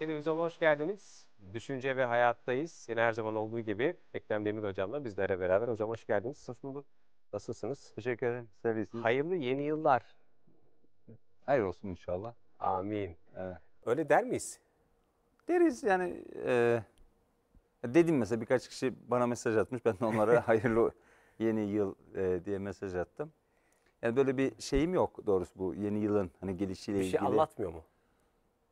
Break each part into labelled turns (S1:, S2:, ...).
S1: Televizyon'a hoş geldiniz. Düşünce ve hayattayız. Yine her zaman olduğu gibi Ekrem Demir Hocam'la bizlere beraber. Hocam hoş geldiniz. Hoş bulduk. Nasılsınız? Teşekkür ederim. Seviyesiniz. Hayırlı yeni yıllar.
S2: Hayır olsun inşallah. Amin. Evet. Öyle der miyiz? Deriz yani e, dedim mesela birkaç kişi bana mesaj atmış. Ben de onlara hayırlı yeni yıl e, diye mesaj attım. Yani böyle bir şeyim yok doğrusu bu yeni yılın hani gelişiyle ilgili. Bir şey ilgili. anlatmıyor mu?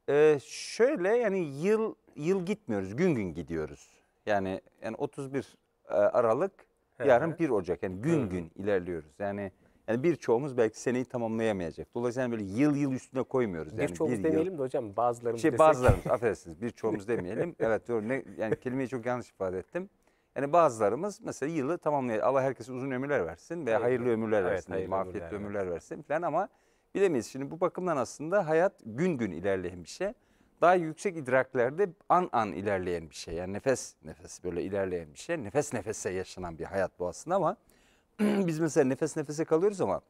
S2: Ee, şöyle yani yıl yıl gitmiyoruz, gün gün gidiyoruz. Yani yani 31 e, Aralık He. Yarın 1 Ocak. Yani gün Hı. gün ilerliyoruz. Yani yani birçoğumuz belki seneyi tamamlayamayacak. Dolayısıyla böyle yıl yıl üstüne koymuyoruz. Yani birçoğumuz bir demeyelim yıl. de hocam bazılarımız şey, desek. Bazılarımız affedersiniz birçoğumuz demeyelim. evet doğru ne, yani kelimeyi çok yanlış ifade ettim. Yani bazılarımız mesela yılı tamamlayacak. Allah herkese uzun ömürler versin veya evet. hayırlı ömürler evet, versin, hayırlı mafiyetli ömürler, ömürler versin falan ama bilemeyiz. Şimdi bu bakımdan aslında hayat gün gün ilerleyen bir şey daha yüksek idraklerde an an ilerleyen bir şey. Yani nefes nefes böyle ilerleyen bir şey. Nefes nefese yaşanan bir hayat bu aslında ama biz mesela nefes nefese kalıyoruz ama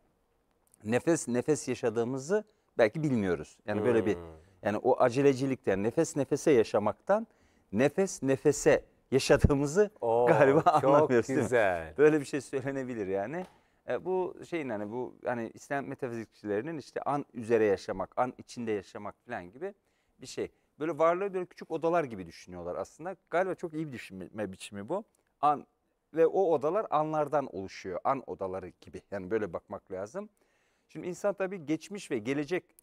S2: nefes nefes yaşadığımızı belki bilmiyoruz. Yani böyle bir hmm. yani o acelecilikten nefes nefese yaşamaktan nefes nefese yaşadığımızı Oo, galiba çok anlamıyoruz. Çok güzel. Böyle bir şey söylenebilir yani. E, bu şeyin hani bu hani İslam metafizikçilerinin işte an üzere yaşamak, an içinde yaşamak falan gibi bir şey. Böyle varlığı böyle küçük odalar gibi düşünüyorlar aslında. Galiba çok iyi bir düşünme biçimi bu. An ve o odalar anlardan oluşuyor. An odaları gibi. Yani böyle bakmak lazım. Şimdi insan tabii geçmiş ve gelecek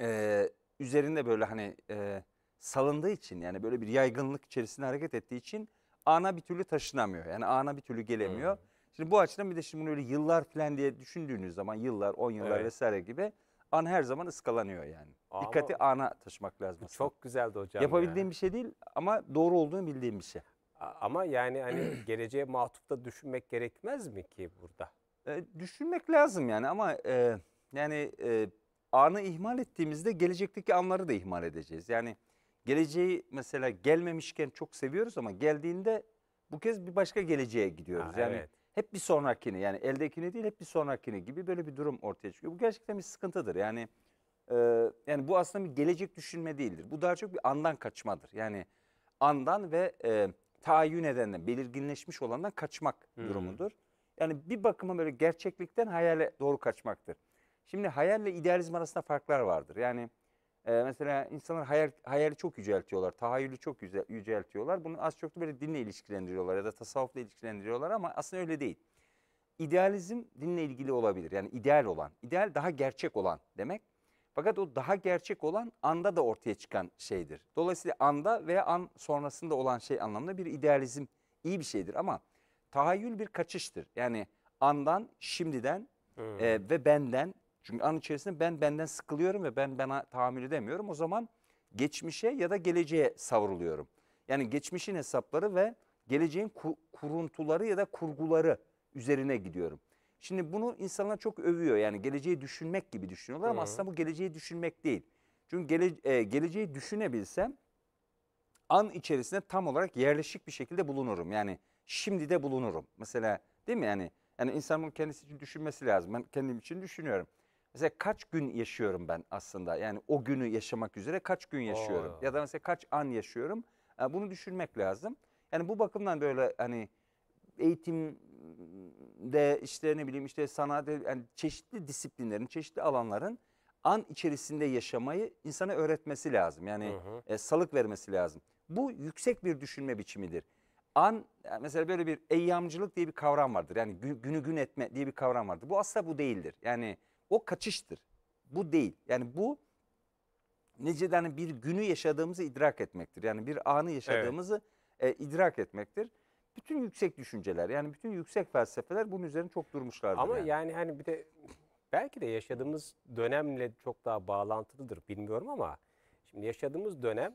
S2: e, üzerinde böyle hani e, salındığı için yani böyle bir yaygınlık içerisinde hareket ettiği için ana bir türlü taşınamıyor. Yani ana bir türlü gelemiyor. Hmm. Şimdi bu açıdan bir de şimdi bunu öyle yıllar falan diye düşündüğünüz zaman yıllar, on yıllar evet. vesaire gibi an her zaman ıskalanıyor yani. Ama Dikkati ana taşımak lazım. aslında. Çok güzeldi hocam. Yapabildiğim ya. bir şey değil ama doğru olduğunu bildiğim bir şey.
S1: Ama yani hani geleceğe mahtup da düşünmek gerekmez mi ki burada?
S2: E, düşünmek lazım yani ama e, yani e, anı ihmal ettiğimizde gelecekteki anları da ihmal edeceğiz. Yani geleceği mesela gelmemişken çok seviyoruz ama geldiğinde bu kez bir başka geleceğe gidiyoruz. Ha, yani evet hep bir sonrakini yani eldekini değil hep bir sonrakini gibi böyle bir durum ortaya çıkıyor. Bu gerçekten bir sıkıntıdır. Yani e, yani bu aslında bir gelecek düşünme değildir. Bu daha çok bir andan kaçmadır. Yani andan ve e, tayin edenden, belirginleşmiş olandan kaçmak hmm. durumudur. Yani bir bakıma böyle gerçeklikten hayale doğru kaçmaktır. Şimdi hayalle idealizm arasında farklar vardır. Yani e, mesela insanlar hayal, hayali çok yüceltiyorlar, tahayyülü çok yüze, yüceltiyorlar. Bunu az çok da böyle dinle ilişkilendiriyorlar ya da tasavvufla ilişkilendiriyorlar ama aslında öyle değil. İdealizm dinle ilgili olabilir. Yani ideal olan, ideal daha gerçek olan demek. Fakat o daha gerçek olan anda da ortaya çıkan şeydir. Dolayısıyla anda veya an sonrasında olan şey anlamında bir idealizm iyi bir şeydir ama tahayyül bir kaçıştır. Yani andan, şimdiden hmm. e, ve benden çünkü an içerisinde ben benden sıkılıyorum ve ben bana tahammül edemiyorum. O zaman geçmişe ya da geleceğe savruluyorum. Yani geçmişin hesapları ve geleceğin kuruntuları ya da kurguları üzerine gidiyorum. Şimdi bunu insanlar çok övüyor. Yani geleceği düşünmek gibi düşünüyorlar ama Hı. aslında bu geleceği düşünmek değil. Çünkü gele, e, geleceği düşünebilsem an içerisinde tam olarak yerleşik bir şekilde bulunurum. Yani şimdi de bulunurum. Mesela değil mi yani yani insanın kendisi için düşünmesi lazım. Ben kendim için düşünüyorum. Mesela kaç gün yaşıyorum ben aslında? Yani o günü yaşamak üzere kaç gün yaşıyorum? Oo. Ya da mesela kaç an yaşıyorum? Yani bunu düşünmek lazım. Yani bu bakımdan böyle hani eğitimde işte ne bileyim işte sanat yani çeşitli disiplinlerin, çeşitli alanların an içerisinde yaşamayı insana öğretmesi lazım. Yani hı hı. E, salık vermesi lazım. Bu yüksek bir düşünme biçimidir. An mesela böyle bir eyyamcılık diye bir kavram vardır. Yani günü gün etme diye bir kavram vardır. Bu asla bu değildir. Yani o kaçıştır. Bu değil. Yani bu neceden bir günü yaşadığımızı idrak etmektir. Yani bir anı yaşadığımızı evet. e, idrak etmektir. Bütün yüksek düşünceler yani bütün yüksek felsefeler bunun üzerine çok durmuşlardır. Ama yani,
S1: yani hani bir de belki de yaşadığımız dönemle çok daha bağlantılıdır bilmiyorum ama şimdi yaşadığımız dönem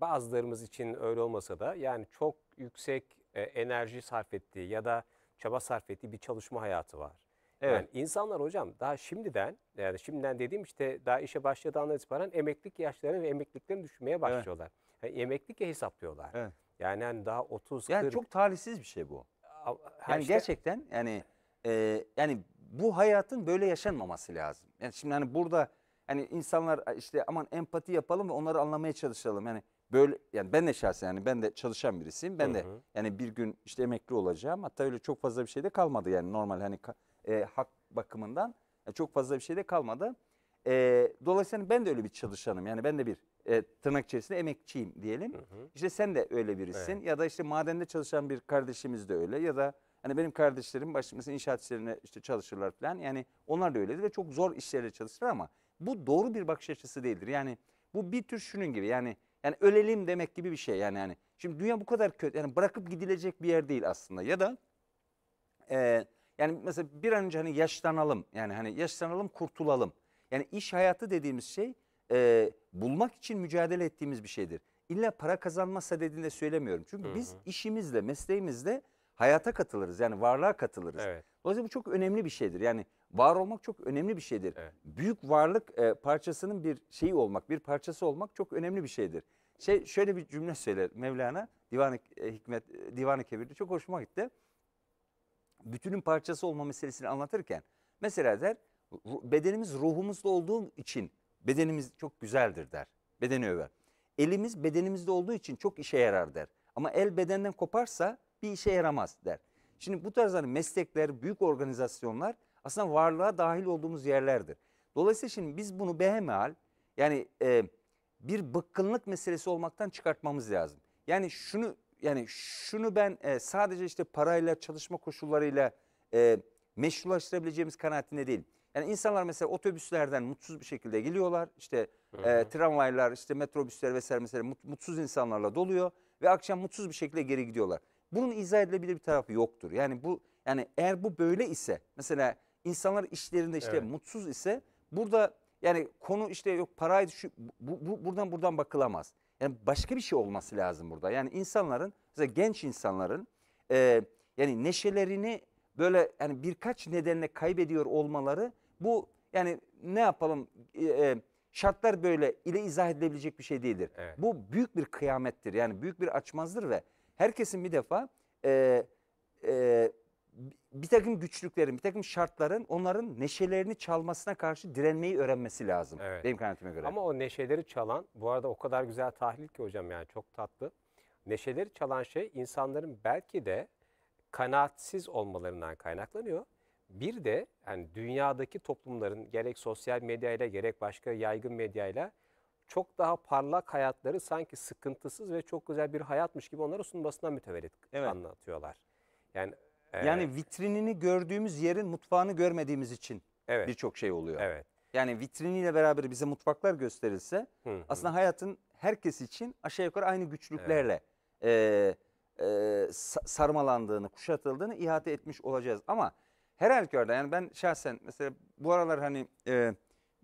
S1: bazılarımız için öyle olmasa da yani çok yüksek e, enerji sarf ettiği ya da çaba sarf ettiği bir çalışma hayatı var. Evet. Yani insanlar hocam daha şimdiden yani şimdiden dediğim işte daha işe başladığından itibaren emeklilik yaşlarını ve emekliliklerini düşünmeye başlıyorlar. Evet. Yani emeklilikle hesaplıyorlar. Evet. Yani
S2: hani daha 30 40. yani çok talihsiz bir şey bu. Yani, işte, gerçekten yani e, yani bu hayatın böyle yaşanmaması lazım. Yani şimdi hani burada hani insanlar işte aman empati yapalım ve onları anlamaya çalışalım. Yani böyle yani ben de şahsen yani ben de çalışan birisiyim. Ben hı hı. de yani bir gün işte emekli olacağım. Hatta öyle çok fazla bir şey de kalmadı yani normal hani e, hak bakımından yani e, çok fazla bir şey de kalmadı. E, dolayısıyla ben de öyle bir çalışanım. Yani ben de bir e, tırnak içerisinde emekçiyim diyelim. Hı hı. İşte sen de öyle birisin. Evet. Ya da işte madende çalışan bir kardeşimiz de öyle. Ya da hani benim kardeşlerim baş, mesela inşaat işlerine işte çalışırlar falan. Yani onlar da öyledir ve çok zor işlerle çalışırlar ama bu doğru bir bakış açısı değildir. Yani bu bir tür şunun gibi yani yani ölelim demek gibi bir şey yani yani. Şimdi dünya bu kadar kötü yani bırakıp gidilecek bir yer değil aslında ya da e, yani mesela bir an önce hani yaşlanalım yani hani yaşlanalım kurtulalım. Yani iş hayatı dediğimiz şey e, bulmak için mücadele ettiğimiz bir şeydir. İlla para kazanmazsa dediğinde söylemiyorum. Çünkü Hı -hı. biz işimizle mesleğimizle hayata katılırız yani varlığa katılırız. Evet. Dolayısıyla bu çok önemli bir şeydir. Yani var olmak çok önemli bir şeydir. Evet. Büyük varlık e, parçasının bir şeyi olmak, bir parçası olmak çok önemli bir şeydir. Şey şöyle bir cümle söyler Mevlana Divan-ı e, Hikmet Divan-ı Kebir'de çok hoşuma gitti bütünün parçası olma meselesini anlatırken mesela der bedenimiz ruhumuzda olduğu için bedenimiz çok güzeldir der. Bedeni över. Elimiz bedenimizde olduğu için çok işe yarar der. Ama el bedenden koparsa bir işe yaramaz der. Şimdi bu tarz hani meslekler, büyük organizasyonlar aslında varlığa dahil olduğumuz yerlerdir. Dolayısıyla şimdi biz bunu behemehal yani e, bir bıkkınlık meselesi olmaktan çıkartmamız lazım. Yani şunu yani şunu ben e, sadece işte parayla çalışma koşullarıyla e, meşrulaştırabileceğimiz kanaatinde değil. Yani insanlar mesela otobüslerden mutsuz bir şekilde geliyorlar. İşte E, tramvaylar, işte metrobüsler vesaire mesela mut, mutsuz insanlarla doluyor ve akşam mutsuz bir şekilde geri gidiyorlar. Bunun izah edilebilir bir tarafı yoktur. Yani bu yani eğer bu böyle ise mesela insanlar işlerinde işte evet. mutsuz ise burada yani konu işte yok paraydı şu bu, bu buradan buradan bakılamaz. Yani başka bir şey olması lazım burada. Yani insanların, mesela genç insanların e, yani neşelerini böyle yani birkaç nedenle kaybediyor olmaları bu yani ne yapalım e, e şartlar böyle ile izah edilebilecek bir şey değildir. Evet. Bu büyük bir kıyamettir yani büyük bir açmazdır ve herkesin bir defa e, e, bir takım güçlüklerin, bir takım şartların onların neşelerini çalmasına karşı direnmeyi öğrenmesi lazım. Evet. Benim kanaatime göre.
S1: Ama o neşeleri çalan, bu arada o kadar güzel tahlil ki hocam yani çok tatlı. Neşeleri çalan şey insanların belki de kanaatsiz olmalarından kaynaklanıyor. Bir de yani dünyadaki toplumların gerek sosyal medyayla gerek başka yaygın medyayla çok daha parlak hayatları sanki sıkıntısız ve çok güzel bir hayatmış gibi onlara sunmasından mütevellit evet. anlatıyorlar. Yani
S2: Evet. Yani vitrinini gördüğümüz yerin mutfağını görmediğimiz için evet. birçok şey oluyor. Evet. Yani vitriniyle beraber bize mutfaklar gösterilse hı hı. aslında hayatın herkes için aşağı yukarı aynı güçlüklerle evet. e, e, sarmalandığını, kuşatıldığını ihate etmiş olacağız. Ama her halükarda yani ben şahsen mesela bu aralar hani e,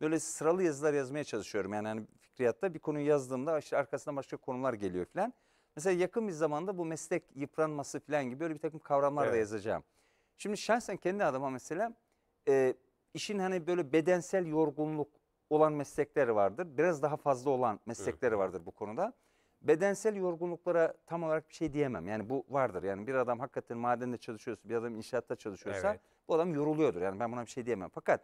S2: böyle sıralı yazılar yazmaya çalışıyorum. Yani hani fikriyatta bir konuyu yazdığımda işte arkasına başka konular geliyor falan. Mesela yakın bir zamanda bu meslek yıpranması falan gibi böyle bir takım kavramlar evet. da yazacağım. Şimdi şahsen kendi adıma mesela e, işin hani böyle bedensel yorgunluk olan meslekleri vardır. Biraz daha fazla olan meslekleri evet. vardır bu konuda. Bedensel yorgunluklara tam olarak bir şey diyemem. Yani bu vardır. Yani bir adam hakikaten madende çalışıyorsa, bir adam inşaatta çalışıyorsa evet. bu adam yoruluyordur. Yani ben buna bir şey diyemem. Fakat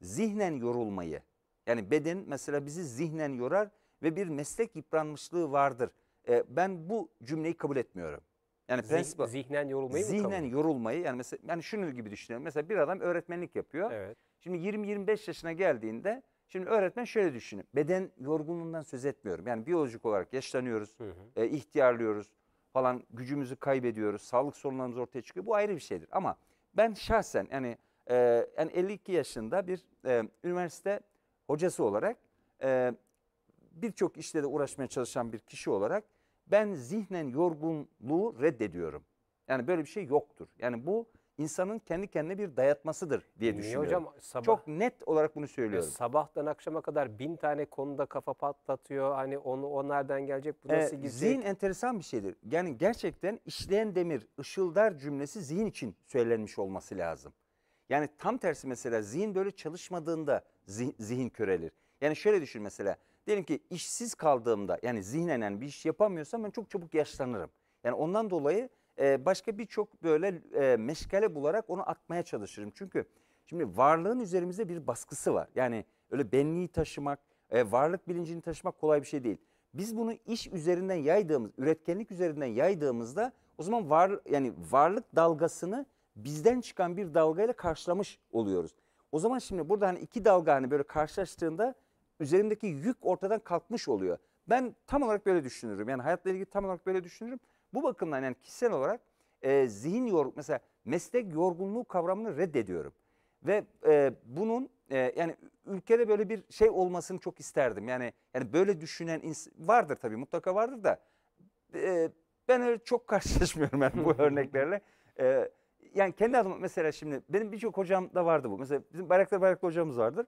S2: zihnen yorulmayı yani beden mesela bizi zihnen yorar ve bir meslek yıpranmışlığı vardır e, ben bu cümleyi kabul etmiyorum. Yani prensip zihnen yorulmayı zihnen mı Zihnen yorulmayı yani mesela yani şunu gibi düşünelim. Mesela bir adam öğretmenlik yapıyor. Evet. Şimdi 20-25 yaşına geldiğinde şimdi öğretmen şöyle düşünün. Beden yorgunluğundan söz etmiyorum. Yani biyolojik olarak yaşlanıyoruz, hı hı. E, ihtiyarlıyoruz falan gücümüzü kaybediyoruz. Sağlık sorunlarımız ortaya çıkıyor. Bu ayrı bir şeydir ama ben şahsen yani e, yani 52 yaşında bir e, üniversite hocası olarak e, birçok işle de uğraşmaya çalışan bir kişi olarak ben zihnen yorgunluğu reddediyorum. Yani böyle bir şey yoktur. Yani bu insanın kendi kendine bir dayatmasıdır diye Niye düşünüyorum. hocam? Sabah- Çok net olarak bunu söylüyorum. E,
S1: sabahtan akşama kadar bin
S2: tane konuda
S1: kafa patlatıyor. Hani onu o nereden gelecek, bu Ee, nasıl gidecek? zihin
S2: enteresan bir şeydir. Yani gerçekten işleyen demir, ışıldar cümlesi zihin için söylenmiş olması lazım. Yani tam tersi mesela zihin böyle çalışmadığında zihin zihin körelir. Yani şöyle düşün mesela Diyelim ki işsiz kaldığımda yani zihnenen bir iş yapamıyorsam ben çok çabuk yaşlanırım. Yani ondan dolayı e, başka birçok böyle e, meşgale bularak onu atmaya çalışırım. Çünkü şimdi varlığın üzerimizde bir baskısı var. Yani öyle benliği taşımak, e, varlık bilincini taşımak kolay bir şey değil. Biz bunu iş üzerinden yaydığımız, üretkenlik üzerinden yaydığımızda o zaman var yani varlık dalgasını bizden çıkan bir dalgayla karşılamış oluyoruz. O zaman şimdi burada hani iki dalga hani böyle karşılaştığında üzerimdeki yük ortadan kalkmış oluyor. Ben tam olarak böyle düşünürüm. Yani hayatla ilgili tam olarak böyle düşünürüm. Bu bakımdan yani kişisel olarak e, zihin yorgunluğu mesela meslek yorgunluğu kavramını reddediyorum. Ve e, bunun e, yani ülkede böyle bir şey olmasını çok isterdim. Yani yani böyle düşünen vardır tabii mutlaka vardır da e, ben öyle çok karşılaşmıyorum yani bu örneklerle. E, yani kendi adıma mesela şimdi benim birçok hocam da vardı bu. Mesela bizim Bayraktar Bayraklı hocamız vardır.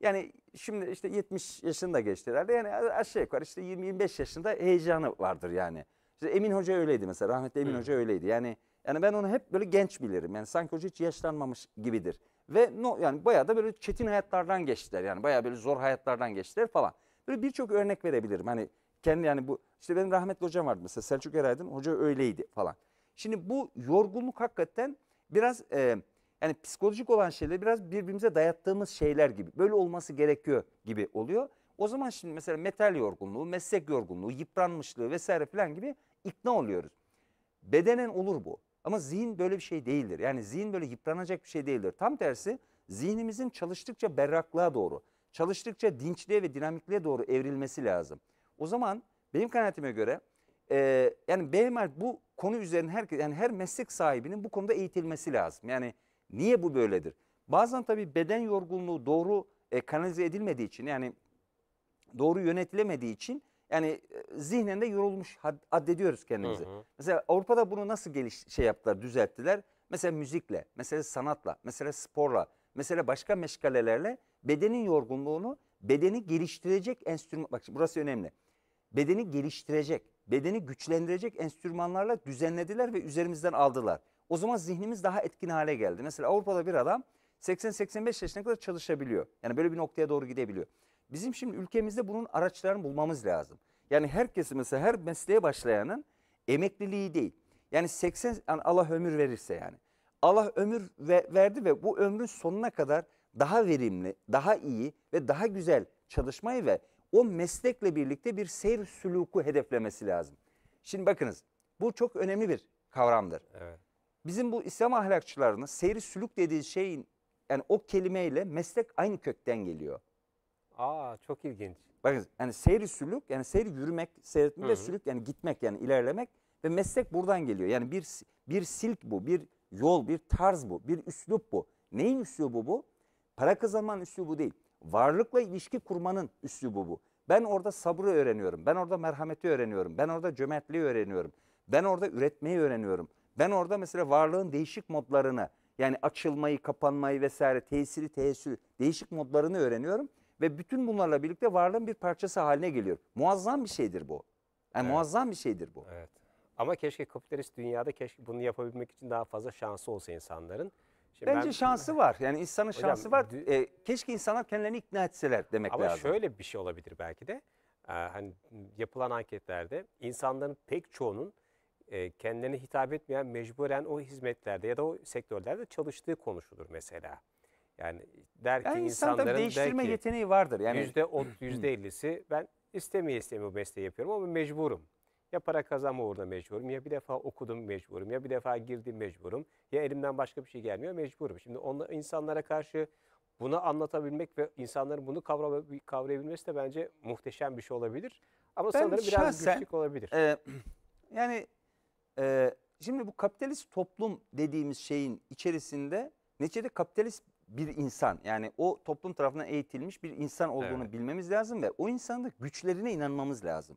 S2: Yani şimdi işte 70 yaşında geçti herhalde. Yani aşağı yukarı işte 20-25 yaşında heyecanı vardır yani. İşte Emin Hoca öyleydi mesela. Rahmetli Emin Hı. Hoca öyleydi. Yani yani ben onu hep böyle genç bilirim. Yani sanki hoca hiç yaşlanmamış gibidir. Ve no, yani bayağı da böyle çetin hayatlardan geçtiler. Yani bayağı böyle zor hayatlardan geçtiler falan. Böyle birçok örnek verebilirim. Hani kendi yani bu işte benim rahmetli hocam vardı mesela Selçuk Eraydın hoca öyleydi falan. Şimdi bu yorgunluk hakikaten biraz e, yani psikolojik olan şeyler biraz birbirimize dayattığımız şeyler gibi. Böyle olması gerekiyor gibi oluyor. O zaman şimdi mesela metal yorgunluğu, meslek yorgunluğu, yıpranmışlığı vesaire falan gibi ikna oluyoruz. Bedenen olur bu. Ama zihin böyle bir şey değildir. Yani zihin böyle yıpranacak bir şey değildir. Tam tersi zihnimizin çalıştıkça berraklığa doğru, çalıştıkça dinçliğe ve dinamikliğe doğru evrilmesi lazım. O zaman benim kanaatime göre e, yani benim bu konu üzerine her, yani her meslek sahibinin bu konuda eğitilmesi lazım. Yani Niye bu böyledir? Bazen tabii beden yorgunluğu doğru e, kanalize edilmediği için yani doğru yönetilemediği için yani e, zihnende yorulmuş addediyoruz kendimizi. Hı hı. Mesela Avrupa'da bunu nasıl geliş şey yaptılar, düzelttiler? Mesela müzikle, mesela sanatla, mesela sporla, mesela başka meşgalelerle bedenin yorgunluğunu bedeni geliştirecek enstrüman bak burası önemli. Bedeni geliştirecek, bedeni güçlendirecek enstrümanlarla düzenlediler ve üzerimizden aldılar. O zaman zihnimiz daha etkin hale geldi. Mesela Avrupa'da bir adam 80-85 yaşına kadar çalışabiliyor. Yani böyle bir noktaya doğru gidebiliyor. Bizim şimdi ülkemizde bunun araçlarını bulmamız lazım. Yani herkesi mesela her mesleğe başlayanın emekliliği değil. Yani 80 yani Allah ömür verirse yani. Allah ömür ve, verdi ve bu ömrün sonuna kadar daha verimli, daha iyi ve daha güzel çalışmayı ve o meslekle birlikte bir seyr suluku hedeflemesi lazım. Şimdi bakınız bu çok önemli bir kavramdır. Evet bizim bu İslam ahlakçılarının seyri sülük dediği şeyin yani o kelimeyle meslek aynı kökten geliyor.
S1: Aa çok ilginç.
S2: Bakın yani seyri sülük yani seyri yürümek, seyretme ve sülük yani gitmek yani ilerlemek ve meslek buradan geliyor. Yani bir bir silk bu, bir yol, bir tarz bu, bir üslup bu. Neyin üslubu bu? Para kazanmanın üslubu değil. Varlıkla ilişki kurmanın üslubu bu. Ben orada sabrı öğreniyorum. Ben orada merhameti öğreniyorum. Ben orada cömertliği öğreniyorum. Ben orada üretmeyi öğreniyorum. Ben orada mesela varlığın değişik modlarını yani açılmayı, kapanmayı vesaire, tesiri, teessürü değişik modlarını öğreniyorum. Ve bütün bunlarla birlikte varlığın bir parçası haline geliyor. Muazzam bir şeydir bu. Yani evet. Muazzam bir şeydir bu. Evet.
S1: Ama keşke kapitalist dünyada keşke bunu yapabilmek için daha fazla şansı olsa insanların. Şimdi Bence ben,
S2: şansı var. Yani insanın hocam, şansı var. E, keşke insanlar kendilerini ikna etseler demek ama lazım. Ama
S1: şöyle bir şey olabilir belki de. Ee, hani yapılan anketlerde insanların pek çoğunun e, kendilerine hitap etmeyen mecburen o hizmetlerde ya da o sektörlerde çalıştığı konuşulur mesela. Yani der ki insanların insan değiştirme der yeteneği vardır. Yani yüzde yüzde ellisi ben istemeye istemeye bu mesleği yapıyorum ama mecburum. Ya para kazanma uğruna mecburum, ya bir defa okudum mecburum, ya bir defa girdim mecburum, ya elimden başka bir şey gelmiyor mecburum. Şimdi onla, insanlara karşı bunu anlatabilmek ve insanların bunu kavrayabilmesi de bence
S2: muhteşem bir şey olabilir. Ama ben sanırım şahsen, biraz güçlük olabilir. E, yani e, şimdi bu kapitalist toplum dediğimiz şeyin içerisinde neticede kapitalist bir insan yani o toplum tarafından eğitilmiş bir insan olduğunu evet. bilmemiz lazım ve o insanın da güçlerine inanmamız lazım.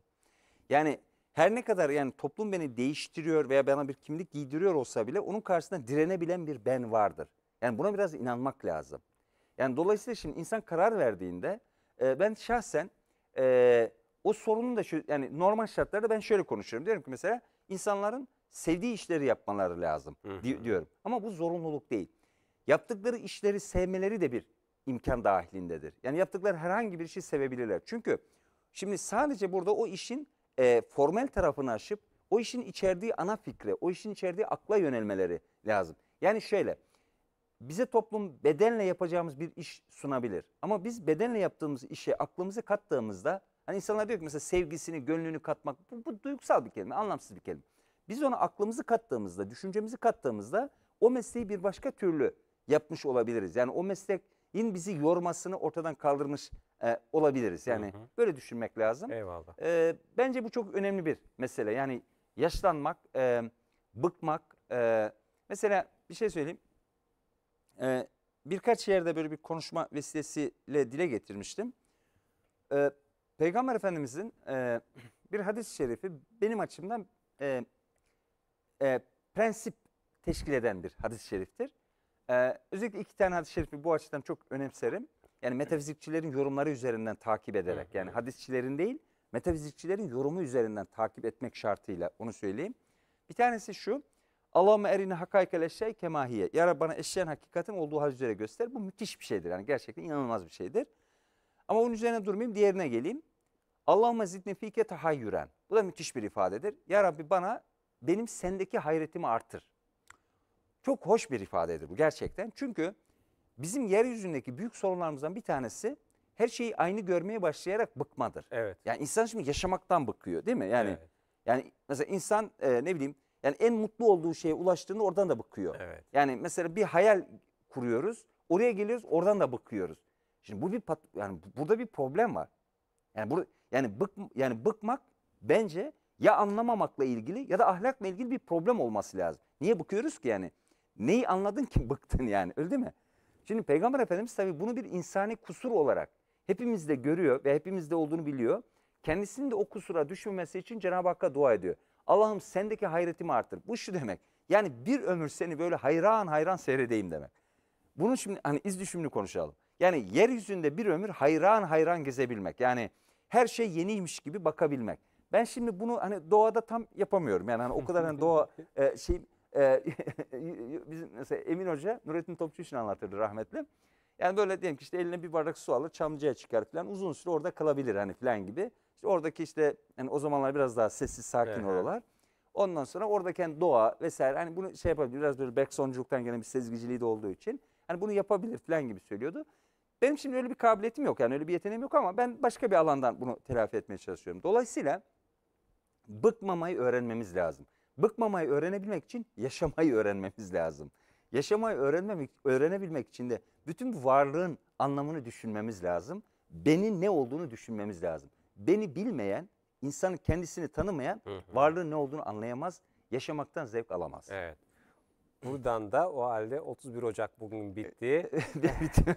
S2: Yani her ne kadar yani toplum beni değiştiriyor veya bana bir kimlik giydiriyor olsa bile onun karşısında direnebilen bir ben vardır. Yani buna biraz inanmak lazım. Yani dolayısıyla şimdi insan karar verdiğinde e, ben şahsen e, o sorunun da şu yani normal şartlarda ben şöyle konuşuyorum. Diyorum ki mesela insanların sevdiği işleri yapmaları lazım hı hı. diyorum. Ama bu zorunluluk değil. Yaptıkları işleri sevmeleri de bir imkan dahilindedir. Yani yaptıkları herhangi bir işi sevebilirler. Çünkü şimdi sadece burada o işin e, formel tarafını aşıp o işin içerdiği ana fikre, o işin içerdiği akla yönelmeleri lazım. Yani şöyle, bize toplum bedenle yapacağımız bir iş sunabilir. Ama biz bedenle yaptığımız işe aklımızı kattığımızda, hani insanlar diyor ki mesela sevgisini, gönlünü katmak, bu, bu duygusal bir kelime, anlamsız bir kelime. Biz ona aklımızı kattığımızda, düşüncemizi kattığımızda o mesleği bir başka türlü yapmış olabiliriz. Yani o mesleğin bizi yormasını ortadan kaldırmış e, olabiliriz. Yani hı hı. böyle düşünmek lazım. Eyvallah. E, bence bu çok önemli bir mesele. Yani yaşlanmak, e, bıkmak. E, mesela bir şey söyleyeyim. E, birkaç yerde böyle bir konuşma vesilesiyle dile getirmiştim. E, Peygamber Efendimizin e, bir hadis-i şerifi benim açımdan e, e, prensip teşkil edendir, hadis-i şeriftir. E, özellikle iki tane hadis-i şerifi bu açıdan çok önemserim. Yani metafizikçilerin yorumları üzerinden takip ederek yani hadisçilerin değil metafizikçilerin yorumu üzerinden takip etmek şartıyla onu söyleyeyim. Bir tanesi şu. Allahümme erini hakaykel eşyay kemahiye. Ya Rabbi bana eşyanın hakikatin olduğu hal üzere göster. Bu müthiş bir şeydir. Yani gerçekten inanılmaz bir şeydir. Ama onun üzerine durmayayım. Diğerine geleyim. Allahümme zidni fike tahayyüren. Bu da müthiş bir ifadedir. Ya Rabbi bana benim sendeki hayretimi artır. Çok hoş bir ifadedir bu gerçekten. Çünkü bizim yeryüzündeki büyük sorunlarımızdan bir tanesi her şeyi aynı görmeye başlayarak bıkmadır. Evet. Yani insan şimdi yaşamaktan bıkıyor değil mi? Yani evet. yani mesela insan e, ne bileyim yani en mutlu olduğu şeye ulaştığında oradan da bıkıyor. Evet. Yani mesela bir hayal kuruyoruz. Oraya geliyoruz, oradan da bıkıyoruz. Şimdi bu bir pat, yani burada bir problem var. Yani burada yani bık yani bıkmak bence ya anlamamakla ilgili ya da ahlakla ilgili bir problem olması lazım. Niye bıkıyoruz ki yani? Neyi anladın ki bıktın yani öyle değil mi? Şimdi Peygamber Efendimiz tabii bunu bir insani kusur olarak hepimizde görüyor ve hepimizde olduğunu biliyor. Kendisinin de o kusura düşmemesi için Cenab-ı Hakk'a dua ediyor. Allah'ım sendeki hayretimi artır. Bu şu demek. Yani bir ömür seni böyle hayran hayran seyredeyim demek. Bunu şimdi hani iz düşümünü konuşalım. Yani yeryüzünde bir ömür hayran hayran gezebilmek. Yani her şey yeniymiş gibi bakabilmek. Ben şimdi bunu hani doğada tam yapamıyorum. Yani hani o kadar hani doğa e, şey e, bizim mesela Emin Hoca Nurettin Topçu için anlatırdı rahmetli. Yani böyle diyelim ki işte eline bir bardak su alır çamcıya çıkar falan uzun süre orada kalabilir hani falan gibi. İşte oradaki işte hani o zamanlar biraz daha sessiz sakin evet. oralar. Ondan sonra oradaki yani doğa vesaire hani bunu şey yapabilir biraz böyle Bergsonculuktan gelen bir sezgiciliği de olduğu için. Hani bunu yapabilir falan gibi söylüyordu. Benim şimdi öyle bir kabiliyetim yok yani öyle bir yeteneğim yok ama ben başka bir alandan bunu telafi etmeye çalışıyorum. Dolayısıyla bıkmamayı öğrenmemiz lazım. Bıkmamayı öğrenebilmek için yaşamayı öğrenmemiz lazım. Yaşamayı öğrenmemek, öğrenebilmek için de bütün varlığın anlamını düşünmemiz lazım. Beni ne olduğunu düşünmemiz lazım. Beni bilmeyen, insanın kendisini tanımayan varlığın ne olduğunu anlayamaz, yaşamaktan zevk alamaz. Evet. Buradan da o halde 31 Ocak bugün bitti.
S1: bitti.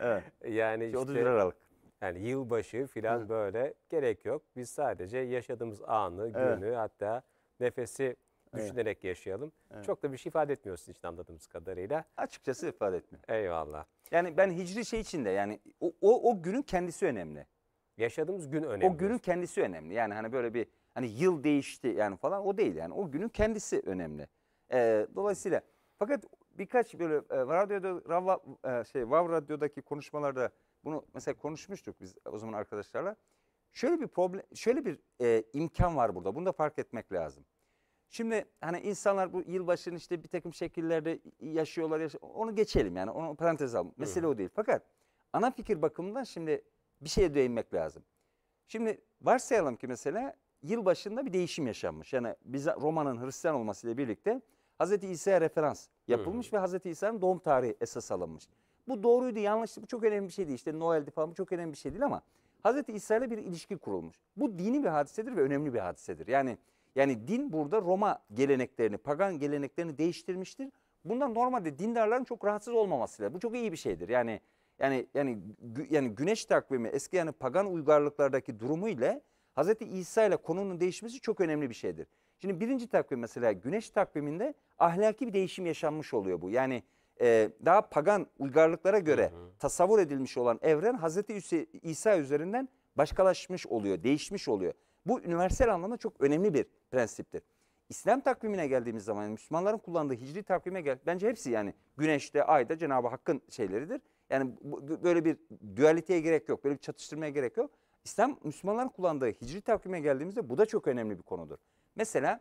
S1: evet. Yani işte, 31 Aralık. Yani yılbaşı filan böyle gerek yok. Biz sadece yaşadığımız anı, günü Evet. hatta nefesi Evet. düşünerek yaşayalım. Evet. Çok da bir şey ifade etmiyorsun sizin için anladığımız kadarıyla. Açıkçası ifade
S2: etmiyor. Eyvallah. Yani ben hicri şey içinde yani o, o, o günün kendisi önemli. Yaşadığımız gün önemli. O günün kendisi önemli. Yani hani böyle bir hani yıl değişti yani falan o değil yani o günün kendisi önemli. Ee, dolayısıyla fakat birkaç böyle e, radyoda Rav, e, şey Vav radyodaki konuşmalarda bunu mesela konuşmuştuk biz o zaman arkadaşlarla. Şöyle bir problem, şöyle bir e, imkan var burada. Bunu da fark etmek lazım. Şimdi hani insanlar bu yılbaşının işte bir takım şekillerde yaşıyorlar. Yaş onu geçelim yani onu parantez alalım. Mesele evet. o değil. Fakat ana fikir bakımından şimdi bir şeye değinmek lazım. Şimdi varsayalım ki mesela yılbaşında bir değişim yaşanmış. Yani bize Roma'nın Hristiyan olmasıyla birlikte Hz. İsa'ya referans yapılmış evet. ve Hz. İsa'nın doğum tarihi esas alınmış. Bu doğruydu, yanlıştı, bu çok önemli bir şey değil. İşte Noel'di falan bu çok önemli bir şey değil ama Hazreti İsa ile bir ilişki kurulmuş. Bu dini bir hadisedir ve önemli bir hadisedir. Yani yani din burada Roma geleneklerini, pagan geleneklerini değiştirmiştir. Bundan normalde dindarların çok rahatsız olmaması Bu çok iyi bir şeydir. Yani yani yani yani güneş takvimi eski yani pagan uygarlıklardaki durumu ile Hazreti İsa ile konunun değişmesi çok önemli bir şeydir. Şimdi birinci takvim mesela güneş takviminde ahlaki bir değişim yaşanmış oluyor bu. Yani e, daha pagan uygarlıklara göre hı hı. tasavvur edilmiş olan evren Hazreti İsa üzerinden başkalaşmış oluyor, değişmiş oluyor. Bu üniversal anlamda çok önemli bir prensiptir. İslam takvimine geldiğimiz zaman yani Müslümanların kullandığı hicri takvime gel bence hepsi yani güneşte, ayda Cenab-ı Hakk'ın şeyleridir. Yani bu, böyle bir dualiteye gerek yok, böyle bir çatıştırmaya gerek yok. İslam Müslümanların kullandığı hicri takvime geldiğimizde bu da çok önemli bir konudur. Mesela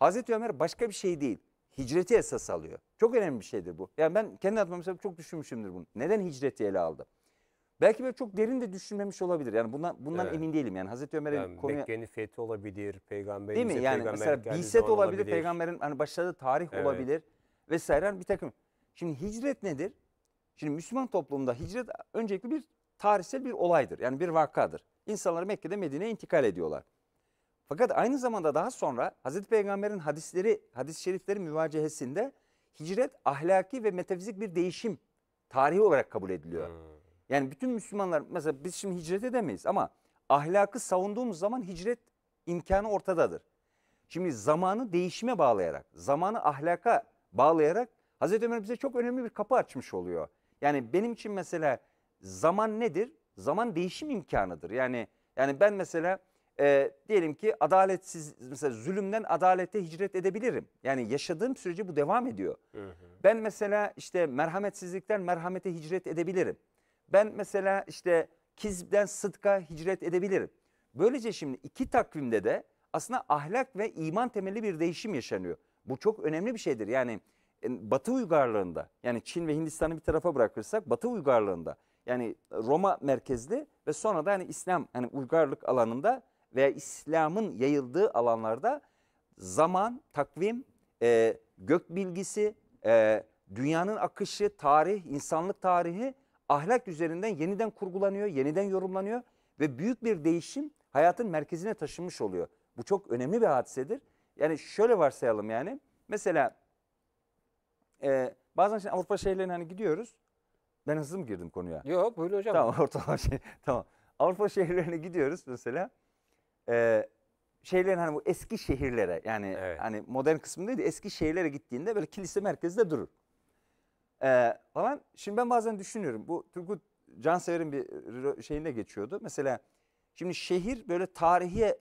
S2: Hazreti Ömer başka bir şey değil hicreti esas alıyor. Çok önemli bir şeydir bu. Yani ben kendi adıma mesela çok düşünmüşümdür bunu. Neden hicreti ele aldı? Belki böyle çok derin de düşünmemiş olabilir. Yani bundan bundan evet. emin değilim. Yani Hazreti Ömer'in yani konuya...
S1: Mekke'nin fethi olabilir, peygamberin... Değil mi? Yani mesela Biset olabilir, olabilir, peygamberin
S2: hani başladığı tarih evet. olabilir vesaire bir takım. Şimdi hicret nedir? Şimdi Müslüman toplumunda hicret öncelikli bir tarihsel bir olaydır. Yani bir vakadır. İnsanlar Mekke'de Medine'ye intikal ediyorlar. Fakat aynı zamanda daha sonra Hazreti Peygamber'in hadisleri, hadis-i şerifleri müvacehesinde hicret ahlaki ve metafizik bir değişim tarihi olarak kabul ediliyor. Hmm. Yani bütün Müslümanlar mesela biz şimdi hicret edemeyiz ama ahlakı savunduğumuz zaman hicret imkanı ortadadır. Şimdi zamanı değişime bağlayarak, zamanı ahlaka bağlayarak Hazreti Ömer bize çok önemli bir kapı açmış oluyor. Yani benim için mesela zaman nedir? Zaman değişim imkanıdır. Yani yani ben mesela e, diyelim ki adaletsiz mesela zulümden adalete hicret edebilirim. Yani yaşadığım sürece bu devam ediyor. Hı hı. Ben mesela işte merhametsizlikten merhamete hicret edebilirim. Ben mesela işte kizden sıdka hicret edebilirim. Böylece şimdi iki takvimde de aslında ahlak ve iman temelli bir değişim yaşanıyor. Bu çok önemli bir şeydir. Yani e, Batı uygarlığında yani Çin ve Hindistan'ı bir tarafa bırakırsak Batı uygarlığında yani Roma merkezli ve sonra da hani İslam hani uygarlık alanında veya İslam'ın yayıldığı alanlarda zaman, takvim, e, gök bilgisi, e, dünyanın akışı, tarih, insanlık tarihi ahlak üzerinden yeniden kurgulanıyor, yeniden yorumlanıyor ve büyük bir değişim hayatın merkezine taşınmış oluyor. Bu çok önemli bir hadisedir. Yani şöyle varsayalım yani mesela e, bazen şimdi Avrupa şehirlerine hani gidiyoruz. Ben hızlı mı girdim konuya? Yok buyur hocam. Tamam ortalama şey tamam. Avrupa şehirlerine gidiyoruz mesela e, şeylerin hani bu eski şehirlere yani evet. hani modern kısmında değil eski şehirlere gittiğinde böyle kilise merkezde durur. E, falan. Şimdi ben bazen düşünüyorum bu Turgut Cansever'in bir şeyinde geçiyordu. Mesela şimdi şehir böyle tarihi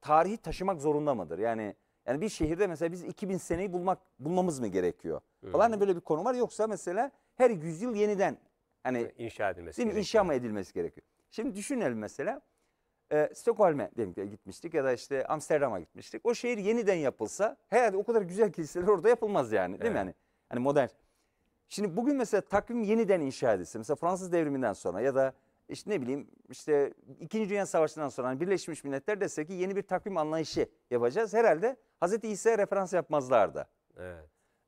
S2: tarihi taşımak zorunda mıdır? Yani yani bir şehirde mesela biz 2000 seneyi bulmak bulmamız mı gerekiyor? Hmm. Falan da böyle bir konu var yoksa mesela her yüzyıl yeniden hani
S1: inşa edilmesi gerekiyor. inşa
S2: mı edilmesi gerekiyor? Şimdi düşünelim mesela e, Stockholm'e gitmiştik ya da işte Amsterdam'a gitmiştik. O şehir yeniden yapılsa herhalde o kadar güzel kiliseler orada yapılmaz yani değil evet. mi? Yani, hani modern. Şimdi bugün mesela takvim yeniden inşa edilse mesela Fransız devriminden sonra ya da işte ne bileyim işte 2. Dünya Savaşı'ndan sonra hani Birleşmiş Milletler dese ki yeni bir takvim anlayışı yapacağız. Herhalde Hazreti İsa'ya referans yapmazlardı. Evet.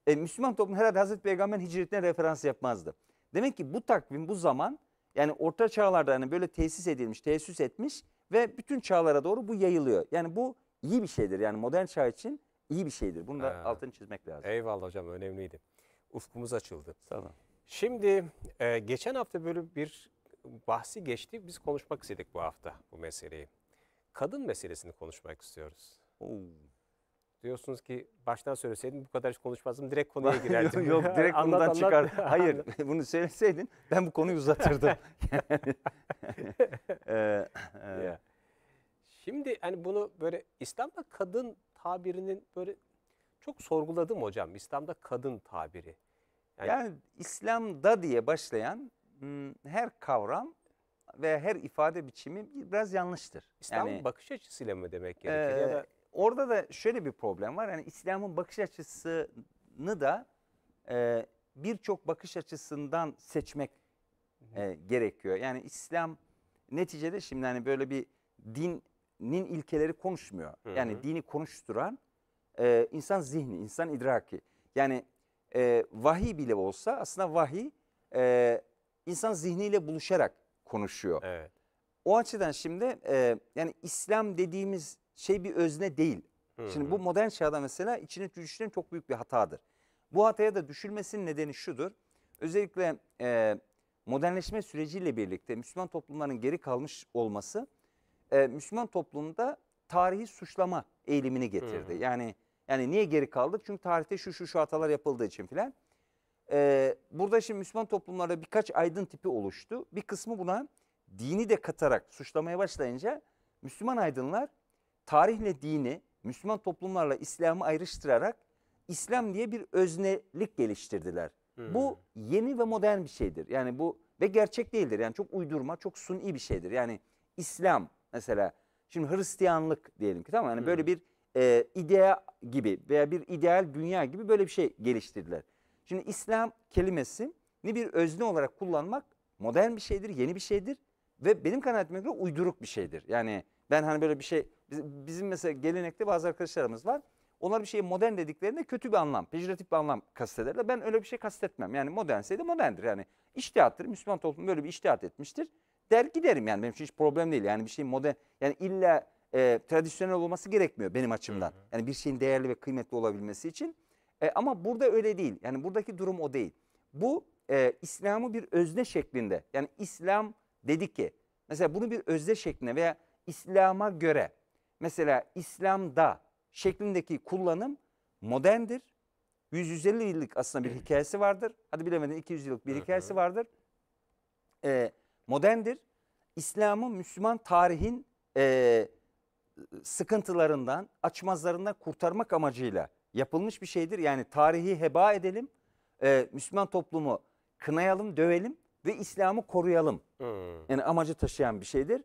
S2: E, Müslüman toplum herhalde Hazreti Peygamber'in hicretine referans yapmazdı. Demek ki bu takvim bu zaman yani orta çağlarda yani böyle tesis edilmiş, tesis etmiş ve bütün çağlara doğru bu yayılıyor. Yani bu iyi bir şeydir. Yani modern çağ için iyi bir şeydir. Bunu da ha. Ee,
S1: altını çizmek lazım. Eyvallah hocam önemliydi. Ufkumuz açıldı. Tamam. Şimdi e, geçen hafta böyle bir bahsi geçti. Biz konuşmak istedik bu hafta bu meseleyi. Kadın meselesini konuşmak istiyoruz. Oo. Diyorsunuz ki baştan söyleseydin bu kadar hiç konuşmazdım. Direkt konuya girerdim. yok, yok direkt anlat, konudan çıkar. Hayır
S2: bunu söyleseydin ben bu konuyu uzatırdım. ee, e.
S1: Şimdi hani bunu böyle İslam'da kadın tabirinin böyle
S2: çok sorguladım hocam. İslam'da kadın tabiri. Yani, yani İslam'da diye başlayan her kavram ve her ifade biçimi biraz yanlıştır. İslam yani,
S1: bakış açısıyla mı demek gerekir? E, ya da
S2: orada da şöyle bir problem var. Yani İslam'ın bakış açısını da e, birçok bakış açısından seçmek e, gerekiyor. Yani İslam neticede şimdi hani böyle bir dinin ilkeleri konuşmuyor. Hı hı. Yani dini konuşturan e, insan zihni, insan idraki. Yani e, vahiy bile olsa aslında vahiy e, insan zihniyle buluşarak konuşuyor. Evet. O açıdan şimdi e, yani İslam dediğimiz şey bir özne değil. Hı -hı. Şimdi bu modern çağda mesela içine düşüşlerin çok büyük bir hatadır. Bu hataya da düşülmesinin nedeni şudur. Özellikle e, modernleşme süreciyle birlikte Müslüman toplumların geri kalmış olması e, Müslüman toplumda tarihi suçlama eğilimini getirdi. Hı -hı. Yani yani niye geri kaldık? Çünkü tarihte şu şu şu hatalar yapıldığı için filan. Ee, burada şimdi Müslüman toplumlarda birkaç aydın tipi oluştu. Bir kısmı buna dini de katarak suçlamaya başlayınca Müslüman aydınlar tarihle dini Müslüman toplumlarla İslam'ı ayrıştırarak İslam diye bir öznelik geliştirdiler. Hmm. Bu yeni ve modern bir şeydir. Yani bu ve gerçek değildir. Yani çok uydurma, çok suni bir şeydir. Yani İslam mesela şimdi Hristiyanlık diyelim ki tamam yani hmm. böyle bir e, idea gibi veya bir ideal dünya gibi böyle bir şey geliştirdiler. Şimdi İslam kelimesini bir özne olarak kullanmak modern bir şeydir, yeni bir şeydir ve benim kanaatime göre uyduruk bir şeydir. Yani ben hani böyle bir şey Bizim mesela gelenekte bazı arkadaşlarımız var. Onlar bir şeyi modern dediklerinde kötü bir anlam, pejoratif bir anlam kastederler. Ben öyle bir şey kastetmem. Yani modernse de moderndir. Yani iştihattır. Müslüman toplum böyle bir iştihat etmiştir. Der giderim yani benim için hiç problem değil. Yani bir şey modern, yani illa e, tradisyonel olması gerekmiyor benim açımdan. Hı hı. Yani bir şeyin değerli ve kıymetli olabilmesi için. E, ama burada öyle değil. Yani buradaki durum o değil. Bu e, İslam'ı bir özne şeklinde. Yani İslam dedi ki, mesela bunu bir özne şeklinde veya İslam'a göre mesela İslam'da şeklindeki kullanım moderndir. 150 yıllık aslında bir hikayesi vardır. Hadi bilemedin 200 yıllık bir hikayesi vardır. Ee, moderndir. İslam'ı Müslüman tarihin e, sıkıntılarından, açmazlarından kurtarmak amacıyla yapılmış bir şeydir. Yani tarihi heba edelim, e, Müslüman toplumu kınayalım, dövelim ve İslam'ı koruyalım. Hmm. Yani amacı taşıyan bir şeydir.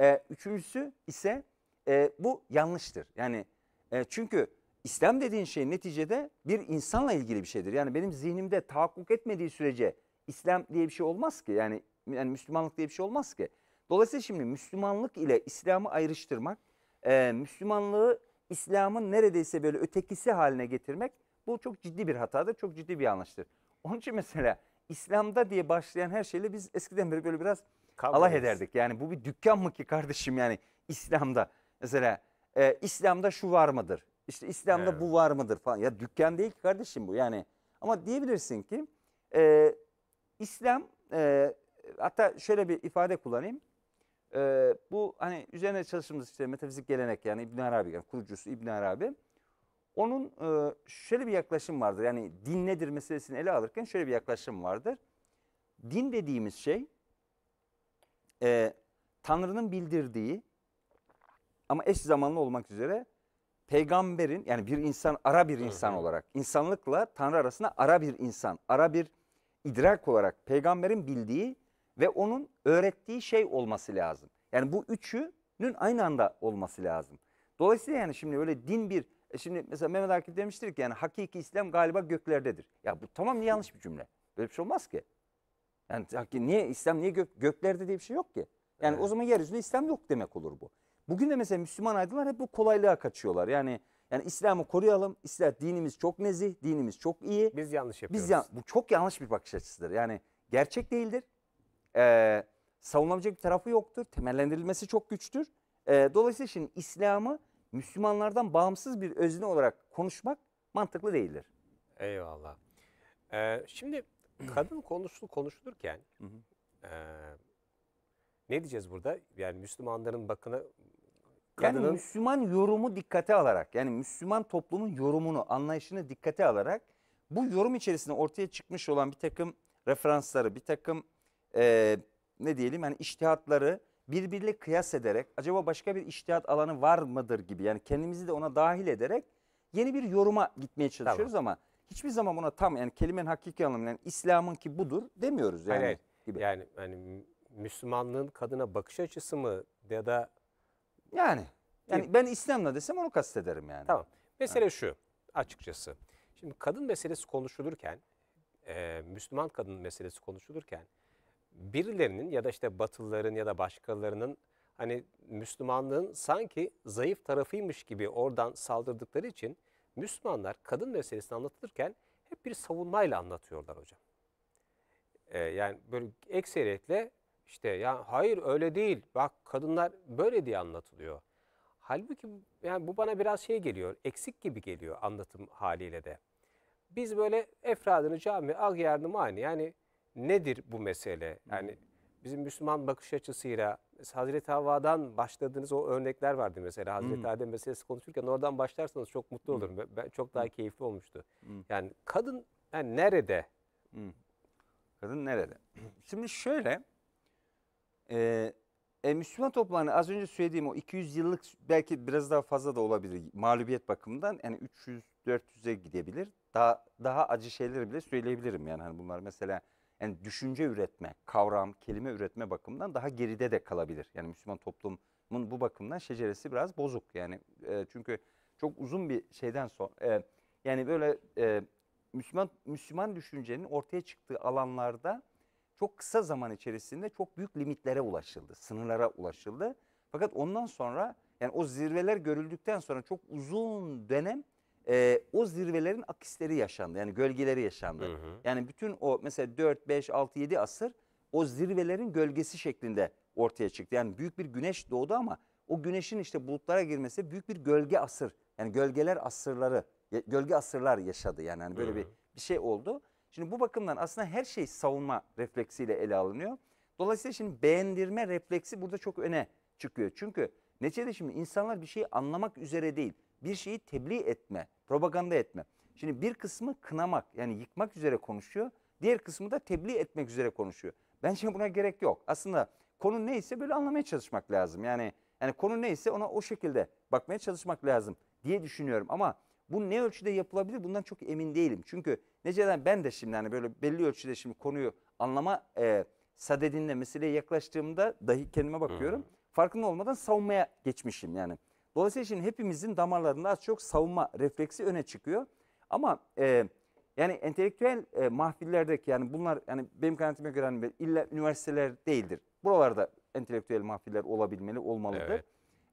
S2: E, üçüncüsü ise e, bu yanlıştır. Yani e, çünkü İslam dediğin şey neticede bir insanla ilgili bir şeydir. Yani benim zihnimde tahakkuk etmediği sürece İslam diye bir şey olmaz ki. Yani, yani Müslümanlık diye bir şey olmaz ki. Dolayısıyla şimdi Müslümanlık ile İslam'ı ayrıştırmak, e, Müslümanlığı İslam'ın neredeyse böyle ötekisi haline getirmek bu çok ciddi bir hatadır, çok ciddi bir yanlıştır. Onun için mesela İslam'da diye başlayan her şeyle biz eskiden beri böyle biraz Kavga alay ederdik. Yani bu bir dükkan mı ki kardeşim yani İslam'da? Mesela e, İslam'da şu var mıdır? İşte İslam'da evet. bu var mıdır falan. Ya dükkan değil ki kardeşim bu yani. Ama diyebilirsin ki e, İslam e, hatta şöyle bir ifade kullanayım. E, bu hani üzerine çalıştığımız işte metafizik gelenek yani İbn Arabi yani kurucusu İbn Arabi. Onun e, şöyle bir yaklaşım vardır. Yani din nedir meselesini ele alırken şöyle bir yaklaşım vardır. Din dediğimiz şey e, Tanrı'nın bildirdiği ama eş zamanlı olmak üzere peygamberin yani bir insan ara bir insan hı hı. olarak insanlıkla Tanrı arasında ara bir insan, ara bir idrak olarak peygamberin bildiği ve onun öğrettiği şey olması lazım. Yani bu üçünün aynı anda olması lazım. Dolayısıyla yani şimdi öyle din bir e şimdi mesela Mehmet Akif demiştir ki yani hakiki İslam galiba göklerdedir. Ya bu tamam yanlış bir cümle. Böyle bir şey olmaz ki. Yani niye İslam niye gök, göklerde diye bir şey yok ki. Yani evet. o zaman yeryüzünde İslam yok demek olur bu. Bugün de mesela Müslüman aydınlar hep bu kolaylığa kaçıyorlar. Yani yani İslam'ı koruyalım. İslam dinimiz çok nezih, dinimiz çok iyi. Biz yanlış yapıyoruz. Biz ya, bu çok yanlış bir bakış açısıdır. Yani gerçek değildir. Ee, savunulabilecek bir tarafı yoktur. Temellendirilmesi çok güçtür. Ee, dolayısıyla şimdi İslam'ı Müslümanlardan bağımsız bir özne olarak konuşmak mantıklı değildir. Eyvallah. Ee, şimdi kadın konuşulu
S1: konuşulurken e, ne diyeceğiz burada? Yani Müslümanların bakını
S2: kadının... Yani Müslüman yorumu dikkate alarak yani Müslüman toplumun yorumunu anlayışını dikkate alarak bu yorum içerisinde ortaya çıkmış olan bir takım referansları bir takım e, ne diyelim yani iştihatları birbiriyle kıyas ederek acaba başka bir iştihat alanı var mıdır gibi yani kendimizi de ona dahil ederek yeni bir yoruma gitmeye çalışıyoruz tamam. ama hiçbir zaman ona tam yani kelimenin hakiki anlamıyla yani İslam'ın ki budur demiyoruz yani. Hayır,
S1: gibi. Yani hani Müslümanlığın kadına bakış açısı mı ya da yani. Yani ben İslam'la desem onu kastederim yani. Tamam. Mesele şu açıkçası. Şimdi kadın meselesi konuşulurken, e, Müslüman kadın meselesi konuşulurken birilerinin ya da işte Batılıların ya da başkalarının hani Müslümanlığın sanki zayıf tarafıymış gibi oradan saldırdıkları için Müslümanlar kadın meselesini anlatırken hep bir savunmayla anlatıyorlar hocam. E, yani böyle ekseriyetle işte ya hayır öyle değil. Bak kadınlar böyle diye anlatılıyor. Halbuki yani bu bana biraz şey geliyor. Eksik gibi geliyor anlatım haliyle de. Biz böyle efradını cami, ah yerini mani yani nedir bu mesele? Yani bizim Müslüman bakış açısıyla Hazreti Havva'dan başladığınız o örnekler vardı mesela. Hazreti hmm. Adem meselesi konuşurken oradan başlarsanız çok mutlu hmm. olurum. Ben, çok daha hmm. keyifli olmuştu. Hmm. Yani kadın yani nerede? Hmm. Kadın
S2: nerede? Şimdi şöyle e, e, Müslüman toplumlarını hani az önce söylediğim o 200 yıllık belki biraz daha fazla da olabilir mağlubiyet bakımından yani 300-400'e gidebilir. Daha daha acı şeyleri bile söyleyebilirim yani hani bunlar mesela yani düşünce üretme, kavram, kelime üretme bakımından daha geride de kalabilir. Yani Müslüman toplumun bu bakımdan şeceresi biraz bozuk. Yani e, çünkü çok uzun bir şeyden sonra e, yani böyle e, Müslüman Müslüman düşüncenin ortaya çıktığı alanlarda çok kısa zaman içerisinde çok büyük limitlere ulaşıldı, sınırlara ulaşıldı. Fakat ondan sonra yani o zirveler görüldükten sonra çok uzun dönem e, o zirvelerin akisleri yaşandı. Yani gölgeleri yaşandı. Hı hı. Yani bütün o mesela 4, 5, 6, 7 asır o zirvelerin gölgesi şeklinde ortaya çıktı. Yani büyük bir güneş doğdu ama o güneşin işte bulutlara girmesi büyük bir gölge asır. Yani gölgeler asırları, gölge asırlar yaşadı. Yani, yani böyle hı hı. bir bir şey oldu. Şimdi bu bakımdan aslında her şey savunma refleksiyle ele alınıyor. Dolayısıyla şimdi beğendirme refleksi burada çok öne çıkıyor. Çünkü neticede şimdi insanlar bir şeyi anlamak üzere değil, bir şeyi tebliğ etme, propaganda etme. Şimdi bir kısmı kınamak yani yıkmak üzere konuşuyor, diğer kısmı da tebliğ etmek üzere konuşuyor. Bence buna gerek yok. Aslında konu neyse böyle anlamaya çalışmak lazım. Yani yani konu neyse ona o şekilde bakmaya çalışmak lazım diye düşünüyorum ama bu ne ölçüde yapılabilir bundan çok emin değilim. Çünkü Nece'den ben de şimdi hani böyle belli ölçüde şimdi konuyu anlama e, sadedinle meseleye yaklaştığımda dahi kendime bakıyorum. Hmm. Farkında olmadan savunmaya geçmişim yani. Dolayısıyla şimdi hepimizin damarlarında az çok savunma refleksi öne çıkıyor. Ama e, yani entelektüel e, mahfillerdeki yani bunlar yani benim kanaatime göre hani illa üniversiteler değildir. Buralarda entelektüel mahfiller olabilmeli, olmalıdır. Evet.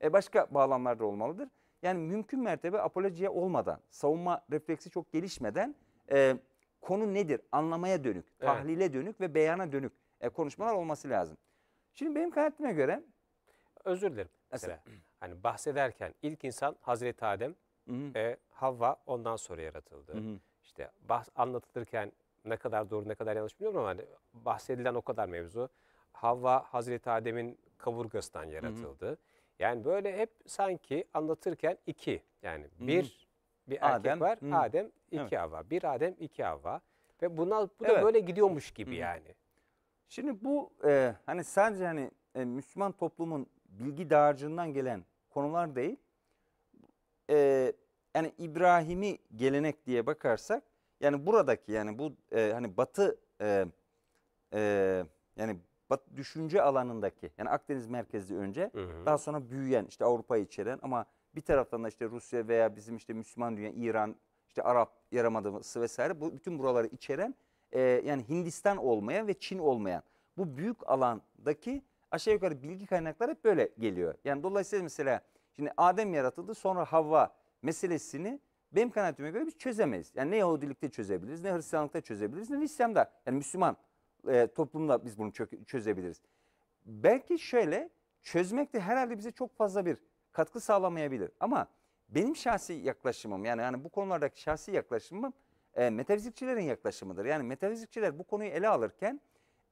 S2: E, başka bağlamlarda olmalıdır. Yani mümkün mertebe apolojiye olmadan, savunma refleksi çok gelişmeden e, konu nedir anlamaya dönük, evet. dönük ve beyana dönük e, konuşmalar olması lazım. Şimdi benim kanaatime göre... Özür dilerim. Mesela,
S1: hani bahsederken ilk insan Hazreti Adem, Hı -hı. E, Havva ondan sonra yaratıldı. Hı -hı. İşte bahs anlatılırken ne kadar doğru ne kadar yanlış bilmiyorum ama hani bahsedilen o kadar mevzu. Havva Hazreti Adem'in kaburgasından yaratıldı. Hı hı. Yani böyle hep sanki anlatırken iki. Yani bir bir erkek Adem, var. hı. Adem iki Evet. Havva. Bir Adem iki Havva. Ve buna bu da Evet. böyle gidiyormuş gibi yani.
S2: Şimdi bu e, hani sadece hani e, Müslüman toplumun bilgi dağarcığından gelen konular değil. E, yani İbrahim'i gelenek diye bakarsak yani buradaki yani bu e, hani Batı e, e, yani Bat, düşünce alanındaki yani Akdeniz merkezli önce hı hı. daha sonra büyüyen işte Avrupa'yı içeren ama bir taraftan da işte Rusya veya bizim işte Müslüman dünya İran işte Arap yarımadası vesaire bu bütün buraları içeren e, yani Hindistan olmayan ve Çin olmayan bu büyük alandaki aşağı yukarı bilgi kaynakları hep böyle geliyor. Yani dolayısıyla mesela şimdi Adem yaratıldı sonra Havva meselesini benim kanaatime göre biz çözemeyiz. Yani ne Yahudilikte çözebiliriz, ne Hristiyanlıkta çözebiliriz, ne İslam'da. Yani Müslüman e, toplumla biz bunu çözebiliriz. Belki şöyle çözmek de herhalde bize çok fazla bir katkı sağlamayabilir. Ama benim şahsi yaklaşımım yani yani bu konulardaki şahsi yaklaşımım e, metafizikçilerin yaklaşımıdır. Yani metafizikçiler bu konuyu ele alırken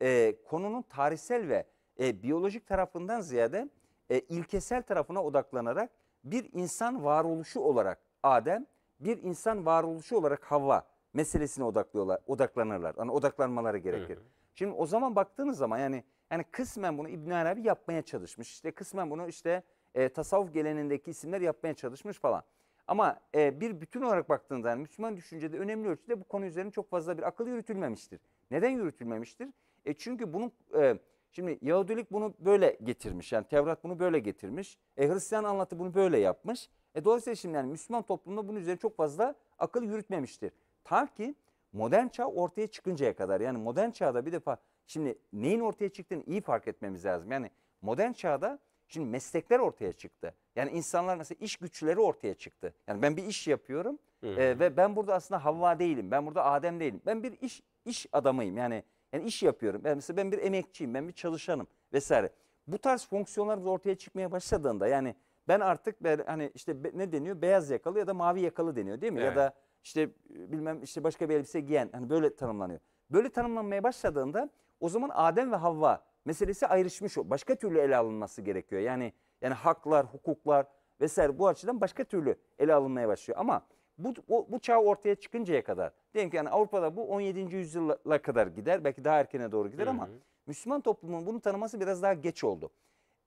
S2: e, konunun tarihsel ve e, biyolojik tarafından ziyade e, ilkesel tarafına odaklanarak bir insan varoluşu olarak Adem, bir insan varoluşu olarak Havva meselesine odaklıyorlar, odaklanırlar. Yani odaklanmaları gerekir. Hı hı. Şimdi o zaman baktığınız zaman yani yani kısmen bunu İbn Arabi yapmaya çalışmış. İşte kısmen bunu işte e, tasavvuf gelenindeki isimler yapmaya çalışmış falan. Ama e, bir bütün olarak baktığında yani Müslüman düşüncede önemli ölçüde bu konu üzerine çok fazla bir akıl yürütülmemiştir. Neden yürütülmemiştir? E çünkü bunun e, şimdi Yahudilik bunu böyle getirmiş. Yani Tevrat bunu böyle getirmiş. E, Hristiyan anlatı bunu böyle yapmış. E, dolayısıyla şimdi yani Müslüman toplumda bunun üzerine çok fazla akıl yürütmemiştir. Ta ki modern çağ ortaya çıkıncaya kadar yani modern çağda bir defa şimdi neyin ortaya çıktığını iyi fark etmemiz lazım. Yani modern çağda şimdi meslekler ortaya çıktı. Yani insanlar mesela iş güçleri ortaya çıktı. Yani ben bir iş yapıyorum e, ve ben burada aslında Havva değilim. Ben burada Adem değilim. Ben bir iş iş adamıyım. Yani yani iş yapıyorum. Ben mesela ben bir emekçiyim. Ben bir çalışanım vesaire. Bu tarz fonksiyonlarımız ortaya çıkmaya başladığında yani ben artık ben, hani işte ne deniyor? Beyaz yakalı ya da mavi yakalı deniyor değil mi? Evet. Ya da işte e, bilmem işte başka bir elbise giyen hani böyle tanımlanıyor. Böyle tanımlanmaya başladığında o zaman Adem ve Havva meselesi ayrışmış o. Başka türlü ele alınması gerekiyor. Yani yani haklar, hukuklar vesaire bu açıdan başka türlü ele alınmaya başlıyor. Ama bu, o, bu çağ ortaya çıkıncaya kadar diyelim ki yani Avrupa'da bu 17. yüzyıla kadar gider. Belki daha erkene doğru gider hı hı. ama Müslüman toplumun bunu tanıması biraz daha geç oldu.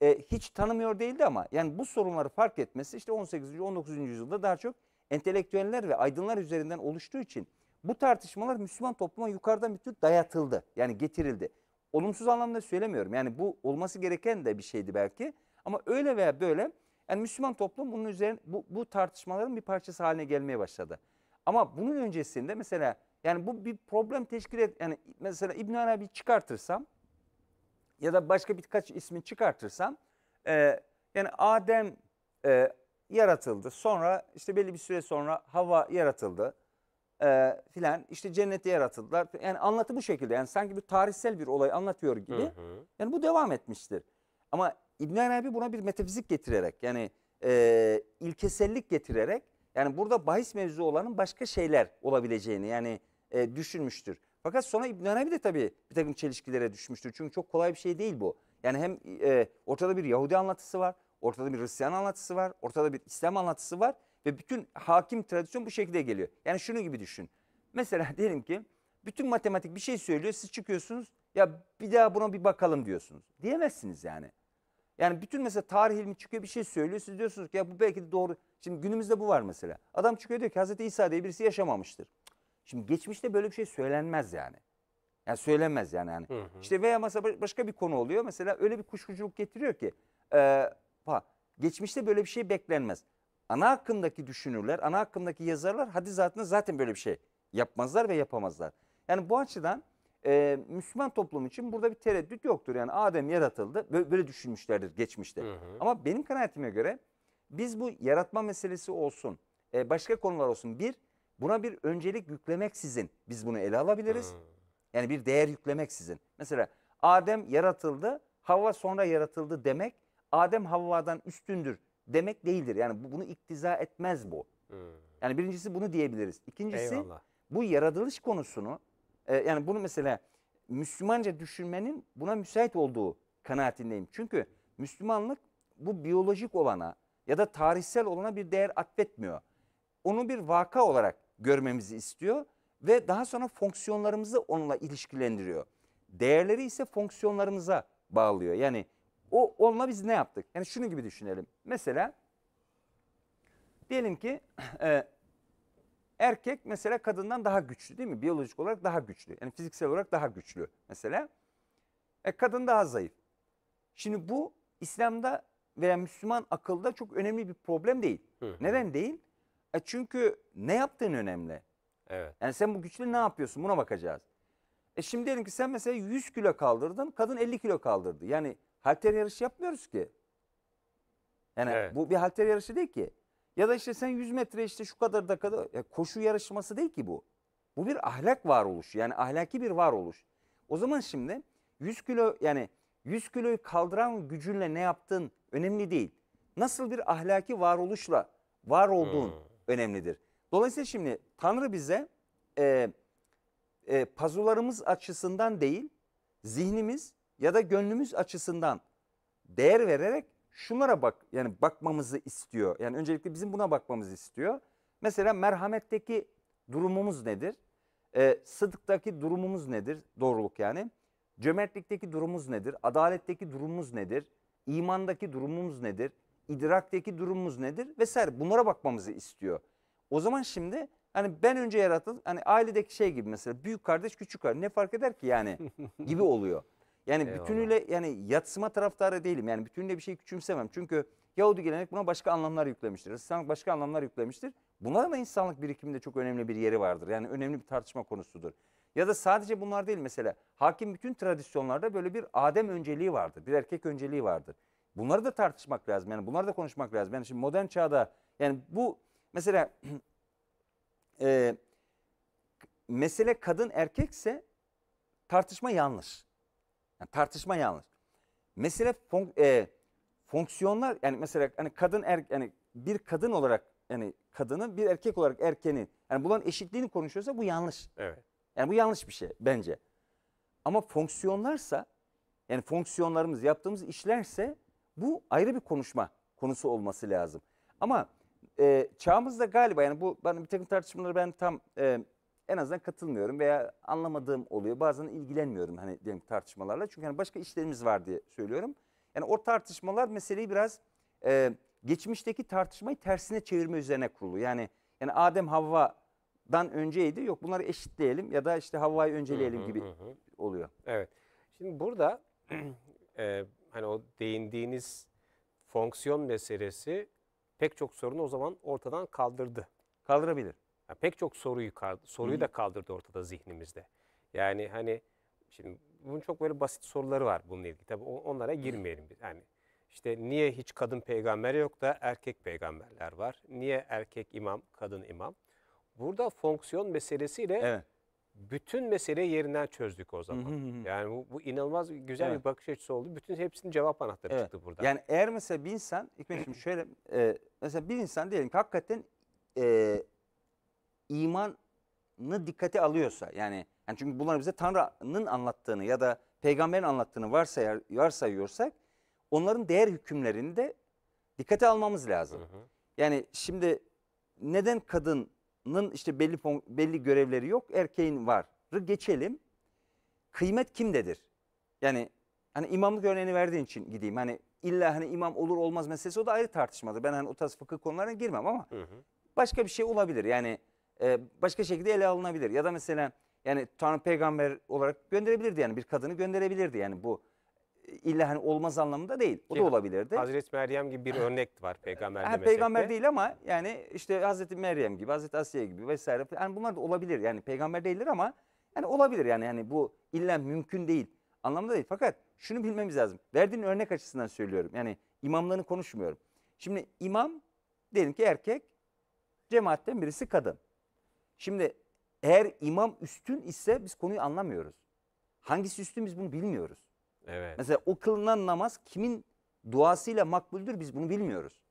S2: E, hiç tanımıyor değildi ama yani bu sorunları fark etmesi işte 18. 19. yüzyılda daha çok entelektüeller ve aydınlar üzerinden oluştuğu için bu tartışmalar Müslüman topluma yukarıdan bir tür dayatıldı. Yani getirildi. Olumsuz anlamda söylemiyorum. Yani bu olması gereken de bir şeydi belki. Ama öyle veya böyle yani Müslüman toplum bunun üzerine bu, bu tartışmaların bir parçası haline gelmeye başladı. Ama bunun öncesinde mesela yani bu bir problem teşkil et yani mesela İbn Arabi çıkartırsam ya da başka birkaç ismi çıkartırsam e, yani Adem e, yaratıldı. Sonra işte belli bir süre sonra hava yaratıldı e, filan işte cennette yaratıldılar. Yani anlatı bu şekilde yani sanki bir tarihsel bir olay anlatıyor gibi. Hı hı. Yani bu devam etmiştir. Ama İbn Arabi buna bir metafizik getirerek yani e, ilkesellik getirerek yani burada bahis mevzu olanın başka şeyler olabileceğini yani e, düşünmüştür. Fakat sonra İbn Arabi de tabii bir takım çelişkilere düşmüştür. Çünkü çok kolay bir şey değil bu. Yani hem e, ortada bir Yahudi anlatısı var. Ortada bir Hristiyan anlatısı var. Ortada bir İslam anlatısı var. Ve bütün hakim tradisyon bu şekilde geliyor. Yani şunu gibi düşün. Mesela diyelim ki bütün matematik bir şey söylüyor. Siz çıkıyorsunuz ya bir daha buna bir bakalım diyorsunuz. Diyemezsiniz yani. Yani bütün mesela tarih ilmi çıkıyor bir şey söylüyor. Siz diyorsunuz ki ya bu belki de doğru. Şimdi günümüzde bu var mesela. Adam çıkıyor diyor ki Hazreti İsa diye birisi yaşamamıştır. Şimdi geçmişte böyle bir şey söylenmez yani. Yani söylenmez yani. yani. Hı hı. İşte veya mesela başka bir konu oluyor. Mesela öyle bir kuşkuculuk getiriyor ki e, Pa. Geçmişte böyle bir şey beklenmez. Ana hakkındaki düşünürler, ana hakkındaki yazarlar hadi zaten zaten böyle bir şey yapmazlar ve yapamazlar. Yani bu açıdan e, Müslüman toplum için burada bir tereddüt yoktur. Yani Adem yaratıldı, böyle, böyle düşünmüşlerdir geçmişte. Hı hı. Ama benim kanaatime göre biz bu yaratma meselesi olsun, e, başka konular olsun. Bir, buna bir öncelik yüklemek sizin. Biz bunu ele alabiliriz. Hı. Yani bir değer yüklemek sizin. Mesela Adem yaratıldı, Havva sonra yaratıldı demek Adem Havva'dan üstündür demek değildir. Yani bunu iktiza etmez bu. Hmm. Yani birincisi bunu diyebiliriz. İkincisi Eyvallah. bu yaratılış konusunu e, yani bunu mesela Müslümanca düşünmenin buna müsait olduğu kanaatindeyim. Çünkü Müslümanlık bu biyolojik olana ya da tarihsel olana bir değer atfetmiyor. Onu bir vaka olarak görmemizi istiyor ve daha sonra fonksiyonlarımızı onunla ilişkilendiriyor. Değerleri ise fonksiyonlarımıza bağlıyor. Yani o onunla biz ne yaptık? Yani şunu gibi düşünelim. Mesela diyelim ki e, erkek mesela kadından daha güçlü değil mi? Biyolojik olarak daha güçlü. Yani fiziksel olarak daha güçlü mesela. E, kadın daha zayıf. Şimdi bu İslam'da veya Müslüman akılda çok önemli bir problem değil. Hı Neden değil? E çünkü ne yaptığın önemli. Evet. Yani sen bu güçlü ne yapıyorsun buna bakacağız. E şimdi diyelim ki sen mesela 100 kilo kaldırdın, kadın 50 kilo kaldırdı. Yani halter yarışı yapmıyoruz ki. Yani evet. bu bir halter yarışı değil ki. Ya da işte sen 100 metre işte şu kadar dakika ya koşu yarışması değil ki bu. Bu bir ahlak varoluşu yani ahlaki bir varoluş. O zaman şimdi 100 kilo yani 100 kiloyu kaldıran gücünle ne yaptığın önemli değil. Nasıl bir ahlaki varoluşla var olduğun hmm. önemlidir. Dolayısıyla şimdi Tanrı bize e, e, pazularımız açısından değil zihnimiz ya da gönlümüz açısından değer vererek şunlara bak yani bakmamızı istiyor. Yani öncelikle bizim buna bakmamızı istiyor. Mesela merhametteki durumumuz nedir? E, sıdıktaki durumumuz nedir? Doğruluk yani. Cömertlikteki durumumuz nedir? Adaletteki durumumuz nedir? İmandaki durumumuz nedir? İdrakteki durumumuz nedir? Vesaire bunlara bakmamızı istiyor. O zaman şimdi hani ben önce yaratıldım hani ailedeki şey gibi mesela büyük kardeş küçük kardeş ne fark eder ki yani gibi oluyor. Yani Eyvallah. bütünüyle yani yatsıma taraftarı değilim. Yani bütünüyle bir şey küçümsemem. Çünkü Yahudi gelenek buna başka anlamlar yüklemiştir. İslamlık başka anlamlar yüklemiştir. Bunlar da insanlık birikiminde çok önemli bir yeri vardır. Yani önemli bir tartışma konusudur. Ya da sadece bunlar değil mesela. Hakim bütün tradisyonlarda böyle bir Adem önceliği vardır. Bir erkek önceliği vardır. Bunları da tartışmak lazım. Yani bunları da konuşmak lazım. Yani şimdi modern çağda yani bu mesela e, mesele kadın erkekse tartışma yanlış. Yani tartışma yanlış. Mesele fon, e, fonksiyonlar yani mesela hani kadın er, yani bir kadın olarak yani kadını bir erkek olarak erkeni yani bunların eşitliğini konuşuyorsa bu yanlış. Evet. Yani bu yanlış bir şey bence. Ama fonksiyonlarsa yani fonksiyonlarımız yaptığımız işlerse bu ayrı bir konuşma konusu olması lazım. Ama e, çağımızda galiba yani bu ben bir takım tartışmaları ben tam e, en azından katılmıyorum veya anlamadığım oluyor. Bazen ilgilenmiyorum hani diyelim tartışmalarla. Çünkü hani başka işlerimiz var diye söylüyorum. Yani o tartışmalar meseleyi biraz e, geçmişteki tartışmayı tersine çevirme üzerine kurulu. Yani yani Adem Havva'dan önceydi. Yok bunları eşitleyelim ya da işte Havva'yı önceleyelim gibi
S1: oluyor. Evet. Şimdi burada e, hani o değindiğiniz fonksiyon meselesi pek çok sorunu o zaman ortadan kaldırdı. Kaldırabilir. Ya pek çok soruyu soruyu da kaldırdı ortada zihnimizde. Yani hani şimdi bunun çok böyle basit soruları var bununla ilgili. Tabii onlara girmeyelim biz. Yani işte niye hiç kadın peygamber yok da erkek peygamberler var? Niye erkek imam, kadın imam? Burada fonksiyon meselesiyle evet. bütün meseleyi yerinden çözdük o zaman. Yani bu, bu inanılmaz güzel evet. bir bakış açısı oldu. Bütün hepsinin cevap anahtarı evet. çıktı burada. Yani
S2: eğer mesela bir insan, Hikmet'ciğim şöyle, e, mesela bir insan diyelim ki hakikaten e, imanı dikkate alıyorsa yani, yani çünkü bunlar bize Tanrı'nın anlattığını ya da peygamberin anlattığını varsayar, varsayıyorsak onların değer hükümlerini de dikkate almamız lazım. Hı hı. Yani şimdi neden kadının işte belli belli görevleri yok, erkeğin var. Geçelim. Kıymet kimdedir? Yani hani imamlık örneğini verdiğin için gideyim. Hani illa hani imam olur olmaz meselesi o da ayrı tartışmadır. Ben hani o tarz fıkıh konularına girmem ama hı hı. başka bir şey olabilir. Yani e, başka şekilde ele alınabilir. Ya da mesela yani Tanrı peygamber olarak gönderebilirdi yani bir kadını gönderebilirdi yani bu e, illa hani olmaz anlamında değil. O da olabilirdi.
S1: Hazreti Meryem gibi bir örnek var peygamber ha, Peygamber değil
S2: ama yani işte Hazreti Meryem gibi, Hazreti Asiye gibi vesaire. Yani bunlar da olabilir. Yani peygamber değildir ama yani olabilir yani yani bu illa mümkün değil anlamında değil. Fakat şunu bilmemiz lazım. Verdiğin örnek açısından söylüyorum. Yani imamlarını konuşmuyorum. Şimdi imam diyelim ki erkek, cemaatten birisi kadın. Şimdi eğer imam üstün ise biz konuyu anlamıyoruz. Hangisi üstün biz bunu bilmiyoruz. Evet. Mesela o kılınan namaz kimin duasıyla makbuldür biz bunu bilmiyoruz.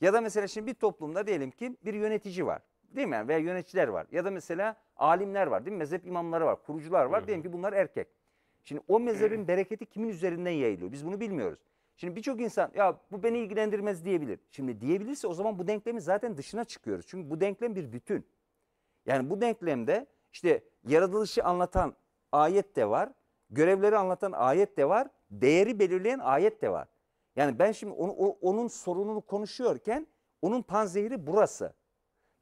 S2: Ya da mesela şimdi bir toplumda diyelim ki bir yönetici var. Değil mi? Yani veya yöneticiler var. Ya da mesela alimler var değil mi? Mezhep imamları var, kurucular var. Hı hı. Diyelim ki bunlar erkek. Şimdi o mezhebin bereketi kimin üzerinden yayılıyor? Biz bunu bilmiyoruz. Şimdi birçok insan ya bu beni ilgilendirmez diyebilir. Şimdi diyebilirse o zaman bu denklemin zaten dışına çıkıyoruz. Çünkü bu denklem bir bütün. Yani bu denklemde işte yaratılışı anlatan ayet de var, görevleri anlatan ayet de var, değeri belirleyen ayet de var. Yani ben şimdi onu, o, onun sorununu konuşuyorken onun panzehiri burası.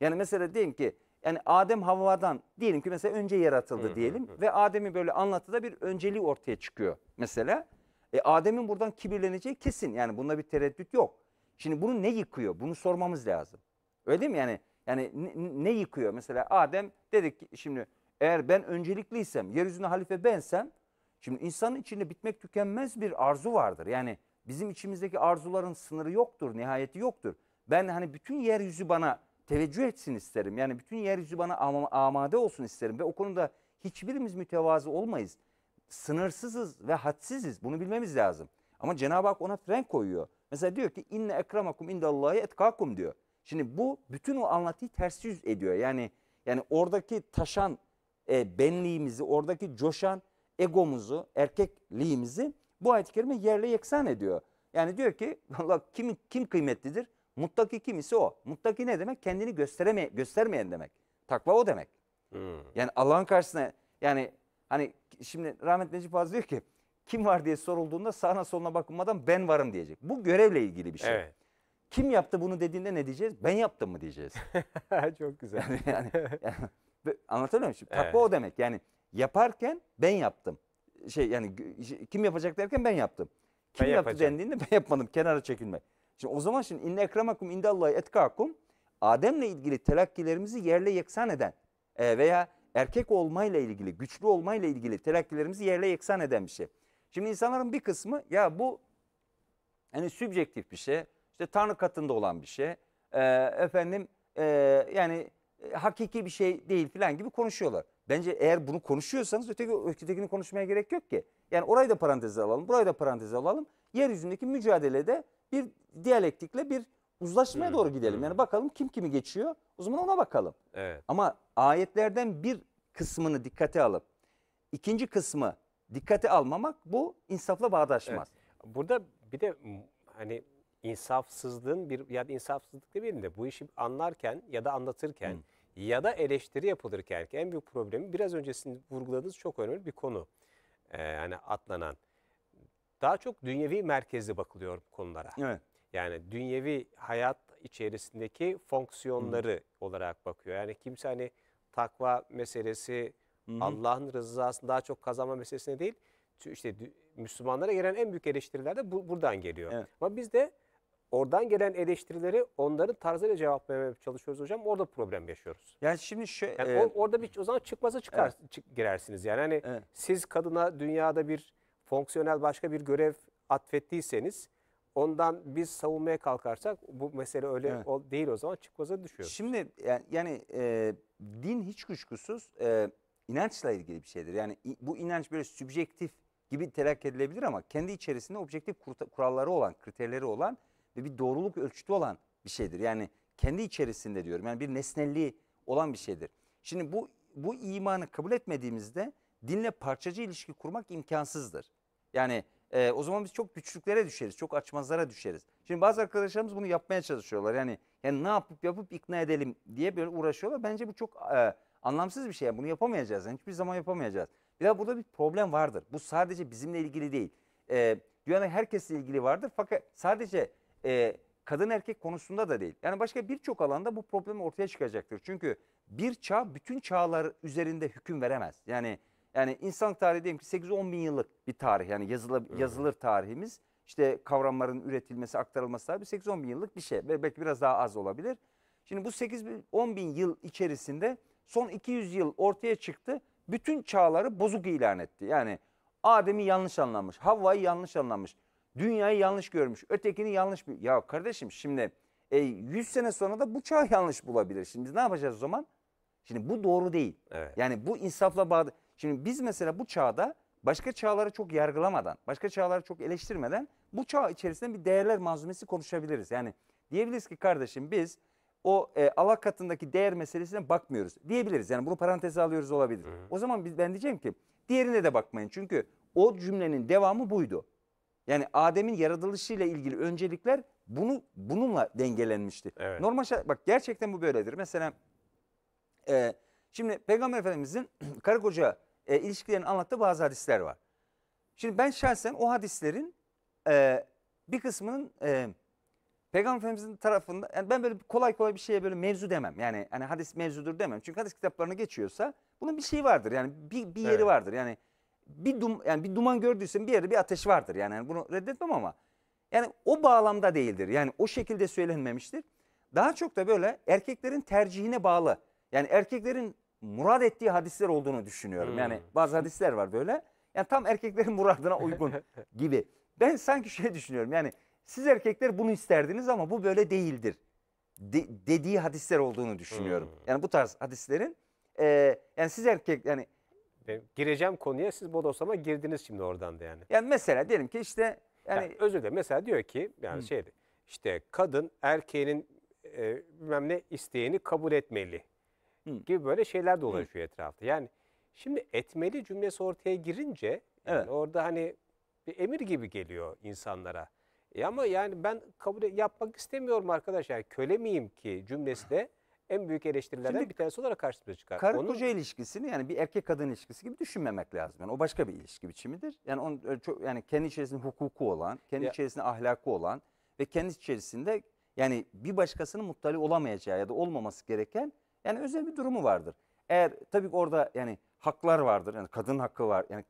S2: Yani mesela diyelim ki yani Adem Havva'dan diyelim ki mesela önce yaratıldı diyelim ve Adem'i böyle anlatıda bir önceliği ortaya çıkıyor mesela. E Adem'in buradan kibirleneceği kesin yani bunda bir tereddüt yok. Şimdi bunu ne yıkıyor? Bunu sormamız lazım. Öyle değil mi? Yani yani ne, yıkıyor? Mesela Adem dedik ki şimdi eğer ben öncelikliysem, yeryüzünde halife bensem, şimdi insanın içinde bitmek tükenmez bir arzu vardır. Yani bizim içimizdeki arzuların sınırı yoktur, nihayeti yoktur. Ben hani bütün yeryüzü bana teveccüh etsin isterim. Yani bütün yeryüzü bana am amade olsun isterim ve o konuda hiçbirimiz mütevazı olmayız. Sınırsızız ve hadsiziz. Bunu bilmemiz lazım. Ama Cenab-ı Hak ona fren koyuyor. Mesela diyor ki inne ekremakum indallahi etkakum diyor. Şimdi bu bütün o anlatıyı ters yüz ediyor. Yani yani oradaki taşan e, benliğimizi, oradaki coşan egomuzu, erkekliğimizi bu ayet-i kerime yerle yeksan ediyor. Yani diyor ki Allah kim, kim kıymetlidir? Muttaki kim ise o. Muttaki ne demek? Kendini göstereme, göstermeyen demek. Takva o demek. Hmm. Yani Allah'ın karşısına yani hani şimdi rahmet Necip Fazıl diyor ki kim var diye sorulduğunda sağına soluna bakılmadan ben varım diyecek. Bu görevle ilgili bir şey. Evet. Kim yaptı bunu dediğinde ne diyeceğiz? Ben yaptım mı diyeceğiz. Çok güzel. Yani, yani, yani anlatabiliyor muyum? Şimdi, evet. o demek. Yani yaparken ben yaptım. Şey yani kim yapacak derken ben yaptım. Kim ben yaptı yapacağım. dendiğinde ben yapmadım. Kenara çekilmek. Şimdi o zaman şimdi inne ekremakum indallahi etkakum Adem'le ilgili telakkilerimizi yerle yeksan eden e, veya erkek olmayla ilgili, güçlü olmayla ilgili telakkilerimizi yerle yeksan eden bir şey. Şimdi insanların bir kısmı ya bu hani sübjektif bir şey işte Tanrı katında olan bir şey. E, efendim e, yani e, hakiki bir şey değil falan gibi konuşuyorlar. Bence eğer bunu konuşuyorsanız öteki, ötekini konuşmaya gerek yok ki. Yani orayı da paranteze alalım, burayı da paranteze alalım. Yeryüzündeki mücadelede bir diyalektikle bir uzlaşmaya doğru gidelim. Yani bakalım kim kimi geçiyor o zaman ona bakalım. Evet. Ama ayetlerden bir kısmını dikkate alıp ikinci kısmı dikkate almamak bu insafla bağdaşmaz.
S1: Evet. Burada bir de hani insafsızlığın bir ya da insafsızlık demeyelim de bu işi anlarken ya da anlatırken Hı. ya da eleştiri yapılırken en büyük problemi biraz öncesinde sizin vurguladığınız çok önemli bir konu. Ee, yani atlanan. Daha çok dünyevi merkezli bakılıyor konulara. Evet. Yani dünyevi hayat içerisindeki fonksiyonları Hı. olarak bakıyor. Yani kimse hani takva meselesi, Allah'ın rızasını daha çok kazanma meselesine değil, işte Müslümanlara gelen en büyük eleştiriler de bu, buradan geliyor. Evet. Ama de Oradan gelen eleştirileri onların tarzıyla cevap vermeye çalışıyoruz hocam. Orada problem yaşıyoruz. Yani şimdi şu yani e, orada bir o zaman çıkmazı çıkar evet. çık, girersiniz. Yani hani evet. siz kadına dünyada bir fonksiyonel başka bir görev atfettiyseniz ondan biz savunmaya kalkarsak bu mesele öyle evet. o, değil o zaman çıkmaza düşüyoruz.
S2: Şimdi yani, yani e, din hiç kuşkusuz e, inançla ilgili bir şeydir. Yani bu inanç böyle subjektif gibi telakki edilebilir ama kendi içerisinde objektif kuralları olan, kriterleri olan ve bir doğruluk ölçütü olan bir şeydir. Yani kendi içerisinde diyorum yani bir nesnelliği olan bir şeydir. Şimdi bu bu imanı kabul etmediğimizde dinle parçacı ilişki kurmak imkansızdır. Yani e, o zaman biz çok güçlüklere düşeriz, çok açmazlara düşeriz. Şimdi bazı arkadaşlarımız bunu yapmaya çalışıyorlar. Yani yani ne yapıp yapıp ikna edelim diye böyle uğraşıyorlar. Bence bu çok e, anlamsız bir şey. Yani bunu yapamayacağız. Yani hiçbir zaman yapamayacağız. Bir daha burada bir problem vardır. Bu sadece bizimle ilgili değil. E, dünyada herkesle ilgili vardır. Fakat sadece e, kadın erkek konusunda da değil. Yani başka birçok alanda bu problem ortaya çıkacaktır. Çünkü bir çağ bütün çağlar üzerinde hüküm veremez. Yani yani insan tarihi diyelim ki 8-10 bin yıllık bir tarih yani yazılı, evet. yazılır tarihimiz. İşte kavramların üretilmesi, aktarılması tabii 8-10 bin yıllık bir şey. Belki biraz daha az olabilir. Şimdi bu 8-10 bin yıl içerisinde son 200 yıl ortaya çıktı. Bütün çağları bozuk ilan etti. Yani Adem'i yanlış anlamış, Havva'yı yanlış anlamış. Dünyayı yanlış görmüş. Ötekini yanlış. Ya kardeşim şimdi e, 100 sene sonra da bu çağı yanlış bulabilir. Şimdi biz ne yapacağız o zaman? Şimdi bu doğru değil. Evet. Yani bu insafla bağlı. Şimdi biz mesela bu çağda başka çağları çok yargılamadan, başka çağları çok eleştirmeden bu çağ içerisinde bir değerler manzumesi konuşabiliriz. Yani diyebiliriz ki kardeşim biz o e, Allah katındaki değer meselesine bakmıyoruz diyebiliriz. Yani bunu paranteze alıyoruz olabilir. Hı hı. O zaman biz, ben diyeceğim ki diğerine de bakmayın. Çünkü o cümlenin devamı buydu. Yani Adem'in yaratılışıyla ilgili öncelikler bunu bununla dengelenmişti. Evet. Normal şart, bak gerçekten bu böyledir. Mesela e, şimdi Peygamber Efendimizin karı koca e, ilişkilerini anlattığı bazı hadisler var. Şimdi ben şahsen o hadislerin e, bir kısmının e, Peygamber Efendimizin tarafında yani ben böyle kolay kolay bir şeye böyle mevzu demem. Yani hani hadis mevzudur demem. Çünkü hadis kitaplarına geçiyorsa bunun bir şeyi vardır. Yani bir, bir yeri evet. vardır. Yani bir dum, yani bir duman gördüysen bir yerde bir ateş vardır. Yani, bunu reddetmem ama yani o bağlamda değildir. Yani o şekilde söylenmemiştir. Daha çok da böyle erkeklerin tercihine bağlı. Yani erkeklerin murad ettiği hadisler olduğunu düşünüyorum. Hmm. Yani bazı hadisler var böyle. Yani tam erkeklerin muradına uygun gibi. Ben sanki şey düşünüyorum. Yani siz erkekler bunu isterdiniz ama bu böyle değildir. De, dediği hadisler olduğunu düşünüyorum. Hmm. Yani bu tarz hadislerin e, yani siz erkek yani gireceğim konuya siz bodoslama girdiniz şimdi
S1: oradan da yani. Yani mesela diyelim ki işte yani, yani özür dilerim mesela diyor ki yani Hı. şeydi işte kadın erkeğinin e, bilmem ne isteğini kabul etmeli Hı. gibi böyle şeyler dolaşıyor Hı. etrafta. Yani şimdi etmeli cümlesi ortaya girince yani evet. orada hani bir emir gibi geliyor insanlara. E ama yani ben kabul e, yapmak istemiyorum arkadaşlar. Yani köle miyim ki cümlesi de en büyük eleştirilerden Şimdi, bir tanesi olarak karşımıza çıkar. Karı Onun... koca
S2: ilişkisini yani bir erkek kadın ilişkisi gibi düşünmemek lazım. Yani o başka bir ilişki biçimidir. Yani onun e, çok, yani kendi içerisinde hukuku olan, kendi ya. içerisinde ahlakı olan ve kendi içerisinde yani bir başkasının muttali olamayacağı ya da olmaması gereken yani özel bir durumu vardır. Eğer tabii orada yani haklar vardır. Yani kadın hakkı var. Yani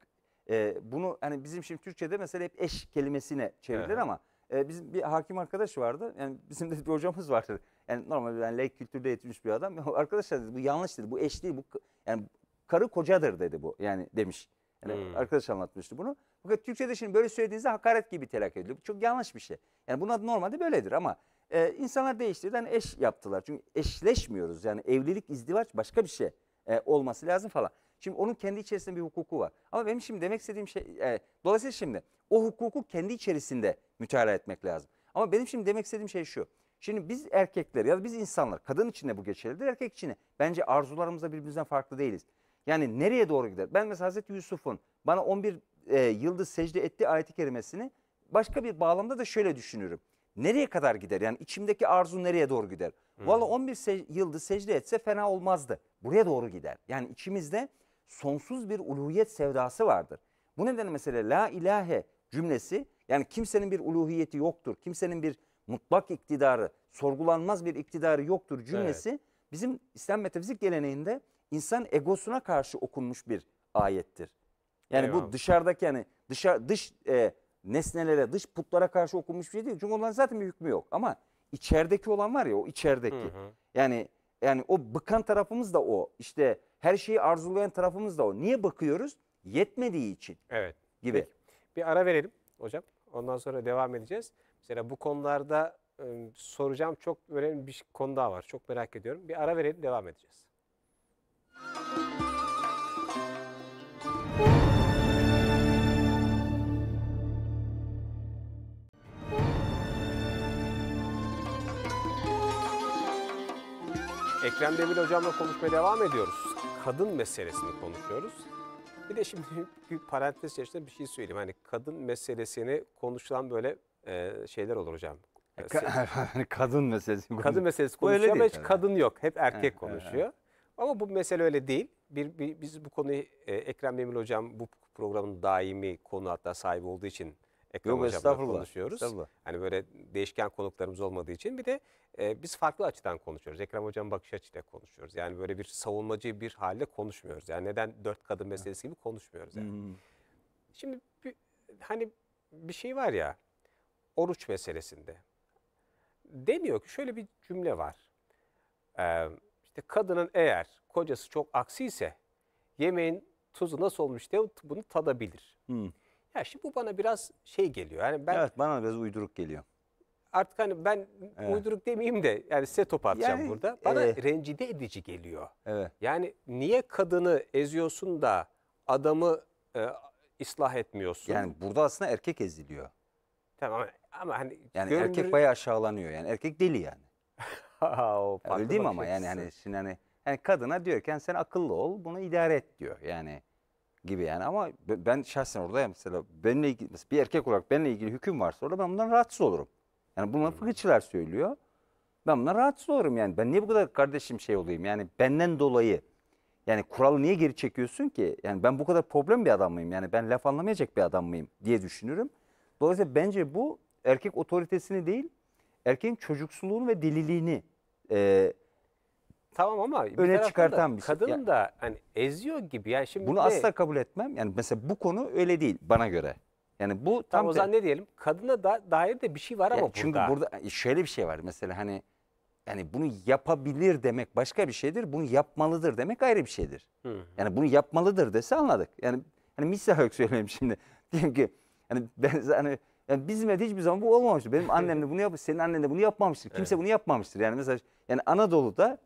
S2: e, bunu hani bizim şimdi Türkçe'de mesela hep eş kelimesine çevrilir evet. ama e, bizim bir hakim arkadaş vardı. Yani bizim de bir hocamız vardı. Yani normal ben yani laik kültürde yetmiş bir adam. Arkadaşlar dedi bu yanlış dedi. Bu eş değil. Bu yani karı kocadır dedi bu. Yani demiş. Yani hmm. arkadaş anlatmıştı bunu. Fakat Türkçe'de şimdi böyle söylediğinizde hakaret gibi telakki ediliyor. Bu çok yanlış bir şey. Yani bunun normalde böyledir ama e, insanlar değiştirdi. Hani eş yaptılar. Çünkü eşleşmiyoruz. Yani evlilik, izdivaç başka bir şey e, olması lazım falan. Şimdi onun kendi içerisinde bir hukuku var. Ama benim şimdi demek istediğim şey, e, dolayısıyla şimdi o hukuku kendi içerisinde mütalaa etmek lazım. Ama benim şimdi demek istediğim şey şu. Şimdi biz erkekler ya da biz insanlar kadın için de bu geçerlidir erkek için de. Bence arzularımızda birbirimizden farklı değiliz. Yani nereye doğru gider? Ben mesela Hazreti Yusuf'un bana 11 e, yıldız secde etti ayeti i kerimesini başka bir bağlamda da şöyle düşünürüm. Nereye kadar gider? Yani içimdeki arzu nereye doğru gider? Hmm. Valla 11 se yıldız secde etse fena olmazdı. Buraya doğru gider. Yani içimizde sonsuz bir uluhiyet sevdası vardır. Bu nedenle mesela la ilahe cümlesi yani kimsenin bir uluhiyeti yoktur. Kimsenin bir mutlak iktidarı, sorgulanmaz bir iktidarı yoktur cümlesi evet. bizim İslam metafizik geleneğinde insan egosuna karşı okunmuş bir ayettir. Yani Eyvallah. bu dışarıdaki yani dışa, dış e, nesnelere, dış putlara karşı okunmuş bir şey değil. Çünkü onların zaten bir hükmü yok. Ama içerideki olan var ya o içerideki. Hı hı. Yani yani o bıkan tarafımız da o. İşte her şeyi arzulayan tarafımız da o. Niye bakıyoruz? Yetmediği için. Evet. Gibi. Peki.
S1: Bir ara verelim hocam. Ondan sonra devam edeceğiz. Mesela bu konularda soracağım çok önemli bir konu daha var. Çok merak ediyorum. Bir ara verelim devam edeceğiz. Ekrem Demir hocamla konuşmaya devam ediyoruz. Kadın meselesini konuşuyoruz. Bir de şimdi bir parantez içerisinde bir şey söyleyeyim. Hani kadın meselesini konuşulan böyle e, şeyler olur hocam. E, e,
S2: hani kadın meselesi Kadın meselesi konuşuyor öyle ama hiç tabii. kadın yok. Hep erkek konuşuyor.
S1: ama bu mesele öyle değil. Bir, bir, biz bu konuyu e, Ekrem Demir hocam bu programın daimi konu hatta sahibi olduğu için Ekrem Yok, hocamla konuşuyoruz. Hani böyle değişken konuklarımız olmadığı için bir de e, biz farklı açıdan konuşuyoruz. Ekrem hocam bakış açıyla konuşuyoruz. Yani böyle bir savunmacı bir halde konuşmuyoruz. Yani neden dört kadın meselesi gibi konuşmuyoruz yani. Hmm. Şimdi bir, hani bir şey var ya oruç meselesinde. Deniyor ki şöyle bir cümle var. Ee, işte kadının eğer kocası çok aksi ise yemeğin tuzu nasıl olmuş diye bunu tadabilir. Hmm. Ya şimdi bu bana biraz şey geliyor. Yani ben Evet
S2: bana biraz uyduruk geliyor.
S1: Artık hani ben evet. uyduruk demeyeyim de yani size top atacağım yani, burada. Bana e, rencide edici geliyor. Evet. Yani niye kadını eziyorsun da adamı e, ıslah etmiyorsun?
S2: Yani burada aslında erkek eziliyor.
S1: Tamam ama hani yani görünür... erkek bayağı
S2: aşağılanıyor yani. Erkek deli yani. o yani öyle ama yani hani şimdi hani yani kadına diyorken sen akıllı ol, bunu idare et diyor yani gibi yani ama ben şahsen orada mesela benimle ilgili bir erkek olarak benimle ilgili hüküm varsa orada ben bundan rahatsız olurum. Yani bunları hmm. fıkıhçılar söylüyor. Ben bundan rahatsız olurum yani. Ben niye bu kadar kardeşim şey olayım yani benden dolayı. Yani kuralı niye geri çekiyorsun ki? Yani ben bu kadar problem bir adam mıyım? Yani ben laf anlamayacak bir adam mıyım diye düşünürüm. Dolayısıyla bence bu erkek otoritesini değil, erkeğin çocuksuluğunu ve deliliğini e, Tamam ama bir öne çıkartan bir şey. Kadın yani,
S1: da hani eziyor gibi. Yani şimdi bunu de, asla
S2: kabul etmem. Yani mesela bu konu öyle değil bana göre. Yani bu tam, tam o zaman ne diyelim? Kadına da dair de bir şey var ama çünkü burada. Çünkü burada e, şöyle bir şey var mesela hani yani bunu yapabilir demek başka bir şeydir. Bunu yapmalıdır demek ayrı bir şeydir. Hı. Yani bunu yapmalıdır dese anladık. Yani hani misal olarak söyleyeyim şimdi. Diyelim ki yani ben hani yani bizim evde hiçbir zaman bu olmamıştır. Benim annem de bunu yap, senin annen de bunu yapmamıştır. Kimse evet. bunu yapmamıştır. Yani mesela yani Anadolu'da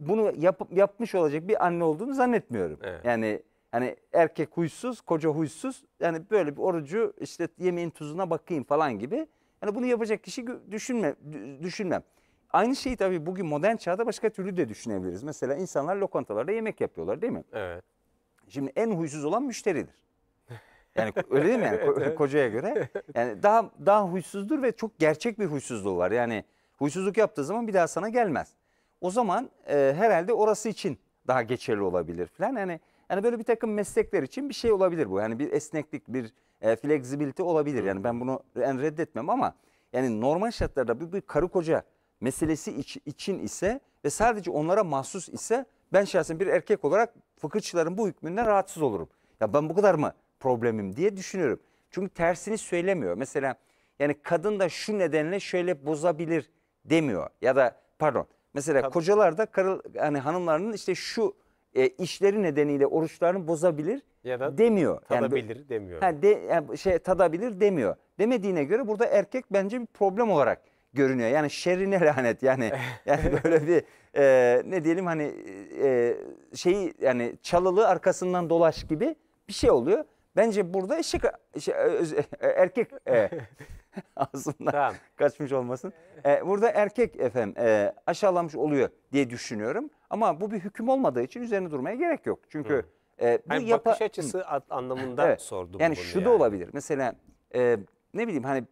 S2: bunu yap, yapmış olacak bir anne olduğunu zannetmiyorum. Evet. Yani hani erkek huysuz, koca huysuz. Yani böyle bir orucu işte yemeğin tuzuna bakayım falan gibi. Yani bunu yapacak kişi düşünme, düşünmem. Aynı şeyi tabii bugün modern çağda başka türlü de düşünebiliriz. Mesela insanlar lokantalarda yemek yapıyorlar değil mi? Evet. Şimdi en huysuz olan müşteridir. Yani öyle değil mi? Yani evet, evet. kocaya göre. Yani daha daha huysuzdur ve çok gerçek bir huysuzluğu var. Yani huysuzluk yaptığı zaman bir daha sana gelmez. O zaman e, herhalde orası için daha geçerli olabilir falan. Yani yani böyle bir takım meslekler için bir şey olabilir bu. Yani bir esneklik, bir e, flexibility olabilir. Yani ben bunu en reddetmem ama yani normal şartlarda bir, bir karı koca meselesi iç, için ise ve sadece onlara mahsus ise ben şahsen bir erkek olarak fıkıhçıların bu hükmünden rahatsız olurum. Ya ben bu kadar mı problemim diye düşünüyorum. Çünkü tersini söylemiyor. Mesela yani kadın da şu nedenle şöyle bozabilir demiyor. Ya da pardon mesela Tabii. kocalar da karı, hani hanımlarının işte şu e, işleri nedeniyle oruçlarını bozabilir ya da demiyor. Tadabilir
S1: yani, demiyor. Ha,
S2: de, yani şey tadabilir demiyor. Demediğine göre burada erkek bence bir problem olarak görünüyor. Yani şerrine lanet yani yani böyle bir e, ne diyelim hani e, e şeyi yani çalılı arkasından dolaş gibi bir şey oluyor. Bence burada eşek şey, e, e, erkek e, ağzımdan tamam. kaçmış olmasın. E, burada erkek efendim e, aşağılanmış oluyor diye düşünüyorum. Ama bu bir hüküm olmadığı için üzerine durmaya gerek yok. Çünkü e, bu yani yapa... bakış açısı
S1: Hı. anlamında evet. sordum yani bunu. Şu yani şu da
S2: olabilir. Mesela e, ne bileyim hani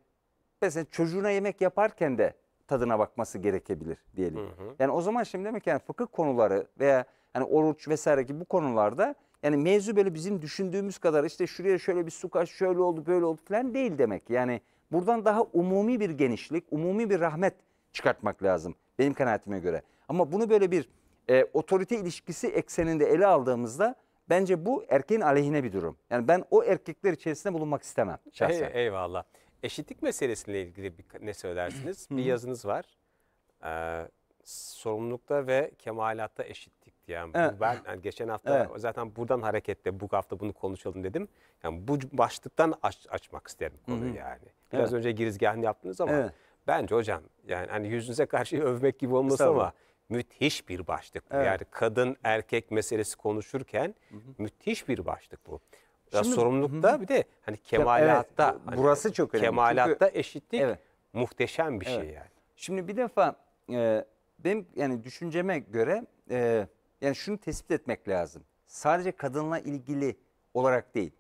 S2: mesela çocuğuna yemek yaparken de tadına bakması gerekebilir diyelim. Hı hı. Yani o zaman şimdi demek ki yani fıkıh konuları veya hani oruç vesaire gibi bu konularda yani mevzu böyle bizim düşündüğümüz kadar işte şuraya şöyle bir su kaç şöyle oldu böyle oldu falan değil demek. Yani buradan daha umumi bir genişlik, umumi bir rahmet çıkartmak lazım benim kanaatime göre. Ama bunu böyle bir e, otorite ilişkisi ekseninde ele aldığımızda bence bu erkeğin aleyhine bir durum. Yani ben o erkekler içerisinde bulunmak istemem şahsen.
S1: Ey, eyvallah. Eşitlik meselesiyle ilgili bir, ne söylersiniz? bir yazınız var. Ee, sorumlulukta ve kemalatta eşitlik yani evet. ben yani geçen hafta evet. zaten buradan hareketle bu hafta bunu konuşalım dedim. Yani bu başlıktan aç, açmak isterim konuyu Hı -hı. yani. Biraz evet. önce girizgahını yaptınız ama evet. bence hocam yani hani yüzünüze karşı övmek gibi olmasın ama müthiş bir başlık. Evet. Yani kadın erkek meselesi konuşurken Hı -hı. müthiş bir başlık bu. Ya Şimdi, sorumlulukta bir de hani kemalatta. Evet, hani burası çok önemli. Kemalatta Çünkü,
S2: eşitlik evet. muhteşem bir şey evet. şey yani. Şimdi bir defa e, benim yani düşünceme göre e, yani şunu tespit etmek lazım. Sadece kadınla ilgili olarak değil.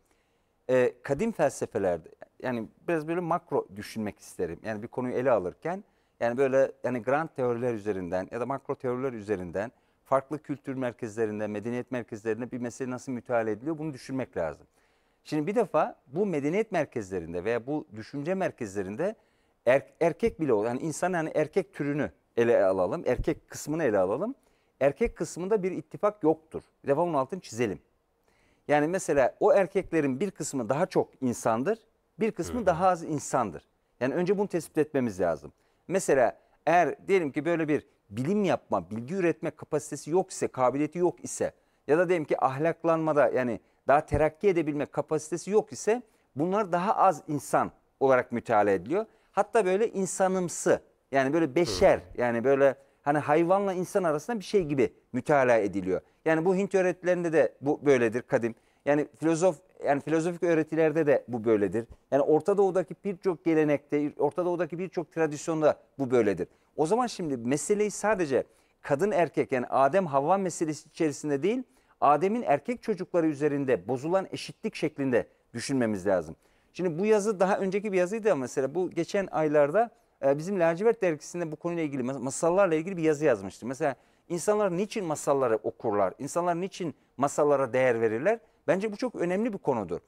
S2: Ee, kadim felsefelerde yani biraz böyle makro düşünmek isterim. Yani bir konuyu ele alırken yani böyle yani grand teoriler üzerinden ya da makro teoriler üzerinden farklı kültür merkezlerinde, medeniyet merkezlerinde bir mesele nasıl müteala ediliyor bunu düşünmek lazım. Şimdi bir defa bu medeniyet merkezlerinde veya bu düşünce merkezlerinde er, erkek bile olan yani insan yani erkek türünü ele alalım, erkek kısmını ele alalım erkek kısmında bir ittifak yoktur. Bir defa bunun altını çizelim. Yani mesela o erkeklerin bir kısmı daha çok insandır, bir kısmı evet. daha az insandır. Yani önce bunu tespit etmemiz lazım. Mesela eğer diyelim ki böyle bir bilim yapma, bilgi üretme kapasitesi yok ise, kabiliyeti yok ise ya da diyelim ki ahlaklanmada yani daha terakki edebilme kapasitesi yok ise bunlar daha az insan olarak müteala ediliyor. Hatta böyle insanımsı yani böyle beşer yani böyle hani hayvanla insan arasında bir şey gibi mütalaa ediliyor. Yani bu Hint öğretilerinde de bu böyledir kadim. Yani filozof yani filozofik öğretilerde de bu böyledir. Yani Orta Doğu'daki birçok gelenekte, Orta Doğu'daki birçok tradisyonda bu böyledir. O zaman şimdi meseleyi sadece kadın erkek yani Adem Havva meselesi içerisinde değil, Adem'in erkek çocukları üzerinde bozulan eşitlik şeklinde düşünmemiz lazım. Şimdi bu yazı daha önceki bir yazıydı ama mesela bu geçen aylarda ee, bizim Lacivert dergisinde bu konuyla ilgili masallarla ilgili bir yazı yazmıştım. Mesela insanlar niçin masalları okurlar? İnsanlar niçin masallara değer verirler? Bence bu çok önemli bir konudur.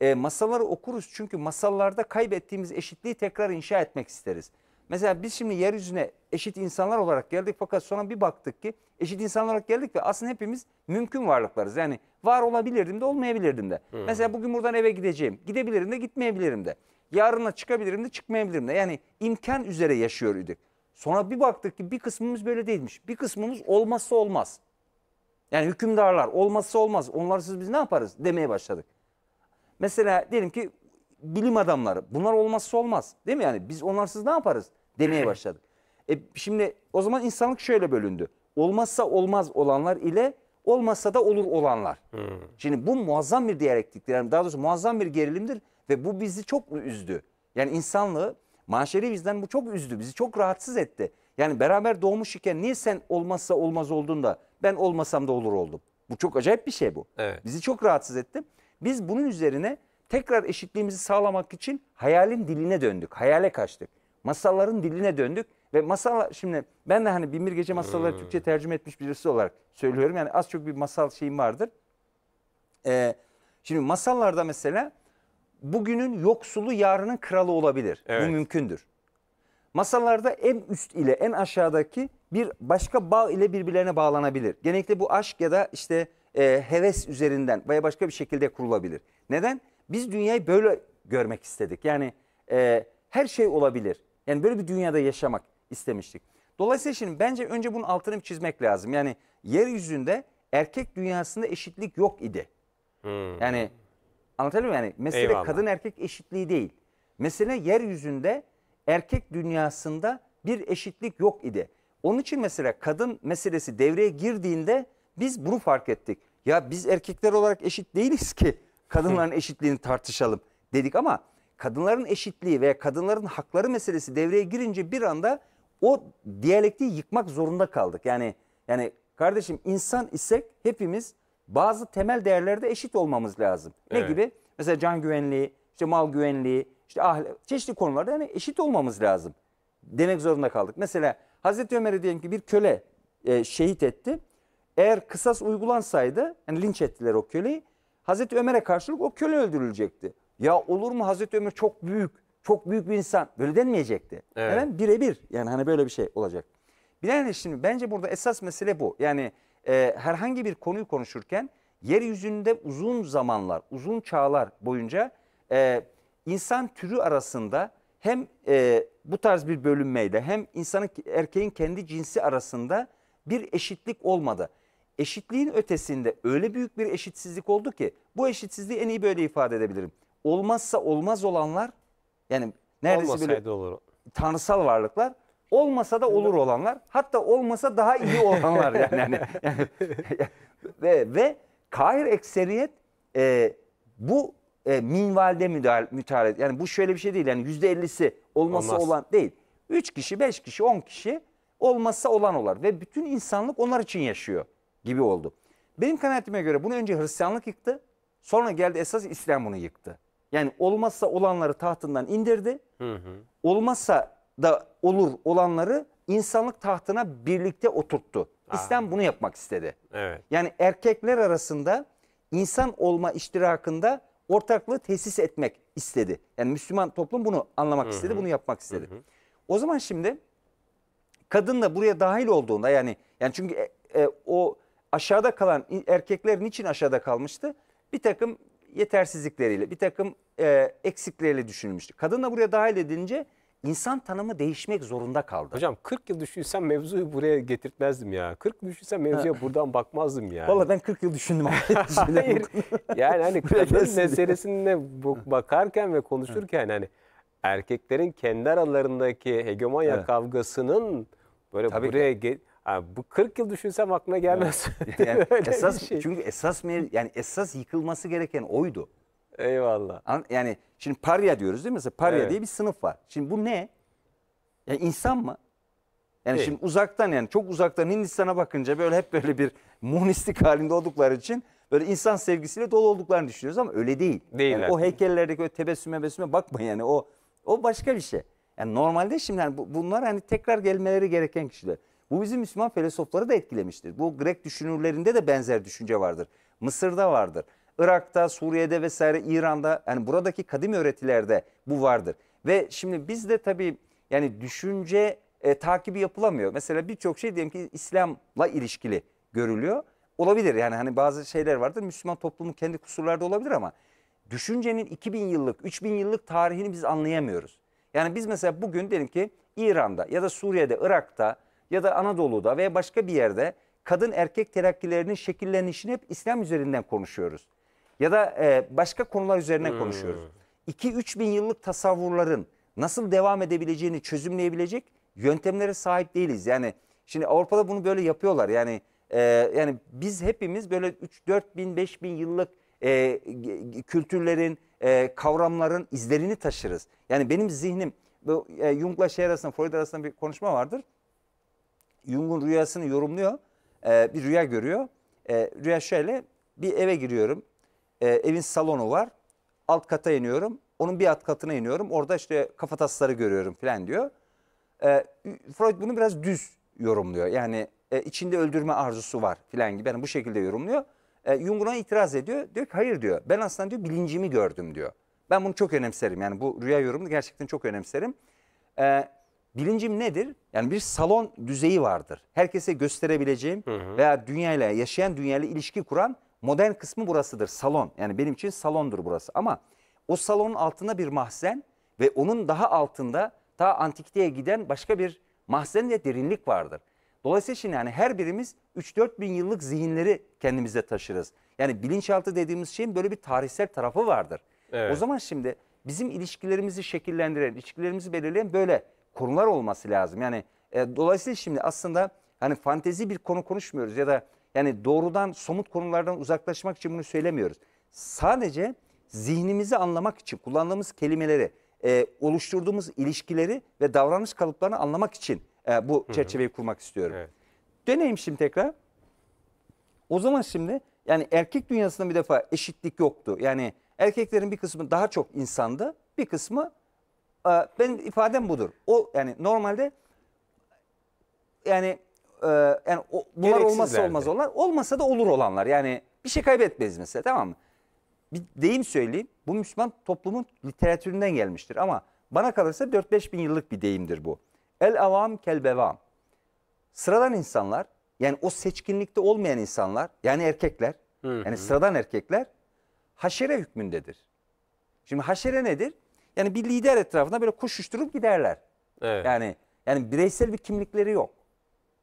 S2: E, masalları okuruz çünkü masallarda kaybettiğimiz eşitliği tekrar inşa etmek isteriz. Mesela biz şimdi yeryüzüne eşit insanlar olarak geldik fakat sonra bir baktık ki eşit insanlar olarak geldik ve aslında hepimiz mümkün varlıklarız. Yani var olabilirdim de olmayabilirdim de. Hmm. Mesela bugün buradan eve gideceğim. Gidebilirim de gitmeyebilirim de. Yarına çıkabilirim de çıkmayabilirim de. Yani imkan üzere yaşıyor Sonra bir baktık ki bir kısmımız böyle değilmiş. Bir kısmımız olmazsa olmaz. Yani hükümdarlar olmazsa olmaz. Onlarsız biz ne yaparız demeye başladık. Mesela diyelim ki bilim adamları bunlar olmazsa olmaz. Değil mi yani biz onlarsız ne yaparız demeye başladık. E şimdi o zaman insanlık şöyle bölündü. Olmazsa olmaz olanlar ile olmazsa da olur olanlar. Hmm. Şimdi bu muazzam bir diyalektiktir. Yani daha doğrusu muazzam bir gerilimdir. Ve bu bizi çok mu üzdü? Yani insanlığı mahşeri bizden bu çok üzdü. Bizi çok rahatsız etti. Yani beraber doğmuş iken niye sen olmazsa olmaz oldun da ben olmasam da olur oldum. Bu çok acayip bir şey bu. Evet. Bizi çok rahatsız etti. Biz bunun üzerine tekrar eşitliğimizi sağlamak için hayalin diline döndük. Hayale kaçtık. Masalların diline döndük. Ve masal şimdi ben de hani Binbir Gece Masalları hmm. Türkçe tercüme etmiş birisi olarak söylüyorum. Yani az çok bir masal şeyim vardır. Ee, şimdi masallarda mesela bugünün yoksulu yarının kralı olabilir. Evet. Bu mümkündür. Masalarda en üst ile en aşağıdaki bir başka bağ ile birbirlerine bağlanabilir. Genellikle bu aşk ya da işte e, heves üzerinden veya başka bir şekilde kurulabilir. Neden? Biz dünyayı böyle görmek istedik. Yani e, her şey olabilir. Yani böyle bir dünyada yaşamak istemiştik. Dolayısıyla şimdi bence önce bunun altını çizmek lazım. Yani yeryüzünde erkek dünyasında eşitlik yok idi. Hmm. Yani Anlatabiliyor muyum? Yani mesele Eyvallah. kadın erkek eşitliği değil. Mesele yeryüzünde erkek dünyasında bir eşitlik yok idi. Onun için mesela kadın meselesi devreye girdiğinde biz bunu fark ettik. Ya biz erkekler olarak eşit değiliz ki kadınların eşitliğini tartışalım dedik ama kadınların eşitliği veya kadınların hakları meselesi devreye girince bir anda o diyalektiği yıkmak zorunda kaldık. Yani yani kardeşim insan isek hepimiz bazı temel değerlerde eşit olmamız lazım. Ne evet. gibi? Mesela can güvenliği, işte mal güvenliği, işte ahle, çeşitli konularda yani eşit olmamız lazım. Demek zorunda kaldık. Mesela Hazreti Ömer'e diyelim ki bir köle e, şehit etti. Eğer kısas uygulansaydı, yani linç ettiler o köleyi, Hazreti Ömer'e karşılık o köle öldürülecekti. Ya olur mu Hazreti Ömer çok büyük, çok büyük bir insan. Böyle denmeyecekti. Evet. Hemen birebir yani hani böyle bir şey olacak. Binaenaleyh şimdi bence burada esas mesele bu. Yani e, herhangi bir konuyu konuşurken yeryüzünde uzun zamanlar, uzun çağlar boyunca e, insan türü arasında hem e, bu tarz bir bölünmeyle hem insanın erkeğin kendi cinsi arasında bir eşitlik olmadı. Eşitliğin ötesinde öyle büyük bir eşitsizlik oldu ki bu eşitsizliği en iyi böyle ifade edebilirim. Olmazsa olmaz olanlar yani neredeyse Olmasaydı böyle olur. tanrısal varlıklar Olmasa da olur olanlar. Hatta olmasa daha iyi olanlar yani. yani, yani ve, ve kahir ekseriyet e, bu e, minvalde müdahale, müdahale. Yani bu şöyle bir şey değil. Yani yüzde ellisi olması Olmaz. olan değil. Üç kişi, beş kişi, on kişi olmasa olan olar. Ve bütün insanlık onlar için yaşıyor gibi oldu. Benim kanaatime göre bunu önce Hristiyanlık yıktı. Sonra geldi esas İslam bunu yıktı. Yani olmazsa olanları tahtından indirdi. Hı hı. Olmazsa da olur olanları insanlık tahtına birlikte oturttu. Aa. Ah. İslam bunu yapmak istedi. Evet. Yani erkekler arasında insan olma iştirakında ortaklığı tesis etmek istedi. Yani Müslüman toplum bunu anlamak Hı -hı. istedi, bunu yapmak istedi. Hı -hı. O zaman şimdi kadın da buraya dahil olduğunda yani yani çünkü e, e, o aşağıda kalan erkekler niçin aşağıda kalmıştı? Bir takım yetersizlikleriyle, bir takım e, eksikleriyle düşünülmüştü. Kadın da buraya dahil edilince insan tanımı değişmek zorunda kaldı. Hocam
S1: 40 yıl düşünsem mevzuyu buraya getirtmezdim ya. 40 yıl düşünsem mevzuya buradan bakmazdım ya. Valla ben
S2: 40 yıl düşündüm. Hayır.
S1: yani hani kadın meselesine bakarken ve konuşurken hani erkeklerin kendi aralarındaki hegemonya evet. kavgasının
S2: böyle Tabii buraya ge- ha, bu 40 yıl düşünsem aklına gelmez. Evet. Yani esas şey. çünkü esas yani esas yıkılması gereken oydu. Eyvallah. Yani şimdi parya diyoruz değil mi? Mesela parya Evet. diye bir sınıf var. Şimdi bu ne? Ya insan mı? Yani Değil. şimdi uzaktan yani çok uzaktan Hindistan'a bakınca böyle hep böyle bir monistik halinde oldukları için böyle insan sevgisiyle dolu olduklarını düşünüyoruz ama öyle değil. Değil. Yani o heykellerdeki o tebessüme besüme bakma yani o o başka bir şey. Yani normalde şimdi yani bunlar hani tekrar gelmeleri gereken kişiler. Bu bizim Müslüman filozofları da etkilemiştir. Bu Grek düşünürlerinde de benzer düşünce vardır. Mısır'da vardır. Irak'ta, Suriye'de vesaire İran'da yani buradaki kadim öğretilerde bu vardır. Ve şimdi bizde tabii yani düşünce e, takibi yapılamıyor. Mesela birçok şey diyelim ki İslam'la ilişkili görülüyor. Olabilir yani hani bazı şeyler vardır. Müslüman toplumun kendi kusurları da olabilir ama düşüncenin 2000 yıllık, 3000 yıllık tarihini biz anlayamıyoruz. Yani biz mesela bugün diyelim ki İran'da ya da Suriye'de, Irak'ta ya da Anadolu'da veya başka bir yerde kadın erkek terakkilerinin şekillenişini hep İslam üzerinden konuşuyoruz. Ya da e, başka konular üzerine hmm. konuşuyoruz. 2-3 bin yıllık tasavvurların nasıl devam edebileceğini çözümleyebilecek yöntemlere sahip değiliz. Yani şimdi Avrupa'da bunu böyle yapıyorlar. Yani e, yani biz hepimiz böyle 3-4 bin 5 bin yıllık e, kültürlerin, e, kavramların izlerini taşırız. Yani benim zihnim, bu, e, Jung'la şey arasında, Freud arasında bir konuşma vardır. Jung'un rüyasını yorumluyor. E, bir rüya görüyor. E, rüya şöyle, bir eve giriyorum. E, evin salonu var. Alt kata iniyorum. Onun bir alt katına iniyorum. Orada işte kafatasları görüyorum falan diyor. E, Freud bunu biraz düz yorumluyor. Yani e, içinde öldürme arzusu var filan gibi. Yani bu şekilde yorumluyor. E, ee, Jung buna itiraz ediyor. Diyor ki hayır diyor. Ben aslında diyor bilincimi gördüm diyor. Ben bunu çok önemserim. Yani bu rüya yorumunu gerçekten çok önemserim. E, bilincim nedir? Yani bir salon düzeyi vardır. Herkese gösterebileceğim hı hı. veya dünyayla yaşayan dünyayla ilişki kuran Modern kısmı burasıdır salon. Yani benim için salondur burası ama o salonun altında bir mahzen ve onun daha altında ta antikiteye giden başka bir mahzen ve derinlik vardır. Dolayısıyla şimdi yani her birimiz 3-4 bin yıllık zihinleri kendimize taşırız. Yani bilinçaltı dediğimiz şeyin böyle bir tarihsel tarafı vardır. Evet. O zaman şimdi bizim ilişkilerimizi şekillendiren, ilişkilerimizi belirleyen böyle konular olması lazım. Yani e, dolayısıyla şimdi aslında hani fantezi bir konu konuşmuyoruz ya da yani doğrudan somut konulardan uzaklaşmak için bunu söylemiyoruz. Sadece zihnimizi anlamak için kullandığımız kelimeleri, e, oluşturduğumuz ilişkileri ve davranış kalıplarını anlamak için e, bu çerçeveyi kurmak istiyorum. Evet. Döneyim şimdi tekrar. O zaman şimdi yani erkek dünyasında bir defa eşitlik yoktu. Yani erkeklerin bir kısmı daha çok insandı, bir kısmı e, benim ifadem budur. O yani normalde yani e, yani o, bunlar Gereksiz olmazsa olmaz olanlar. Olmasa da olur olanlar. Yani bir şey kaybetmeyiz mesela tamam mı? Bir deyim söyleyeyim. Bu Müslüman toplumun literatüründen gelmiştir ama bana kalırsa 4-5 bin yıllık bir deyimdir bu. El avam kel bevam. Sıradan insanlar yani o seçkinlikte olmayan insanlar yani erkekler hı hı. yani sıradan erkekler haşere hükmündedir. Şimdi haşere nedir? Yani bir lider etrafında böyle koşuşturup giderler. Evet. Yani yani bireysel bir kimlikleri yok.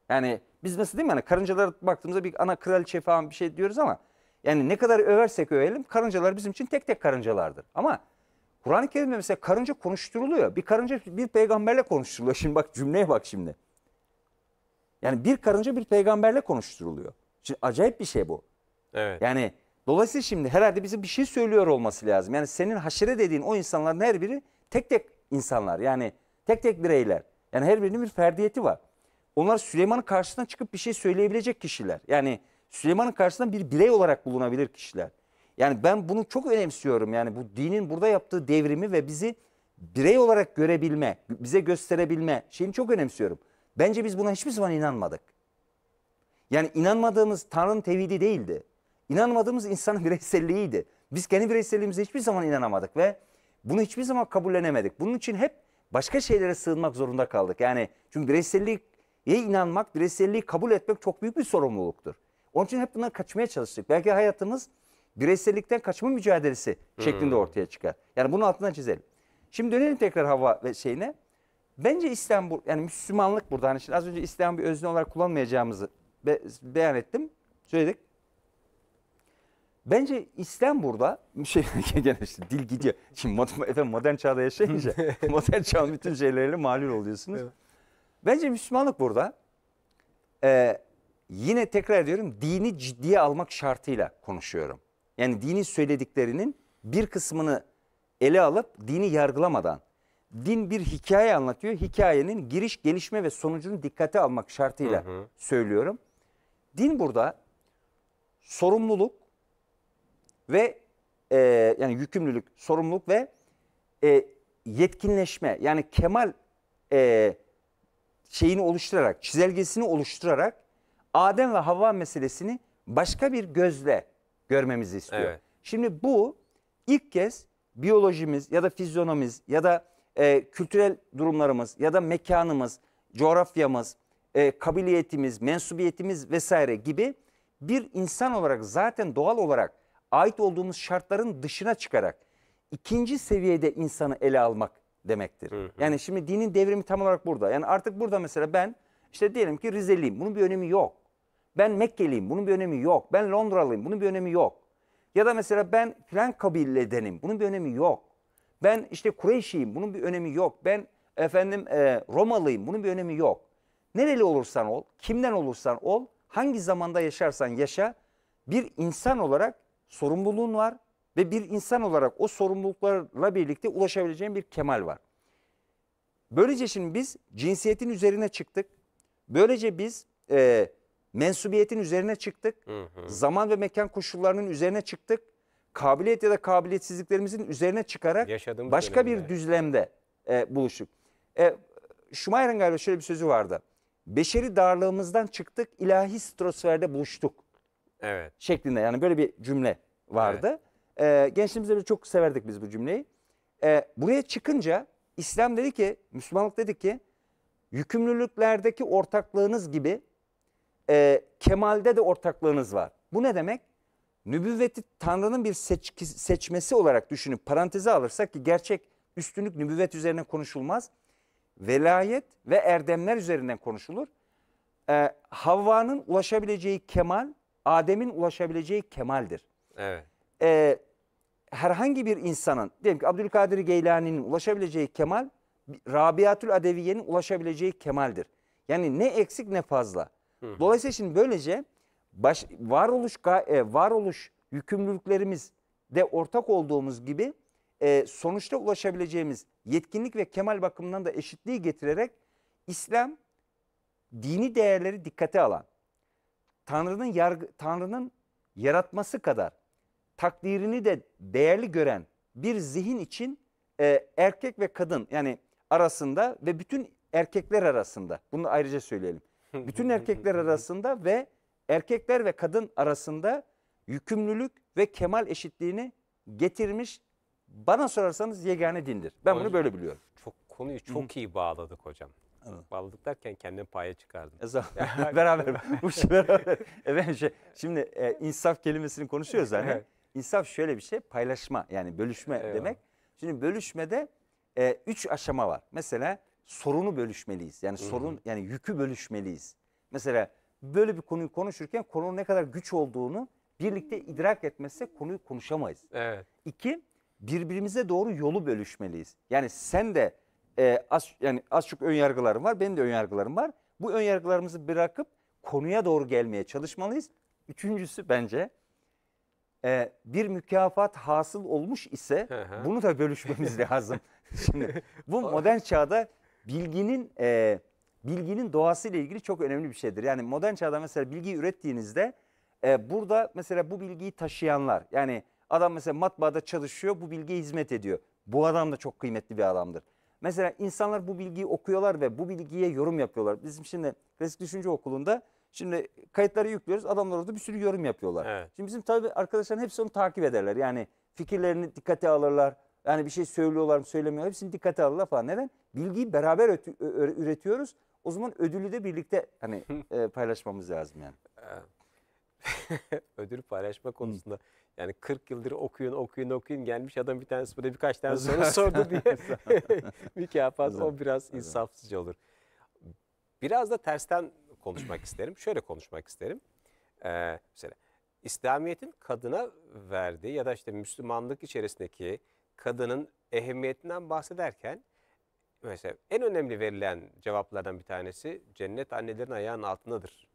S2: Yani biz nasıl değil mi? Yani karıncalara baktığımızda bir ana kraliçe falan bir şey diyoruz ama yani ne kadar översek övelim karıncalar bizim için tek tek karıncalardır. Ama Kur'an-ı Kerim'de mesela karınca konuşturuluyor. Bir karınca bir peygamberle konuşturuluyor. Şimdi bak cümleye bak şimdi. Yani bir karınca bir peygamberle konuşturuluyor. Şimdi acayip bir şey bu. Evet. Yani dolayısıyla şimdi herhalde bize bir şey söylüyor olması lazım. Yani senin haşire dediğin o insanların her biri tek tek insanlar. Yani tek tek bireyler. Yani her birinin bir ferdiyeti var. Onlar Süleyman'ın karşısına çıkıp bir şey söyleyebilecek kişiler. Yani Süleyman'ın karşısında bir birey olarak bulunabilir kişiler. Yani ben bunu çok önemsiyorum. Yani bu dinin burada yaptığı devrimi ve bizi birey olarak görebilme, bize gösterebilme şeyini çok önemsiyorum. Bence biz buna hiçbir zaman inanmadık. Yani inanmadığımız Tanrı'nın tevhidi değildi. İnanmadığımız insanın bireyselliğiydi. Biz kendi bireyselliğimize hiçbir zaman inanamadık ve bunu hiçbir zaman kabullenemedik. Bunun için hep başka şeylere sığınmak zorunda kaldık. Yani çünkü bireysellik inanmak, bireyselliği kabul etmek çok büyük bir sorumluluktur. Onun için hep bundan kaçmaya çalıştık. Belki hayatımız bireysellikten kaçma mücadelesi hmm. şeklinde ortaya çıkar. Yani bunun altına çizelim. Şimdi dönelim tekrar hava ve şeyine. Bence İstanbul yani Müslümanlık burada hani şimdi az önce İslam bir özne olarak kullanmayacağımızı be, beyan ettim. Söyledik. Bence İslam burada şey gene işte dil gidiyor. Şimdi modern, efendim modern çağda yaşayınca modern çağın bütün şeyleriyle malul oluyorsunuz. Evet. Bence Müslümanlık burada e, yine tekrar ediyorum dini ciddiye almak şartıyla konuşuyorum. Yani dinin söylediklerinin bir kısmını ele alıp dini yargılamadan din bir hikaye anlatıyor. Hikayenin giriş, gelişme ve sonucunu dikkate almak şartıyla hı hı. söylüyorum. Din burada sorumluluk ve e, yani yükümlülük, sorumluluk ve e, yetkinleşme yani kemal e, şeyini oluşturarak, çizelgesini oluşturarak Adem ve Havva meselesini başka bir gözle görmemizi istiyor. Evet. Şimdi bu ilk kez biyolojimiz ya da fizyonomimiz ya da e, kültürel durumlarımız ya da mekanımız, coğrafyamız, e, kabiliyetimiz, mensubiyetimiz vesaire gibi bir insan olarak zaten doğal olarak ait olduğumuz şartların dışına çıkarak ikinci seviyede insanı ele almak demektir. Hı hı. Yani şimdi dinin devrimi tam olarak burada. Yani artık burada mesela ben işte diyelim ki Rizeliyim. Bunun bir önemi yok. Ben Mekkeliyim. Bunun bir önemi yok. Ben Londralıyım. Bunun bir önemi yok. Ya da mesela ben filan kabiledenim. Bunun bir önemi yok. Ben işte Kureyşiyim. Bunun bir önemi yok. Ben efendim e, Romalıyım. Bunun bir önemi yok. Nereli olursan ol, kimden olursan ol, hangi zamanda yaşarsan yaşa bir insan olarak sorumluluğun var ve bir insan olarak o sorumluluklarla birlikte ulaşabileceğim bir kemal var. Böylece şimdi biz cinsiyetin üzerine çıktık. Böylece biz e, mensubiyetin üzerine çıktık. Hı hı. Zaman ve mekan koşullarının üzerine çıktık. Kabiliyet ya da kabiliyetsizliklerimizin üzerine çıkarak Yaşadığımız başka dönemde. bir düzlemde e, buluştuk. E, Schumacher'ın galiba şöyle bir sözü vardı. Beşeri darlığımızdan çıktık, ilahi stratosferde buluştuk. Evet. Şeklinde yani böyle bir cümle vardı. Evet. E, gençliğimizde çok severdik biz bu cümleyi. E, buraya çıkınca İslam dedi ki, Müslümanlık dedi ki yükümlülüklerdeki ortaklığınız gibi e, kemalde de ortaklığınız var. Bu ne demek? Nübüvveti Tanrı'nın bir seçki, seçmesi olarak düşünüp paranteze alırsak ki gerçek üstünlük nübüvvet üzerine konuşulmaz. Velayet ve erdemler üzerinden konuşulur. Ee, Havva'nın ulaşabileceği kemal, Adem'in ulaşabileceği kemaldir. Evet e, herhangi bir insanın diyelim ki Abdülkadir Geylani'nin ulaşabileceği kemal Rabiatül Adeviye'nin ulaşabileceği kemaldir. Yani ne eksik ne fazla. Hı Dolayısıyla şimdi böylece baş, varoluş e, varoluş yükümlülüklerimiz de ortak olduğumuz gibi e, sonuçta ulaşabileceğimiz yetkinlik ve kemal bakımından da eşitliği getirerek İslam dini değerleri dikkate alan Tanrı'nın yargı Tanrı'nın yaratması kadar takdirini de değerli gören bir zihin için e, erkek ve kadın yani arasında ve bütün erkekler arasında bunu ayrıca söyleyelim. Bütün erkekler arasında ve erkekler ve kadın arasında yükümlülük ve kemal eşitliğini getirmiş bana sorarsanız yegane dindir. Ben hocam, bunu böyle biliyorum. Çok konuyu çok
S1: Hı iyi bağladık hocam. Evet. Bağladık derken kendim paya
S2: çıkardım. E, beraber bu şey beraber. Efendim şey, şimdi e, insaf kelimesini konuşuyoruz hani. İnsaf şöyle bir şey paylaşma yani bölüşme Eyvallah. demek. Şimdi bölüşmede e, üç aşama var. Mesela sorunu bölüşmeliyiz. Yani Hı-hı. sorun yani yükü bölüşmeliyiz. Mesela böyle bir konuyu konuşurken konunun ne kadar güç olduğunu birlikte idrak etmezsek konuyu konuşamayız. Evet. İki, birbirimize doğru yolu bölüşmeliyiz. Yani sen de e, az, yani az çok ön yargılarım var, benim de ön yargılarım var. Bu ön yargılarımızı bırakıp konuya doğru gelmeye çalışmalıyız. Üçüncüsü bence e, bir mükafat hasıl olmuş ise bunu da bölüşmemiz lazım. Şimdi bu modern çağda bilginin e, bilginin ile ilgili çok önemli bir şeydir. Yani modern çağda mesela bilgiyi ürettiğinizde e, burada mesela bu bilgiyi taşıyanlar yani adam mesela matbaada çalışıyor bu bilgiye hizmet ediyor. Bu adam da çok kıymetli bir adamdır. Mesela insanlar bu bilgiyi okuyorlar ve bu bilgiye yorum yapıyorlar. Bizim şimdi klasik düşünce okulunda Şimdi kayıtları yüklüyoruz. Adamlar orada bir sürü yorum yapıyorlar. Evet. Şimdi bizim tabii arkadaşların hepsi onu takip ederler. Yani fikirlerini dikkate alırlar. Yani bir şey söylüyorlar mı söylemiyorlar hepsini dikkate alırlar falan. Neden? Bilgiyi beraber üretiyoruz. O zaman ödülü de birlikte hani e, paylaşmamız lazım yani.
S1: ödül paylaşma konusunda yani 40 yıldır okuyun okuyun okuyun gelmiş adam bir tanesi burada birkaç tane soru sordu diye mükafat o biraz insafsızca olur. Biraz da tersten konuşmak isterim. Şöyle konuşmak isterim. Ee, mesela İslamiyet'in kadına verdiği ya da işte Müslümanlık içerisindeki kadının ehemmiyetinden bahsederken mesela en önemli verilen cevaplardan bir tanesi cennet annelerin ayağının altındadır.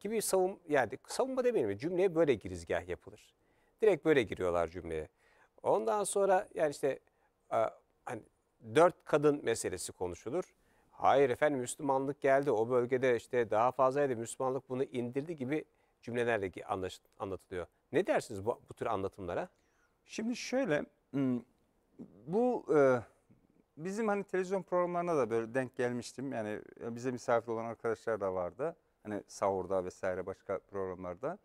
S1: Gibi savun yani savunma demeyelim cümleye böyle girizgah yapılır. Direkt böyle giriyorlar cümleye. Ondan sonra yani işte e, hani dört kadın meselesi konuşulur. Hayır efendim Müslümanlık geldi o bölgede işte daha fazlaydı Müslümanlık bunu indirdi gibi cümlelerle anlatılıyor.
S2: Ne dersiniz bu, bu tür anlatımlara? Şimdi şöyle bu e, bizim hani televizyon programlarına da böyle denk gelmiştim. Yani e, bize misafir olan arkadaşlar da vardı. Hani sahurda vesaire başka programlarda.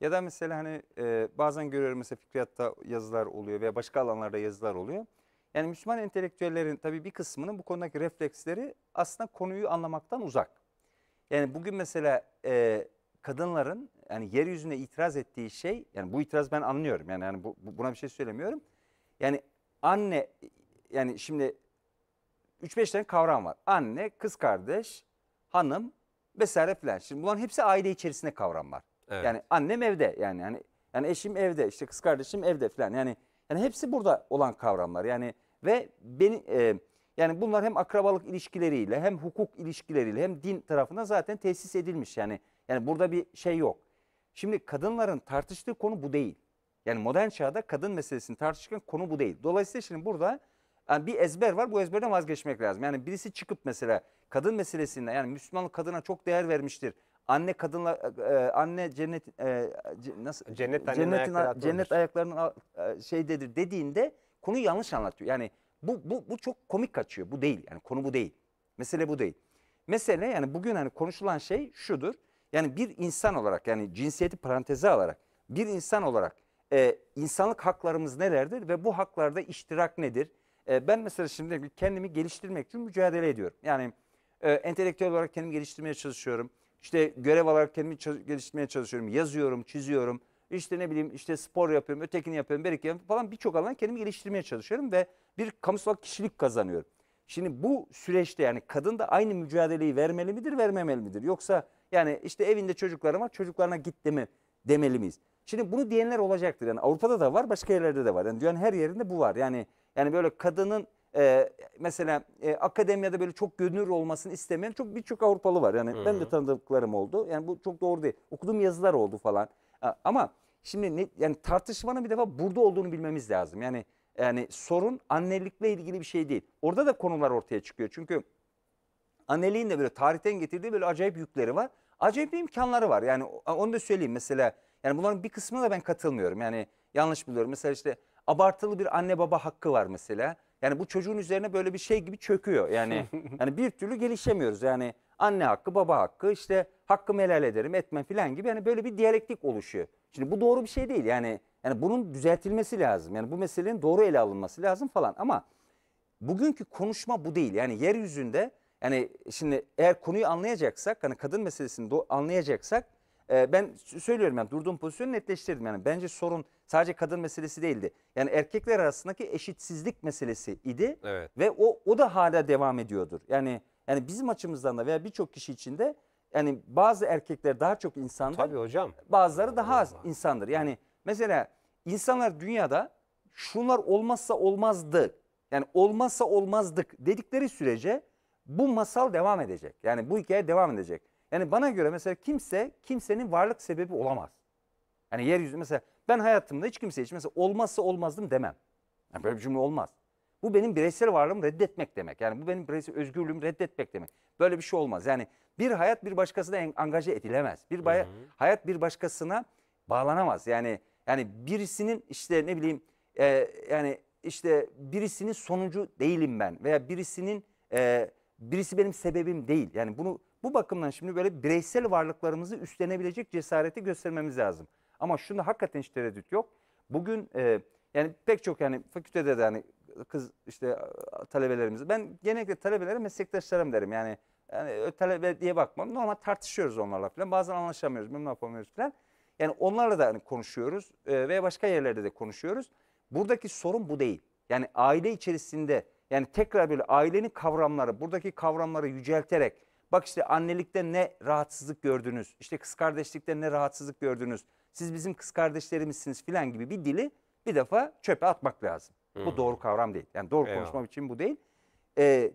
S2: Ya da mesela hani e, bazen görüyorum mesela Fikriyat'ta yazılar oluyor veya başka alanlarda yazılar oluyor. Yani Müslüman entelektüellerin tabii bir kısmının bu konudaki refleksleri aslında konuyu anlamaktan uzak. Yani bugün mesela e, kadınların yani yeryüzüne itiraz ettiği şey yani bu itiraz ben anlıyorum yani yani bu, buna bir şey söylemiyorum. Yani anne yani şimdi 3-5 tane kavram var. Anne, kız kardeş, hanım vesaire filan. Şimdi bunların hepsi aile içerisinde kavramlar. Evet. Yani annem evde yani yani yani eşim evde işte kız kardeşim evde filan. Yani yani hepsi burada olan kavramlar. Yani ve beni e, yani bunlar hem akrabalık ilişkileriyle hem hukuk ilişkileriyle hem din tarafından zaten tesis edilmiş. Yani yani burada bir şey yok. Şimdi kadınların tartıştığı konu bu değil. Yani modern çağda kadın meselesini tartışırken konu bu değil. Dolayısıyla şimdi burada yani e, bir ezber var bu ezberden vazgeçmek lazım. Yani birisi çıkıp mesela kadın meselesinde yani Müslümanlık kadına çok değer vermiştir Anne kadınla e, e, anne cennet e, c- nasıl Cennet cennetin ayakları cennet ayaklarının al- e, şeydedir dediğinde konuyu yanlış anlatıyor. Yani bu bu bu çok komik kaçıyor. Bu değil. Yani konu bu değil. Mesele bu değil. Mesele yani bugün hani konuşulan şey şudur. Yani bir insan olarak yani cinsiyeti paranteze alarak bir insan olarak e, insanlık haklarımız nelerdir ve bu haklarda iştirak nedir? E, ben mesela şimdi kendimi geliştirmek için mücadele ediyorum. Yani e, entelektüel olarak kendimi geliştirmeye çalışıyorum. İşte görev olarak kendimi geliştirmeye çalışıyorum. Yazıyorum, çiziyorum. İşte ne bileyim işte spor yapıyorum, ötekini yapıyorum, berik yapıyorum falan birçok alan kendimi geliştirmeye çalışıyorum ve bir kamusal kişilik kazanıyorum. Şimdi bu süreçte yani kadın da aynı mücadeleyi vermeli midir, vermemeli midir? Yoksa yani işte evinde çocuklarım var, çocuklarına git deme, demeli miyiz? Şimdi bunu diyenler olacaktır. Yani Avrupa'da da var, başka yerlerde de var. Yani dünyanın her yerinde bu var. Yani yani böyle kadının e, mesela e, akademiyada böyle çok görünür olmasını istemeyen çok birçok Avrupalı var. Yani hmm. ben de tanıdıklarım oldu. Yani bu çok doğru değil. Okuduğum yazılar oldu falan. Ama şimdi ne, yani tartışmanın bir defa burada olduğunu bilmemiz lazım. Yani yani sorun annelikle ilgili bir şey değil. Orada da konular ortaya çıkıyor. Çünkü anneliğin de böyle tarihten getirdiği böyle acayip yükleri var. Acayip bir imkanları var. Yani onu da söyleyeyim mesela. Yani bunların bir kısmına da ben katılmıyorum. Yani yanlış biliyorum. Mesela işte abartılı bir anne baba hakkı var mesela. Yani bu çocuğun üzerine böyle bir şey gibi çöküyor. Yani yani bir türlü gelişemiyoruz. Yani anne hakkı, baba hakkı, işte hakkı helal ederim, etmem filan gibi yani böyle bir diyalektik oluşuyor. Şimdi bu doğru bir şey değil. Yani yani bunun düzeltilmesi lazım. Yani bu meselenin doğru ele alınması lazım falan ama bugünkü konuşma bu değil. Yani yeryüzünde yani şimdi eğer konuyu anlayacaksak hani kadın meselesini anlayacaksak ee, ben söylüyorum yani durduğum pozisyonu netleştirdim. Yani bence sorun sadece kadın meselesi değildi. Yani erkekler arasındaki eşitsizlik meselesi idi evet. ve o o da hala devam ediyordur. Yani yani bizim açımızdan da veya birçok kişi için de yani bazı erkekler daha çok insandır. Tabii hocam. Bazıları daha az insandır. Yani mesela insanlar dünyada şunlar olmazsa olmazdı. Yani olmazsa olmazdık dedikleri sürece bu masal devam edecek. Yani bu hikaye devam edecek. Yani bana göre mesela kimse kimsenin varlık sebebi olamaz. Yani yeryüzü mesela ben hayatımda hiç kimseye hiç mesela olmazsa olmazdım demem. Yani böyle bir cümle olmaz. Bu benim bireysel varlığımı reddetmek demek. Yani bu benim bireysel özgürlüğümü reddetmek demek. Böyle bir şey olmaz. Yani bir hayat bir başkasına angaje edilemez. Bir bay- hayat bir başkasına bağlanamaz. Yani yani birisinin işte ne bileyim e, yani işte birisinin sonucu değilim ben veya birisinin e, birisi benim sebebim değil. Yani bunu bu bakımdan şimdi böyle bireysel varlıklarımızı üstlenebilecek cesareti göstermemiz lazım. Ama şunda hakikaten hiç tereddüt yok. Bugün e, yani pek çok yani fakültede de hani kız işte e, talebelerimiz. Ben genellikle talebelere meslektaşlarım derim. Yani, yani e, talebe diye bakmam. Normal tartışıyoruz onlarla falan. Bazen anlaşamıyoruz, bilmem ne yapamıyoruz falan. Yani onlarla da hani konuşuyoruz e, veya başka yerlerde de konuşuyoruz. Buradaki sorun bu değil. Yani aile içerisinde yani tekrar böyle ailenin kavramları, buradaki kavramları yücelterek Bak işte annelikte ne rahatsızlık gördünüz. İşte kız kardeşlikte ne rahatsızlık gördünüz. Siz bizim kız kardeşlerimizsiniz filan gibi bir dili bir defa çöpe atmak lazım. Hmm. Bu doğru kavram değil. Yani doğru konuşmam için bu değil. Ee,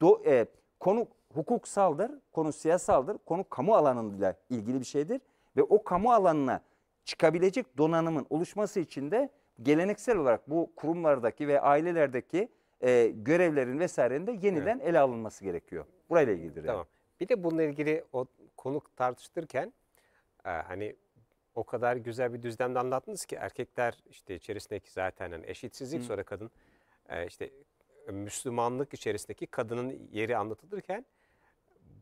S2: do, e, konu hukuksaldır, konu siyasaldır, konu kamu alanıyla ilgili bir şeydir. Ve o kamu alanına çıkabilecek donanımın oluşması için de geleneksel olarak bu kurumlardaki ve ailelerdeki e, görevlerin vesairenin de yeniden evet. ele alınması gerekiyor. Burayla ilgilidir. Tamam. Yani. Bir de bununla
S1: ilgili o konuk tartıştırırken e, hani o kadar güzel bir düzlemde anlattınız ki erkekler işte içerisindeki zaten hani eşitsizlik Hı. sonra kadın e, işte Müslümanlık içerisindeki kadının yeri anlatılırken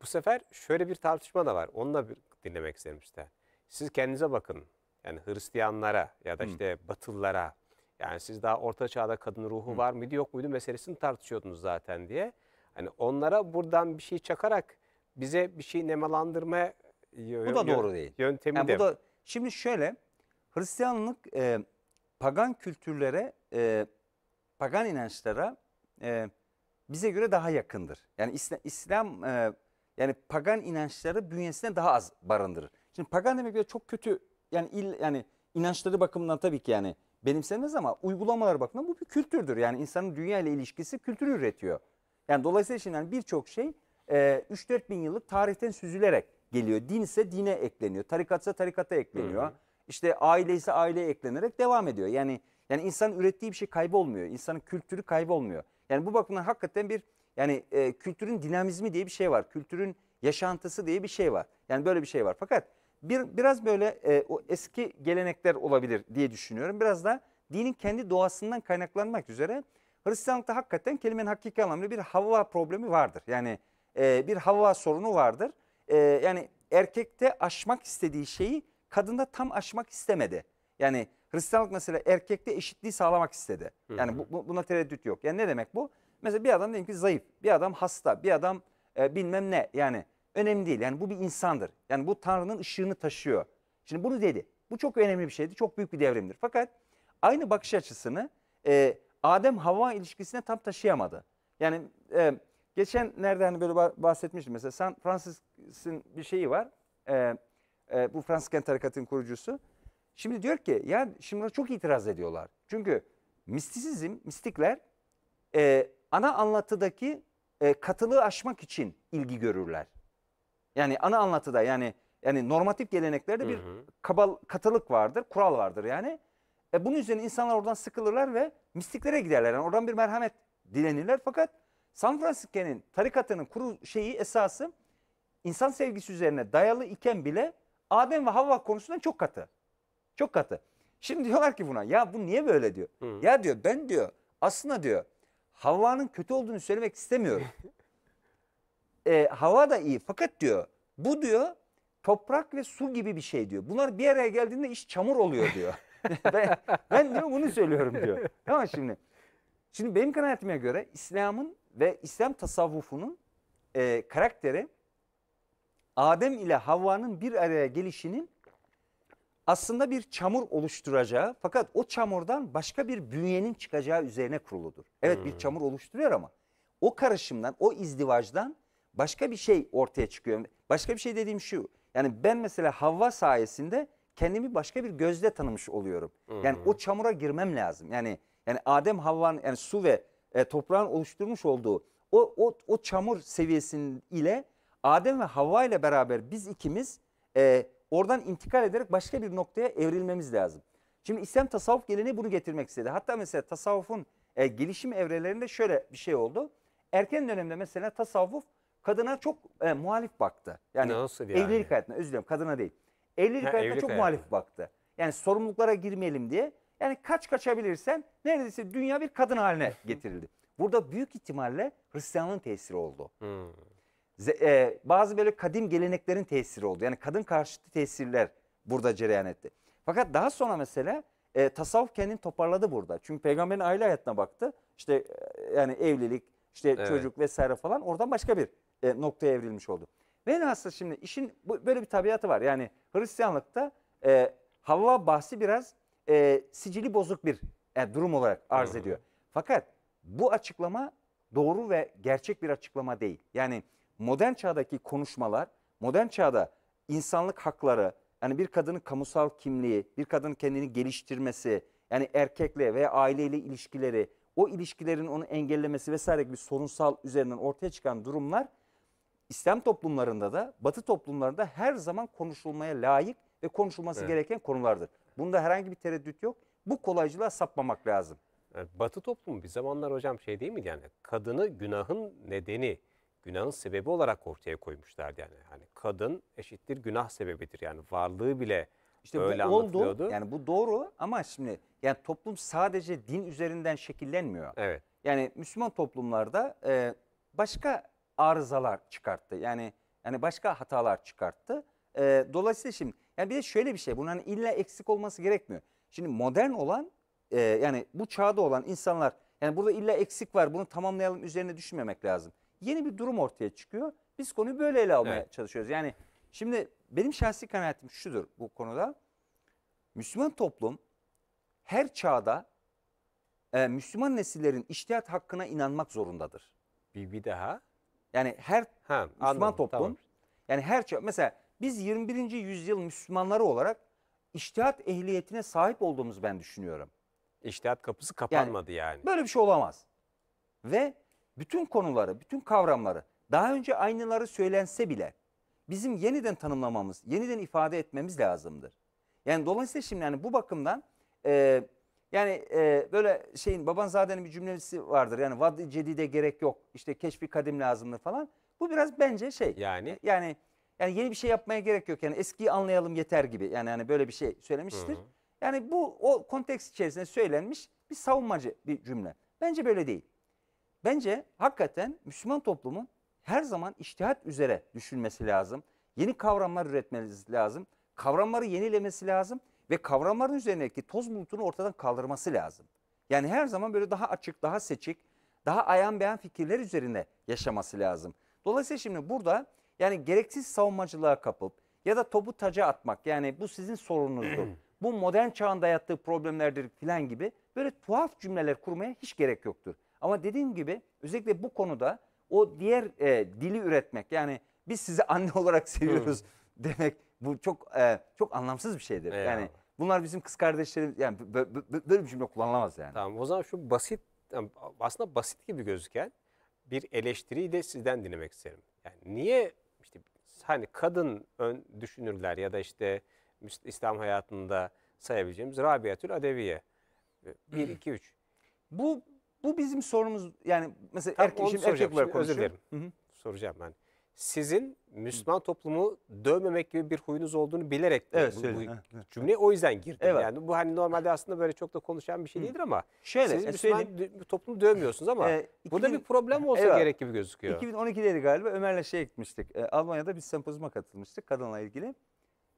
S1: bu sefer şöyle bir tartışma da var. Onunla bir dinlemek isterim işte. Siz kendinize bakın. Yani Hristiyanlara ya da işte Hı. Batılılara yani siz daha orta çağda kadın ruhu Hı. var mıydı yok muydu meselesini tartışıyordunuz zaten diye. Hani onlara buradan bir şey çakarak bize bir
S2: şey nemalandırma bu da doğru değil. Yöntemi yani de. Bu da, şimdi şöyle Hristiyanlık e, pagan kültürlere, e, pagan inançlara e, bize göre daha yakındır. Yani İslam, e, yani pagan inançları bünyesine daha az barındırır. Şimdi pagan demek bir çok kötü yani il, yani inançları bakımından tabii ki yani benimsenmez ama uygulamalar bakımından bu bir kültürdür. Yani insanın dünya ile ilişkisi kültürü üretiyor. Yani dolayısıyla şimdi yani birçok şey 3-4 e, bin yıllık tarihten süzülerek geliyor. Din ise dine ekleniyor. Tarikat ise tarikata ekleniyor. Hı hı. İşte aile ise aileye eklenerek devam ediyor. Yani yani insanın ürettiği bir şey kaybolmuyor. İnsanın kültürü kaybolmuyor. Yani bu bakımdan hakikaten bir yani e, kültürün dinamizmi diye bir şey var. Kültürün yaşantısı diye bir şey var. Yani böyle bir şey var. Fakat bir biraz böyle e, o eski gelenekler olabilir diye düşünüyorum. Biraz da dinin kendi doğasından kaynaklanmak üzere Hristiyanlıkta hakikaten kelimenin hakiki anlamıyla bir havva problemi vardır. Yani e, bir havva sorunu vardır. E, yani erkekte aşmak istediği şeyi kadında tam aşmak istemedi. Yani Hristiyanlık mesela erkekte eşitliği sağlamak istedi. Yani bu, bu, buna tereddüt yok. Yani ne demek bu? Mesela bir adam diyelim ki zayıf, bir adam hasta, bir adam e, bilmem ne yani önemli değil. Yani bu bir insandır. Yani bu Tanrı'nın ışığını taşıyor. Şimdi bunu dedi. Bu çok önemli bir şeydi. Çok büyük bir devrimdir. Fakat aynı bakış açısını e, Adem Havva ilişkisine tam taşıyamadı. Yani e, geçen nerede hani böyle bahsetmiştim mesela San Francis'in bir şeyi var. E, e, bu Fransızken tarikatın kurucusu. Şimdi diyor ki ya şimdi çok itiraz ediyorlar. Çünkü mistisizm, mistikler e, ana anlatıdaki e, katılığı aşmak için ilgi görürler. Yani ana anlatıda yani yani normatif geleneklerde bir kabal, katılık vardır, kural vardır yani. E, bunun üzerine insanlar oradan sıkılırlar ve mistiklere giderler. Yani oradan bir merhamet dilenirler. Fakat San Francisco'nun tarikatının kuru şeyi esası insan sevgisi üzerine dayalı iken bile Adem ve Havva konusunda çok katı. Çok katı. Şimdi diyorlar ki buna ya bu niye böyle diyor. Hı. Ya diyor ben diyor aslında diyor Havva'nın kötü olduğunu söylemek istemiyorum. e, hava da iyi fakat diyor bu diyor toprak ve su gibi bir şey diyor. Bunlar bir araya geldiğinde iş çamur oluyor diyor. ben, ben diyor bunu söylüyorum diyor. Tamam şimdi. Şimdi benim kanaatime göre İslam'ın ve İslam tasavvufunun e, karakteri Adem ile Havva'nın bir araya gelişinin aslında bir çamur oluşturacağı fakat o çamurdan başka bir bünyenin çıkacağı üzerine kuruludur. Evet hmm. bir çamur oluşturuyor ama o karışımdan, o izdivacdan başka bir şey ortaya çıkıyor. Başka bir şey dediğim şu. Yani ben mesela Havva sayesinde kendimi başka bir gözle tanımış oluyorum. Yani o çamura girmem lazım. Yani yani Adem Havvan yani su ve e, toprağın oluşturmuş olduğu o o o çamur seviyesinin ile Adem ve Havva ile beraber biz ikimiz e, oradan intikal ederek başka bir noktaya evrilmemiz lazım. Şimdi İslam tasavvuf geleneği bunu getirmek istedi. Hatta mesela tasavvufun e, gelişim evrelerinde şöyle bir şey oldu. Erken dönemde mesela tasavvuf kadına çok e, muhalif baktı. Yani, Nasıl yani? evlilik hayatına özür dilerim kadına değil. Evlilik ha, hayatına evlilik çok hayatı. muhalif baktı. Yani sorumluluklara girmeyelim diye. Yani kaç kaçabilirsen neredeyse dünya bir kadın haline getirildi. Burada büyük ihtimalle Hristiyanlığın tesiri oldu. Hmm. Z- e, bazı böyle kadim geleneklerin tesiri oldu. Yani kadın karşıtı tesirler burada cereyan etti. Fakat daha sonra mesela e, tasavvuf kendini toparladı burada. Çünkü peygamberin aile hayatına baktı. İşte e, yani evlilik, işte evet. çocuk vesaire falan oradan başka bir e, noktaya evrilmiş oldu. Ve Velhasıl şimdi işin böyle bir tabiatı var. Yani Hristiyanlıkta e, Havva bahsi biraz e, sicili bozuk bir e, durum olarak arz ediyor. Fakat bu açıklama doğru ve gerçek bir açıklama değil. Yani modern çağdaki konuşmalar, modern çağda insanlık hakları, yani bir kadının kamusal kimliği, bir kadının kendini geliştirmesi, yani erkekle veya aileyle ilişkileri, o ilişkilerin onu engellemesi vesaire gibi sorunsal üzerinden ortaya çıkan durumlar İslam toplumlarında da Batı toplumlarında her zaman konuşulmaya layık ve konuşulması evet. gereken konulardır. Bunda herhangi bir tereddüt yok. Bu kolaycılığa sapmamak lazım. Batı toplumu bir zamanlar hocam şey değil mi
S1: yani kadını günahın nedeni, günahın sebebi olarak ortaya koymuşlardı yani. Hani kadın eşittir günah sebebidir yani varlığı bile işte öyle bu oldu.
S2: Yani bu doğru ama şimdi yani toplum sadece din üzerinden şekillenmiyor. Evet. Yani Müslüman toplumlarda e, başka arızalar çıkarttı. Yani yani başka hatalar çıkarttı. E, dolayısıyla şimdi yani bir de şöyle bir şey bunun hani illa eksik olması gerekmiyor. Şimdi modern olan e, yani bu çağda olan insanlar yani burada illa eksik var bunu tamamlayalım üzerine düşünmemek lazım. Yeni bir durum ortaya çıkıyor. Biz konuyu böyle ele almaya evet. çalışıyoruz. Yani şimdi benim şahsi kanaatim şudur bu konuda. Müslüman toplum her çağda e, Müslüman nesillerin iştihat hakkına inanmak zorundadır. Bir, bir daha yani her ha, Müslüman anladım, toplum tamam. yani her mesela biz 21. yüzyıl Müslümanları olarak iştihat ehliyetine sahip olduğumuz ben düşünüyorum. İştihat kapısı kapanmadı yani. yani. Böyle bir şey olamaz. Ve bütün konuları, bütün kavramları daha önce aynıları söylense bile bizim yeniden tanımlamamız, yeniden ifade etmemiz lazımdır. Yani dolayısıyla şimdi yani bu bakımdan e, yani e, böyle şeyin baban zaten bir cümlesi vardır. Yani vad cedide gerek yok. İşte keşfi kadim lazımdır falan. Bu biraz bence şey. Yani e, yani yani yeni bir şey yapmaya gerek yok. Yani eskiyi anlayalım yeter gibi. Yani yani böyle bir şey söylemiştir. Hı hı. Yani bu o konteks içerisinde söylenmiş bir savunmacı bir cümle. Bence böyle değil. Bence hakikaten Müslüman toplumun her zaman iştihat üzere düşünmesi lazım. Yeni kavramlar üretmesi lazım. Kavramları yenilemesi lazım ve kavramların üzerindeki toz bulutunu ortadan kaldırması lazım. Yani her zaman böyle daha açık, daha seçik, daha ayan beyan fikirler üzerine yaşaması lazım. Dolayısıyla şimdi burada yani gereksiz savunmacılığa kapıp ya da topu taca atmak yani bu sizin sorununuzdur. bu modern çağın dayattığı problemlerdir filan gibi böyle tuhaf cümleler kurmaya hiç gerek yoktur. Ama dediğim gibi özellikle bu konuda o diğer e, dili üretmek yani biz sizi anne olarak seviyoruz hmm. demek bu çok e, çok anlamsız bir şeydir. Eyvallah. Yani Bunlar bizim kız kardeşleri yani böyle bir cümle kullanılamaz yani. Tamam o zaman şu basit aslında basit gibi
S1: gözüken bir eleştiriyi de sizden dinlemek isterim. Yani niye işte hani kadın ön düşünürler ya da işte İslam hayatında sayabileceğimiz Rabiatül Adeviye. 1 2 3.
S2: Bu bu bizim sorumuz yani mesela Tam erkek, erkek olarak konuşuyorum. Özür dilerim. Hı hı.
S1: Soracağım ben sizin Müslüman toplumu dövmemek gibi bir huyunuz olduğunu bilerek de Evet, bu, bu cümleye o yüzden girdim. Evet. Yani bu hani normalde aslında böyle çok da konuşan bir şey değildir ama Şöyle, siz e, Müslüman dö- toplumu
S2: dövmüyorsunuz ama Ee, burada bir problem olsa Evet. gerek gibi gözüküyor. 2012'deydi galiba Ömer'le şey gitmiştik. e, Almanya'da bir sempozuma katılmıştık kadınla ilgili.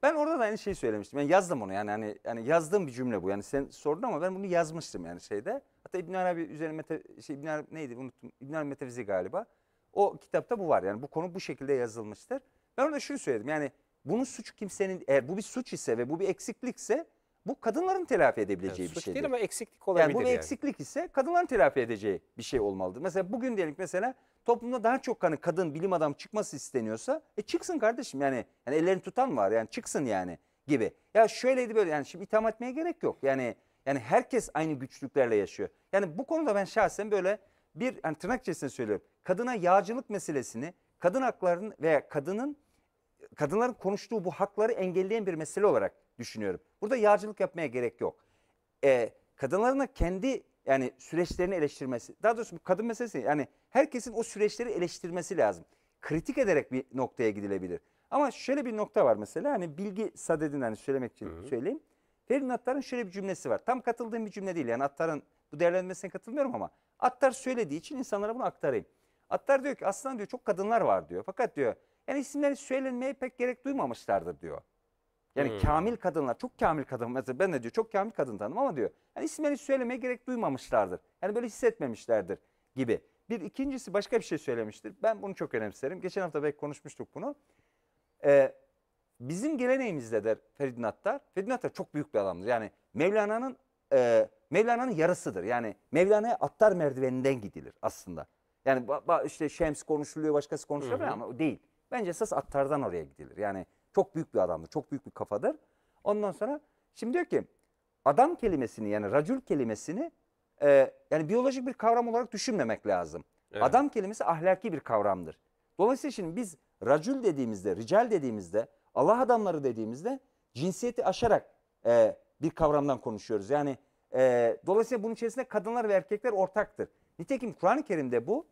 S2: Ben orada da aynı şeyi söylemiştim. Yani yazdım onu yani hani yani yazdığım bir cümle bu. Yani sen sordun ama ben bunu yazmıştım yani şeyde. Hatta İbn Arabi üzerine meta, şey İbn Arabi neydi unuttum. İbn Arabi metafizi galiba. O kitapta bu var yani bu konu bu şekilde yazılmıştır. Ben orada şunu söyledim yani bunun suç kimsenin eğer bu bir suç ise ve bu bir eksiklikse bu kadınların telafi edebileceği yani bir şey değil ama
S1: eksiklik olabilir. Yani bu bir yani. eksiklik
S2: ise kadınların telafi edeceği bir şey olmalıdır. Mesela bugün diyelim mesela toplumda daha çok hani kadın bilim adam çıkması isteniyorsa e çıksın kardeşim yani, yani ellerini tutan var yani çıksın yani gibi. Ya şöyleydi böyle yani şimdi itham etmeye gerek yok. Yani yani herkes aynı güçlüklerle yaşıyor. Yani bu konuda ben şahsen böyle bir hani tırnak içerisinde söylüyorum kadına yağcılık meselesini kadın haklarının veya kadının kadınların konuştuğu bu hakları engelleyen bir mesele olarak düşünüyorum. Burada yağcılık yapmaya gerek yok. Ee, kadınların da kendi yani süreçlerini eleştirmesi, daha doğrusu bu kadın meselesi yani herkesin o süreçleri eleştirmesi lazım. Kritik ederek bir noktaya gidilebilir. Ama şöyle bir nokta var mesela hani bilgi sadedin hani söylemek için Hı-hı. söyleyeyim. Ferin Attar'ın şöyle bir cümlesi var. Tam katıldığım bir cümle değil yani Attar'ın bu değerlendirmesine katılmıyorum ama Attar söylediği için insanlara bunu aktarayım. Attar diyor ki aslında diyor çok kadınlar var diyor. Fakat diyor yani isimlerini söylenmeye pek gerek duymamışlardır diyor. Yani hmm. kamil kadınlar, çok kamil kadın. Mesela ben de diyor çok kamil kadın tanım ama diyor. Yani isimlerini söylemeye gerek duymamışlardır. Yani böyle hissetmemişlerdir gibi. Bir ikincisi başka bir şey söylemiştir. Ben bunu çok önemserim. Geçen hafta belki konuşmuştuk bunu. Ee, bizim geleneğimizde der Feridun Attar. Feridun Attar çok büyük bir adamdır. Yani Mevlana'nın e, Mevlana'nın yarısıdır. Yani Mevlana'ya Attar merdiveninden gidilir aslında. Yani işte Şems konuşuluyor, başkası konuşuluyor hı hı. ama değil. Bence esas Attar'dan oraya gidilir. Yani çok büyük bir adamdır, çok büyük bir kafadır. Ondan sonra şimdi diyor ki adam kelimesini yani racul kelimesini e, yani biyolojik bir kavram olarak düşünmemek lazım. Evet. Adam kelimesi ahlaki bir kavramdır. Dolayısıyla şimdi biz racul dediğimizde, rical dediğimizde, Allah adamları dediğimizde cinsiyeti aşarak e, bir kavramdan konuşuyoruz. Yani e, dolayısıyla bunun içerisinde kadınlar ve erkekler ortaktır. Nitekim Kur'an-ı Kerim'de bu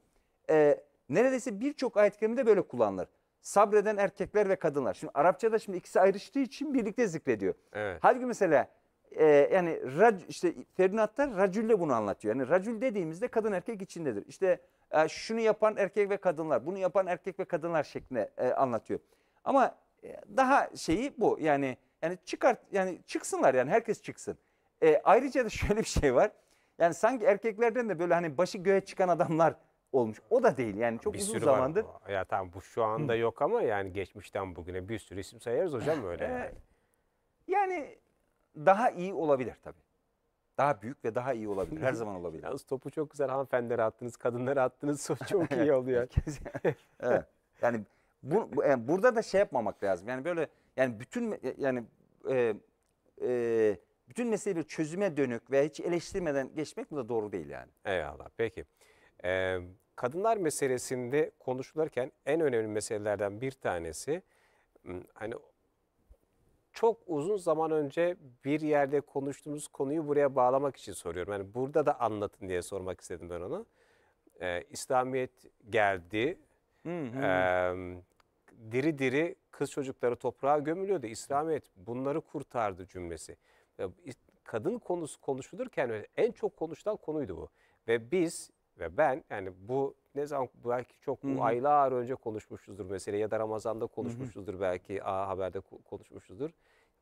S2: e, neredeyse birçok ayet kerimede böyle kullanılır. Sabreden erkekler ve kadınlar. Şimdi Arapçada şimdi ikisi ayrıştığı için birlikte zikrediyor. Evet. Halbuki mesela e, yani rac, işte Ferdinand'da racülle bunu anlatıyor. Yani racül dediğimizde kadın erkek içindedir. İşte e, şunu yapan erkek ve kadınlar, bunu yapan erkek ve kadınlar şeklinde e, anlatıyor. Ama e, daha şeyi bu yani yani çıkart yani çıksınlar yani herkes çıksın. E, ayrıca da şöyle bir şey var. Yani sanki erkeklerden de böyle hani başı göğe çıkan adamlar olmuş. O da değil yani çok bir uzun sürü zamandır.
S1: Var. Ya tamam bu şu anda yok ama yani geçmişten bugüne bir sürü isim sayarız hocam öyle. Ee, yani. yani daha iyi olabilir
S2: tabii. Daha büyük ve daha iyi olabilir. Her zaman olabilir. Yalnız topu çok güzel hanımefendilere attınız, kadınlara attınız. Çok iyi oluyor. evet. Yani bu, yani burada da şey yapmamak lazım. Yani böyle yani bütün yani e, e, bütün mesele bir çözüme dönük ve hiç eleştirmeden geçmek bu da doğru değil yani.
S1: Eyvallah. Peki. Ee, kadınlar meselesinde konuşulurken en önemli meselelerden bir tanesi hmm, hani çok uzun zaman önce bir yerde konuştuğumuz konuyu buraya bağlamak için soruyorum. Yani burada da anlatın diye sormak istedim ben onu. Ee, İslamiyet geldi. Hı hı. Ee, diri diri kız çocukları toprağa gömülüyordu. İslamiyet bunları kurtardı cümlesi. Kadın konusu konuşulurken en çok konuşulan konuydu bu. Ve biz ve ben yani bu ne zaman belki çok bu aylar önce konuşmuşuzdur mesele ya da Ramazan'da konuşmuşuzdur belki A Haber'de konuşmuşuzdur.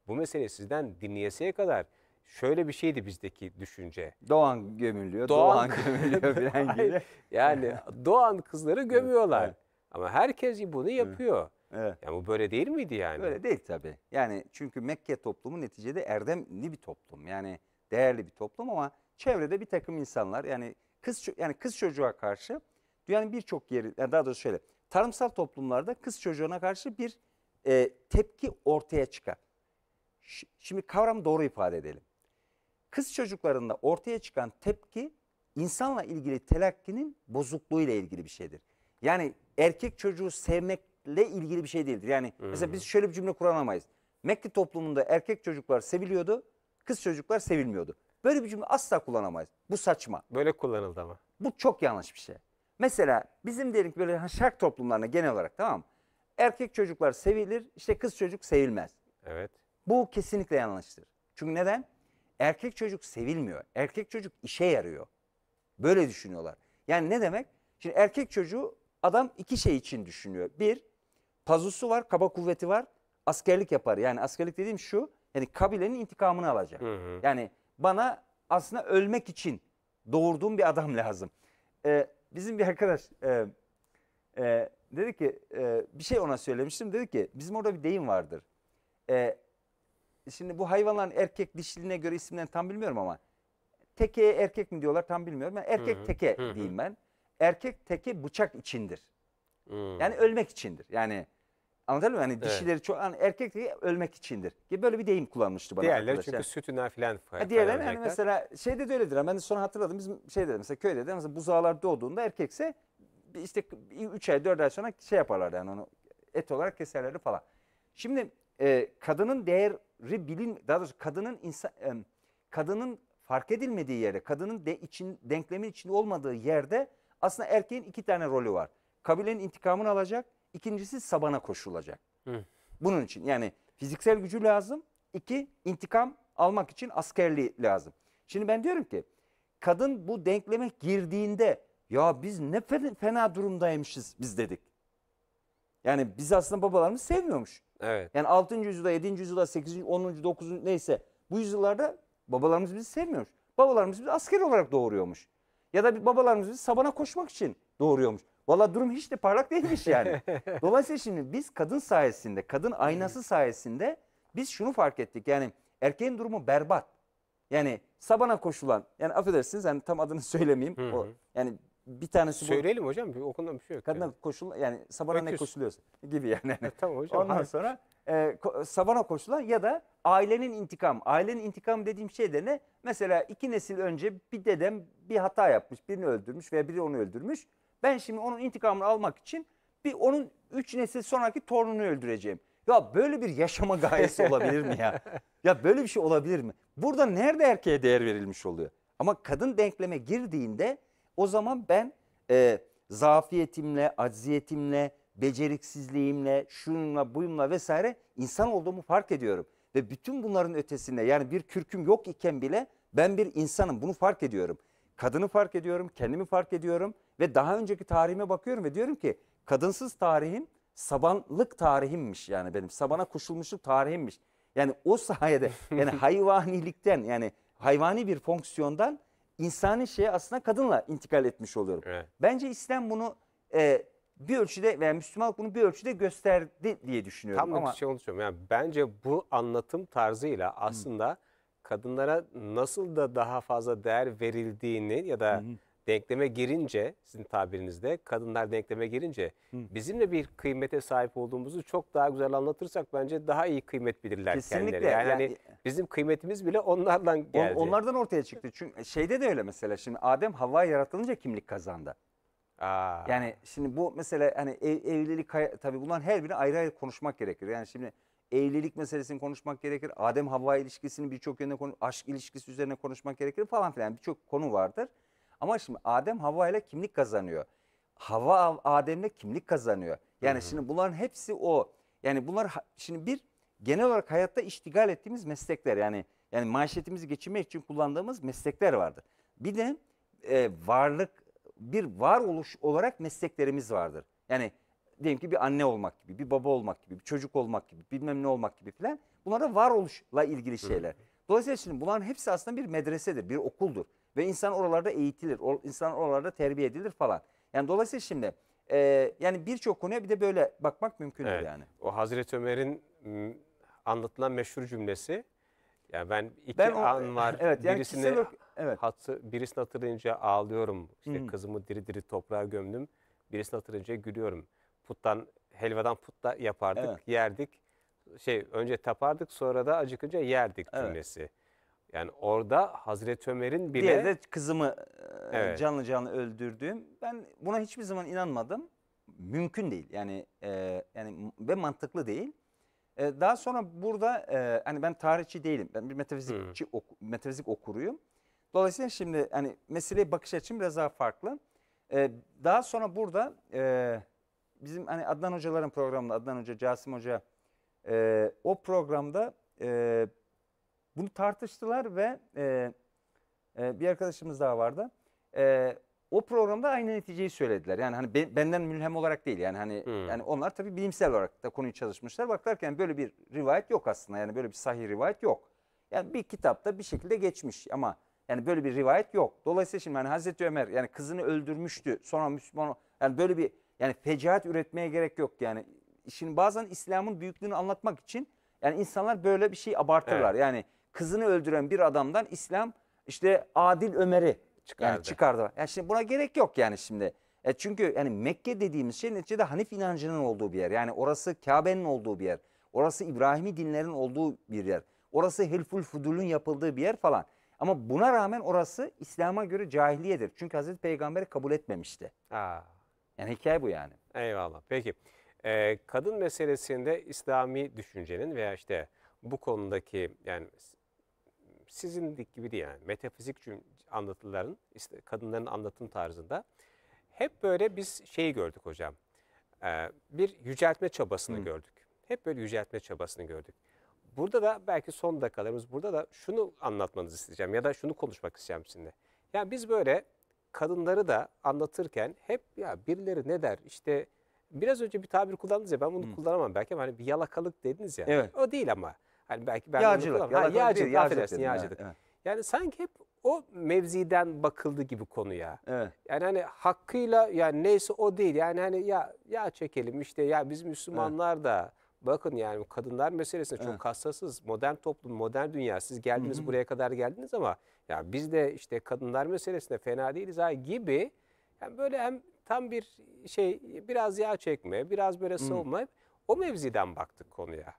S1: Bu mesele sizden dinleyesiye kadar şöyle bir şeydi bizdeki düşünce.
S2: Doğan gömülüyor, Doğan, Doğan gömülüyor falan gibi. yani Doğan kızları gömüyorlar. evet. Ama herkes bunu yapıyor. Evet. Yani bu böyle değil miydi yani? Böyle değil tabii. Yani çünkü Mekke toplumu neticede erdemli bir toplum. Yani değerli bir toplum ama çevrede bir takım insanlar yani kız yani kız çocuğa karşı dünyanın birçok yeri yani daha doğrusu şöyle tarımsal toplumlarda kız çocuğuna karşı bir e, tepki ortaya çıkar. Ş şimdi kavram doğru ifade edelim. Kız çocuklarında ortaya çıkan tepki insanla ilgili telakkinin ile ilgili bir şeydir. Yani erkek çocuğu sevmekle ilgili bir şey değildir. Yani hmm. mesela biz şöyle bir cümle kuramayız. Mekke toplumunda erkek çocuklar seviliyordu, kız çocuklar sevilmiyordu. Böyle bir cümle asla kullanamayız. Bu saçma. Böyle kullanıldı ama. Bu çok yanlış bir şey. Mesela bizim diyelim ki böyle hani şark toplumlarına genel olarak tamam mı? Erkek çocuklar sevilir, işte kız çocuk sevilmez. Evet. Bu kesinlikle yanlıştır. Çünkü neden? Erkek çocuk sevilmiyor. Erkek çocuk işe yarıyor. Böyle düşünüyorlar. Yani ne demek? Şimdi erkek çocuğu adam iki şey için düşünüyor. Bir, pazusu var, kaba kuvveti var. Askerlik yapar. Yani askerlik dediğim şu, yani kabilenin intikamını alacak. Hı hı. Yani bana aslında ölmek için doğurduğum bir adam lazım. Ee, bizim bir arkadaş e, e, dedi ki e, bir şey ona söylemiştim. Dedi ki bizim orada bir deyim vardır. E, şimdi bu hayvanların erkek dişiliğine göre isimlerini tam bilmiyorum ama teke erkek mi diyorlar tam bilmiyorum. Ben erkek Hı -hı. teke Hı -hı. diyeyim ben. Erkek teke bıçak içindir. Hı -hı. Yani ölmek içindir. Yani Anladın mı? Hani dişileri çok hani erkek de ölmek içindir. Gibi böyle bir deyim kullanmıştı bana Diğerleri arkadaşlar. çünkü
S1: sütünden filan Ha, diğerleri hani faydalanacaklar. mesela
S2: şeyde de öyledir. Ben de sonra hatırladım. Bizim şey dedim mesela köyde de mesela buzağlar doğduğunda erkekse işte 3 ay 4 ay sonra şey yaparlar yani onu et olarak keserlerdi falan. Şimdi e, kadının değeri bilin daha doğrusu kadının insan e, kadının fark edilmediği yere, kadının de için denklemin içinde olmadığı yerde aslında erkeğin iki tane rolü var. Kabilenin intikamını alacak İkincisi sabana koşulacak. Hı. Bunun için yani fiziksel gücü lazım. İki intikam almak için askerliği lazım. Şimdi ben diyorum ki kadın bu denkleme girdiğinde ya biz ne fena durumdaymışız biz dedik. Yani biz aslında babalarımız sevmiyormuş. Evet. Yani 6. yüzyılda, 7. yüzyılda, 8. 10. 9. neyse bu yüzyıllarda babalarımız bizi sevmiyormuş. Babalarımız bizi asker olarak doğuruyormuş. Ya da babalarımız bizi sabana koşmak için doğuruyormuş. Valla durum hiç de parlak değilmiş yani. Dolayısıyla şimdi biz kadın sayesinde, kadın aynası sayesinde biz şunu fark ettik. Yani erkeğin durumu berbat. Yani sabana koşulan, yani affedersiniz yani tam adını söylemeyeyim. Hı hı. O, yani bir tanesi Söyleyelim bu, hocam bir okundan bir şey yok. Kadına yani. koşulan yani sabana ne koşuluyorsun gibi yani. E, tamam hocam. Ondan hayır. sonra e, ko, sabana koşulan ya da ailenin intikam. Ailenin intikam dediğim şey de ne? Mesela iki nesil önce bir dedem bir hata yapmış, birini öldürmüş veya biri onu öldürmüş. Ben şimdi onun intikamını almak için bir onun üç nesil sonraki torununu öldüreceğim. Ya böyle bir yaşama gayesi olabilir mi ya? Ya böyle bir şey olabilir mi? Burada nerede erkeğe değer verilmiş oluyor? Ama kadın denkleme girdiğinde o zaman ben e, zafiyetimle, acziyetimle, beceriksizliğimle, şununla, buyumla vesaire insan olduğumu fark ediyorum. Ve bütün bunların ötesinde yani bir kürküm yok iken bile ben bir insanım bunu fark ediyorum. Kadını fark ediyorum, kendimi fark ediyorum. Ve daha önceki tarihime bakıyorum ve diyorum ki kadınsız tarihim sabanlık tarihimmiş yani benim. Sabana kuşulmuşluk tarihimmiş. Yani o sayede yani hayvanilikten yani hayvani bir fonksiyondan insani şeye aslında kadınla intikal etmiş oluyorum. Evet. Bence İslam bunu e, bir ölçüde veya Müslümanlık bunu bir ölçüde gösterdi diye düşünüyorum. Tam ama... bir şey onu söylüyorum. Yani bence
S1: bu anlatım tarzıyla aslında hmm. kadınlara nasıl da daha fazla değer verildiğini ya da hmm denkleme girince sizin tabirinizde kadınlar denkleme girince Hı. bizimle bir kıymete sahip olduğumuzu çok daha güzel
S2: anlatırsak bence daha iyi kıymet bilirler Kesinlikle. kendileri. Yani, hani yani bizim kıymetimiz bile onlardan geldi. onlardan ortaya çıktı. Çünkü şeyde de öyle mesela şimdi Adem Havva yaratılınca kimlik kazandı. Aa. Yani şimdi bu mesela hani ev, evlilik tabii bunların her birini ayrı ayrı konuşmak gerekir. Yani şimdi evlilik meselesini konuşmak gerekir. Adem Havva ilişkisini birçok yönde konu aşk ilişkisi üzerine konuşmak gerekir falan filan birçok konu vardır. Ama şimdi Adem hava ile kimlik kazanıyor. Hava Adem'le kimlik kazanıyor. Yani Hı-hı. şimdi bunların hepsi o. Yani bunlar şimdi bir genel olarak hayatta iştigal ettiğimiz meslekler yani yani maaşetimizi geçirmek için kullandığımız meslekler vardır. Bir de e, varlık bir varoluş olarak mesleklerimiz vardır. Yani diyelim ki bir anne olmak gibi, bir baba olmak gibi, bir çocuk olmak gibi, bilmem ne olmak gibi filan. Bunlar da varoluşla ilgili şeyler. Dolayısıyla şimdi bunların hepsi aslında bir medresedir, bir okuldur. Ve insan oralarda eğitilir, insan oralarda terbiye edilir falan. Yani dolayısıyla şimdi e, yani birçok konuya bir de böyle bakmak mümkün evet. yani.
S1: O Hazreti Ömer'in ıı, anlatılan meşhur cümlesi yani ben iki ben o, an var. Evet, yani birisini kişilik, evet. hatı, birisini hatırlayınca ağlıyorum. İşte hı hmm. kızımı diri diri toprağa gömdüm. Birisini hatırlayınca gülüyorum. Puttan helvadan putta yapardık, evet. yerdik. Şey önce tapardık, sonra da acıkınca yerdik evet. cümlesi. Yani orada
S2: Hazreti Ömer'in bile... Diğeri de kızımı e, evet. canlı canlı öldürdüğüm. Ben buna hiçbir zaman inanmadım. Mümkün değil. Yani e, yani ve mantıklı değil. E, daha sonra burada e, hani ben tarihçi değilim. Ben bir metafizikçi hmm. oku, metafizik okuruyum. Dolayısıyla şimdi hani meseleye bakış açım biraz daha farklı. E, daha sonra burada e, bizim hani Adnan hocaların programında Adnan Hoca, Casim Hoca e, o programda e, bunu tartıştılar ve e, e, bir arkadaşımız daha vardı. E, o programda aynı neticeyi söylediler. Yani hani ben, benden mülhem olarak değil yani hani hmm. yani onlar tabii bilimsel olarak da konuyu çalışmışlar. Baklarken böyle bir rivayet yok aslında. Yani böyle bir sahih rivayet yok. Yani bir kitapta bir şekilde geçmiş ama yani böyle bir rivayet yok. Dolayısıyla şimdi hani Hazreti Ömer yani kızını öldürmüştü. Sonra Müslüman yani böyle bir yani fecaat üretmeye gerek yok yani. Şimdi bazen İslam'ın büyüklüğünü anlatmak için yani insanlar böyle bir şey abartırlar. Evet. Yani kızını öldüren bir adamdan İslam işte Adil Ömer'i çıkardı. Yani çıkardı. Yani şimdi buna gerek yok yani şimdi. E çünkü yani Mekke dediğimiz şey neticede Hanif inancının olduğu bir yer. Yani orası Kabe'nin olduğu bir yer. Orası İbrahimi dinlerin olduğu bir yer. Orası Hilful Fudul'un yapıldığı bir yer falan. Ama buna rağmen orası İslam'a göre cahiliyedir. Çünkü Hazreti Peygamber'i kabul etmemişti. Aa.
S1: Yani hikaye bu yani. Eyvallah. Peki e, kadın meselesinde İslami düşüncenin veya işte bu konudaki yani sizin gibiydi yani. Metafizik anlatıların, işte kadınların anlatım tarzında. Hep böyle biz şeyi gördük hocam. Bir yüceltme çabasını Hı. gördük. Hep böyle yüceltme çabasını gördük. Burada da belki son dakikalarımız burada da şunu anlatmanızı isteyeceğim ya da şunu konuşmak isteyeceğim sizinle. Yani biz böyle kadınları da anlatırken hep ya birileri ne der işte biraz önce bir tabir kullandınız ya ben bunu Hı. kullanamam belki ama hani bir yalakalık dediniz ya. Evet. O değil ama. Hani belki ben yağcılık. ya, yağcılık, yağcılık, yağcılık, Yani sanki hep o mevziden bakıldı gibi konuya. Evet. Yani hani hakkıyla yani neyse o değil. Yani hani ya ya çekelim işte ya biz Müslümanlar evet. da bakın yani kadınlar meselesine evet. çok hassasız. Modern toplum, modern dünya siz geldiniz Hı -hı. buraya kadar geldiniz ama ya biz de işte kadınlar meselesine fena değiliz ha gibi yani böyle hem tam bir şey biraz yağ çekme, biraz böyle savunma. Hı -hı. O mevziden baktık konuya.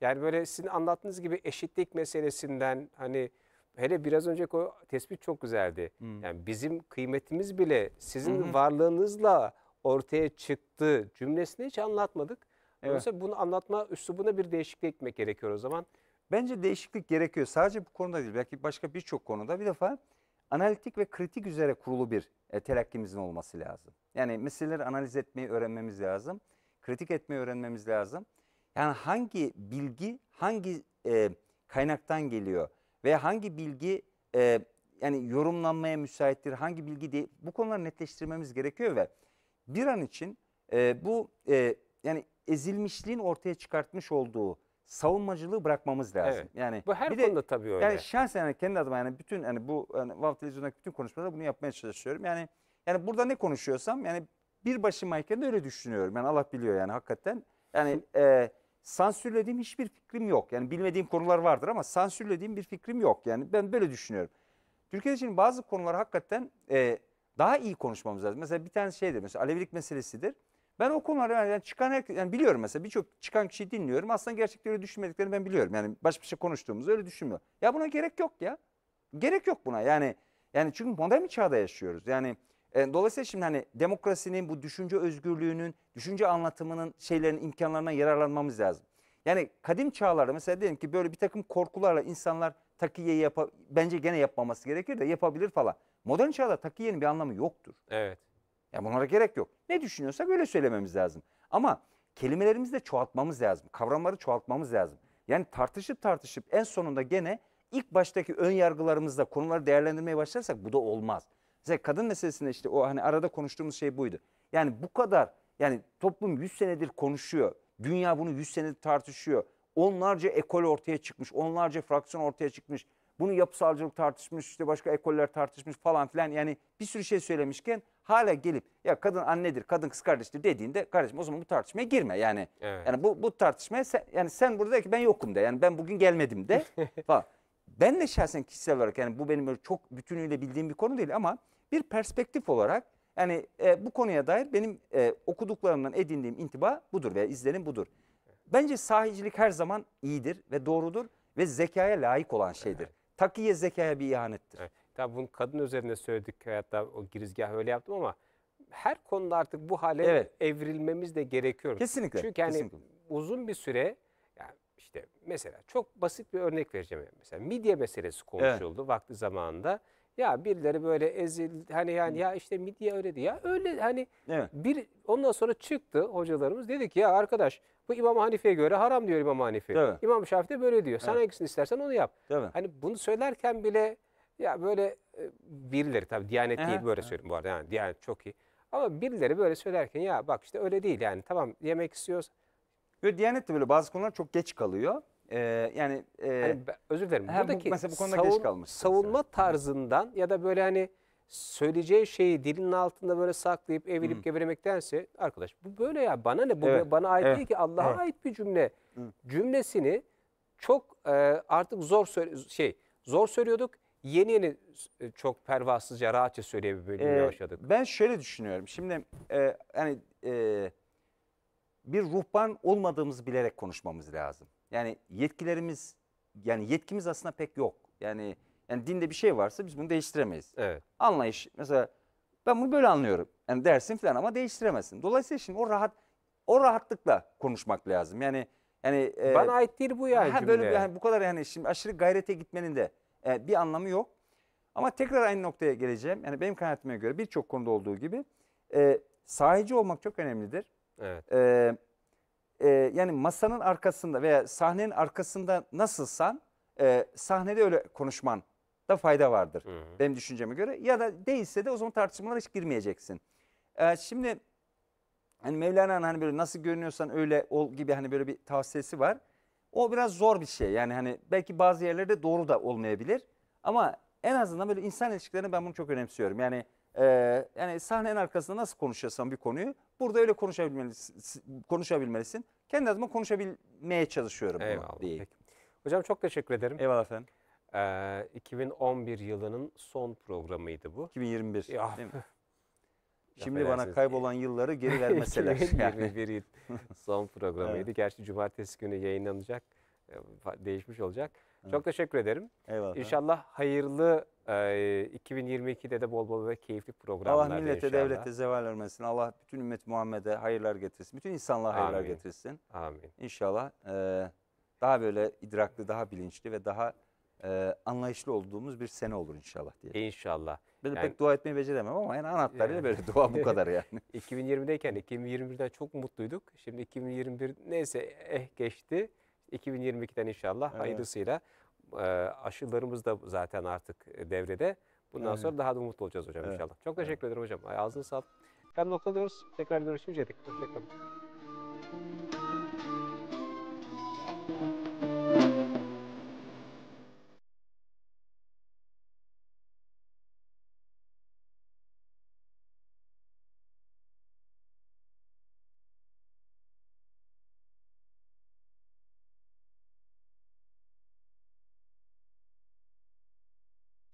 S1: Yani böyle sizin anlattığınız gibi eşitlik meselesinden hani hele biraz önce o tespit çok güzeldi. Hmm. Yani bizim kıymetimiz bile sizin hmm. varlığınızla ortaya çıktı cümlesini hiç anlatmadık. Evet. Dolayısıyla bunu anlatma üslubuna
S2: bir değişiklik etmek gerekiyor o zaman. Bence değişiklik gerekiyor. Sadece bu konuda değil belki başka birçok konuda bir defa analitik ve kritik üzere kurulu bir e, telakkimizin olması lazım. Yani meseleleri analiz etmeyi öğrenmemiz lazım. Kritik etmeyi öğrenmemiz lazım. Yani hangi bilgi hangi e, kaynaktan geliyor ve hangi bilgi e, yani yorumlanmaya müsaittir, hangi bilgi değil bu konuları netleştirmemiz gerekiyor ve bir an için e, bu e, yani ezilmişliğin ortaya çıkartmış olduğu savunmacılığı bırakmamız lazım. Evet. Yani bu her konuda de, tabii öyle. Yani şahsen yani kendi adıma yani bütün yani bu yani Vav televizyondaki bütün konuşmalarda bunu yapmaya çalışıyorum. Yani yani burada ne konuşuyorsam yani bir başımayken de öyle düşünüyorum. Yani Allah biliyor yani hakikaten. Yani e, sansürlediğim hiçbir fikrim yok. Yani bilmediğim konular vardır ama sansürlediğim bir fikrim yok. Yani ben böyle düşünüyorum. Türkiye için bazı konular hakikaten e, daha iyi konuşmamız lazım. Mesela bir tane şeydir mesela Alevilik meselesidir. Ben o konuları yani çıkan her yani biliyorum mesela birçok çıkan kişiyi dinliyorum. Aslında gerçekten öyle düşünmediklerini ben biliyorum. Yani baş başa şey konuştuğumuzu öyle düşünmüyor. Ya buna gerek yok ya. Gerek yok buna yani. Yani çünkü modern bir çağda yaşıyoruz. Yani ee, dolayısıyla şimdi hani demokrasinin bu düşünce özgürlüğünün, düşünce anlatımının şeylerin imkanlarına yararlanmamız lazım. Yani kadim çağlarda mesela diyelim ki böyle bir takım korkularla insanlar takiyeyi yap bence gene yapmaması gerekir de yapabilir falan. Modern çağda takiyenin bir anlamı yoktur. Evet. Ya bunlara gerek yok. Ne düşünüyorsak öyle söylememiz lazım. Ama kelimelerimizi de çoğaltmamız lazım. Kavramları çoğaltmamız lazım. Yani tartışıp tartışıp en sonunda gene ilk baştaki ön yargılarımızla konuları değerlendirmeye başlarsak bu da olmaz. Mesela kadın meselesinde işte o hani arada konuştuğumuz şey buydu. Yani bu kadar yani toplum 100 senedir konuşuyor. Dünya bunu 100 senedir tartışıyor. Onlarca ekol ortaya çıkmış. Onlarca fraksiyon ortaya çıkmış. Bunu yapısalcılık tartışmış, işte başka ekoller tartışmış falan filan. Yani bir sürü şey söylemişken hala gelip ya kadın annedir, kadın kız kardeştir dediğinde kardeşim o zaman bu tartışmaya girme. Yani evet. yani bu bu tartışmaya sen, yani sen burada ki ben yokum de. Yani ben bugün gelmedim de falan. ben de şahsen kişisel olarak yani bu benim öyle çok bütünüyle bildiğim bir konu değil ama bir perspektif olarak yani e, bu konuya dair benim e, okuduklarımdan edindiğim intiba budur veya izlenim budur. Bence sahicilik her zaman iyidir ve doğrudur ve zekaya layık olan şeydir. Evet. Takiye zekaya bir ihanettir.
S1: Evet. Tabii bunu kadın üzerine söyledik hatta o girizgah öyle yaptım ama her konuda artık bu hale evet. evrilmemiz de gerekiyor. Kesinlikle. Çünkü yani kesinlikle. uzun bir süre yani işte mesela çok basit bir örnek vereceğim. Mesela midye meselesi konuşuldu evet. vakti zamanında. Ya birileri böyle ezil hani yani ya işte midye öyle ya öyle hani evet. bir ondan sonra çıktı hocalarımız dedi ki ya arkadaş bu İmam Hanife'ye göre haram diyor İmam Hanife. Evet. İmam Şafii de böyle diyor. Sen evet. hangisini istersen onu yap. Evet. Hani bunu söylerken bile ya böyle e, birileri tabii Diyanet değil böyle evet. söylüyorum bu arada yani Diyanet çok iyi. Ama birileri böyle söylerken ya bak işte öyle değil yani tamam yemek istiyoruz. Ve Diyanet de böyle bazı konular çok geç kalıyor. Ee, yani e, hani özür dilerim. He, Buradaki mesela bu konuda savun, geç kalmış. Savunma yani. tarzından ya da böyle hani söyleyeceği şeyi dilinin altında böyle saklayıp evirip Hı. Hmm. geviremektense arkadaş bu böyle ya bana ne bu evet. bana ait evet. değil ki Allah'a evet. ait bir cümle. Hı. Hmm. Cümlesini çok e, artık zor şey zor söylüyorduk. Yeni yeni e, çok pervasızca rahatça söyleyebilmeye ee, başladık.
S2: Ben şöyle düşünüyorum. Şimdi e, hani e, bir ruhban olmadığımızı bilerek konuşmamız lazım. Yani yetkilerimiz yani yetkimiz aslında pek yok. Yani yani dinde bir şey varsa biz bunu değiştiremeyiz. Evet. Anlayış mesela ben bunu böyle anlıyorum. Yani dersin falan ama değiştiremezsin. Dolayısıyla şimdi o rahat o rahatlıkla konuşmak lazım. Yani yani e, bana e, ait değil bu ya ha, Böyle yani bu kadar yani şimdi aşırı gayrete gitmenin de e, bir anlamı yok. Ama tekrar aynı noktaya geleceğim. Yani benim kanaatıma göre birçok konuda olduğu gibi e, sahici olmak çok önemlidir. Evet. E, e, yani masanın arkasında veya sahnenin arkasında nasılsan e, sahnede öyle konuşman da fayda vardır. Hı hı. Benim düşünceme göre. Ya da değilse de o zaman tartışmalara hiç girmeyeceksin. E, şimdi hani Mevlana'nın hani böyle nasıl görünüyorsan öyle ol gibi hani böyle bir tavsiyesi var. O biraz zor bir şey. Yani hani belki bazı yerlerde doğru da olmayabilir. Ama en azından böyle insan ilişkilerine ben bunu çok önemsiyorum. Yani ee, yani sahnenin arkasında nasıl konuşuyorsan bir konuyu burada öyle konuşabilmelisin. konuşabilmelisin. Kendi adıma konuşabilmeye çalışıyorum. Eyvallah. Diye. Peki. Hocam çok teşekkür ederim. Eyvallah efendim. Ee, 2011
S1: yılının son programıydı bu. 2021 ya. değil mi? Şimdi bana kaybolan yılları geri vermeseler. 2021 son programıydı. Evet. Gerçi cumartesi günü yayınlanacak, e, değişmiş olacak. Çok teşekkür ederim. Eyvallah. İnşallah hayırlı e, 2022'de de bol bol ve keyifli programlar. Allah millete, inşallah. devlete
S2: zeval vermesin. Allah bütün ümmet Muhammed'e hayırlar getirsin. Bütün insanlığa hayırlar Amin. getirsin. Amin. İnşallah e, daha böyle idraklı, daha bilinçli ve daha e, anlayışlı olduğumuz bir sene olur inşallah diye. İnşallah. Ben yani, pek dua etmeyi beceremem ama yani anahtarıyla böyle dua bu kadar yani.
S1: 2020'deyken 2021'den çok mutluyduk. Şimdi 2021 neyse eh geçti. 2022'den inşallah evet. hayırlısıyla aşılarımız da zaten artık e, devrede. Bundan Aynen. sonra daha da mutlu olacağız hocam evet. inşallah. Çok teşekkür evet. ederim hocam. Ağzınıza sağlık. Ben noktalıyoruz. Tekrar görüşünceye dek. Hoşçakalın.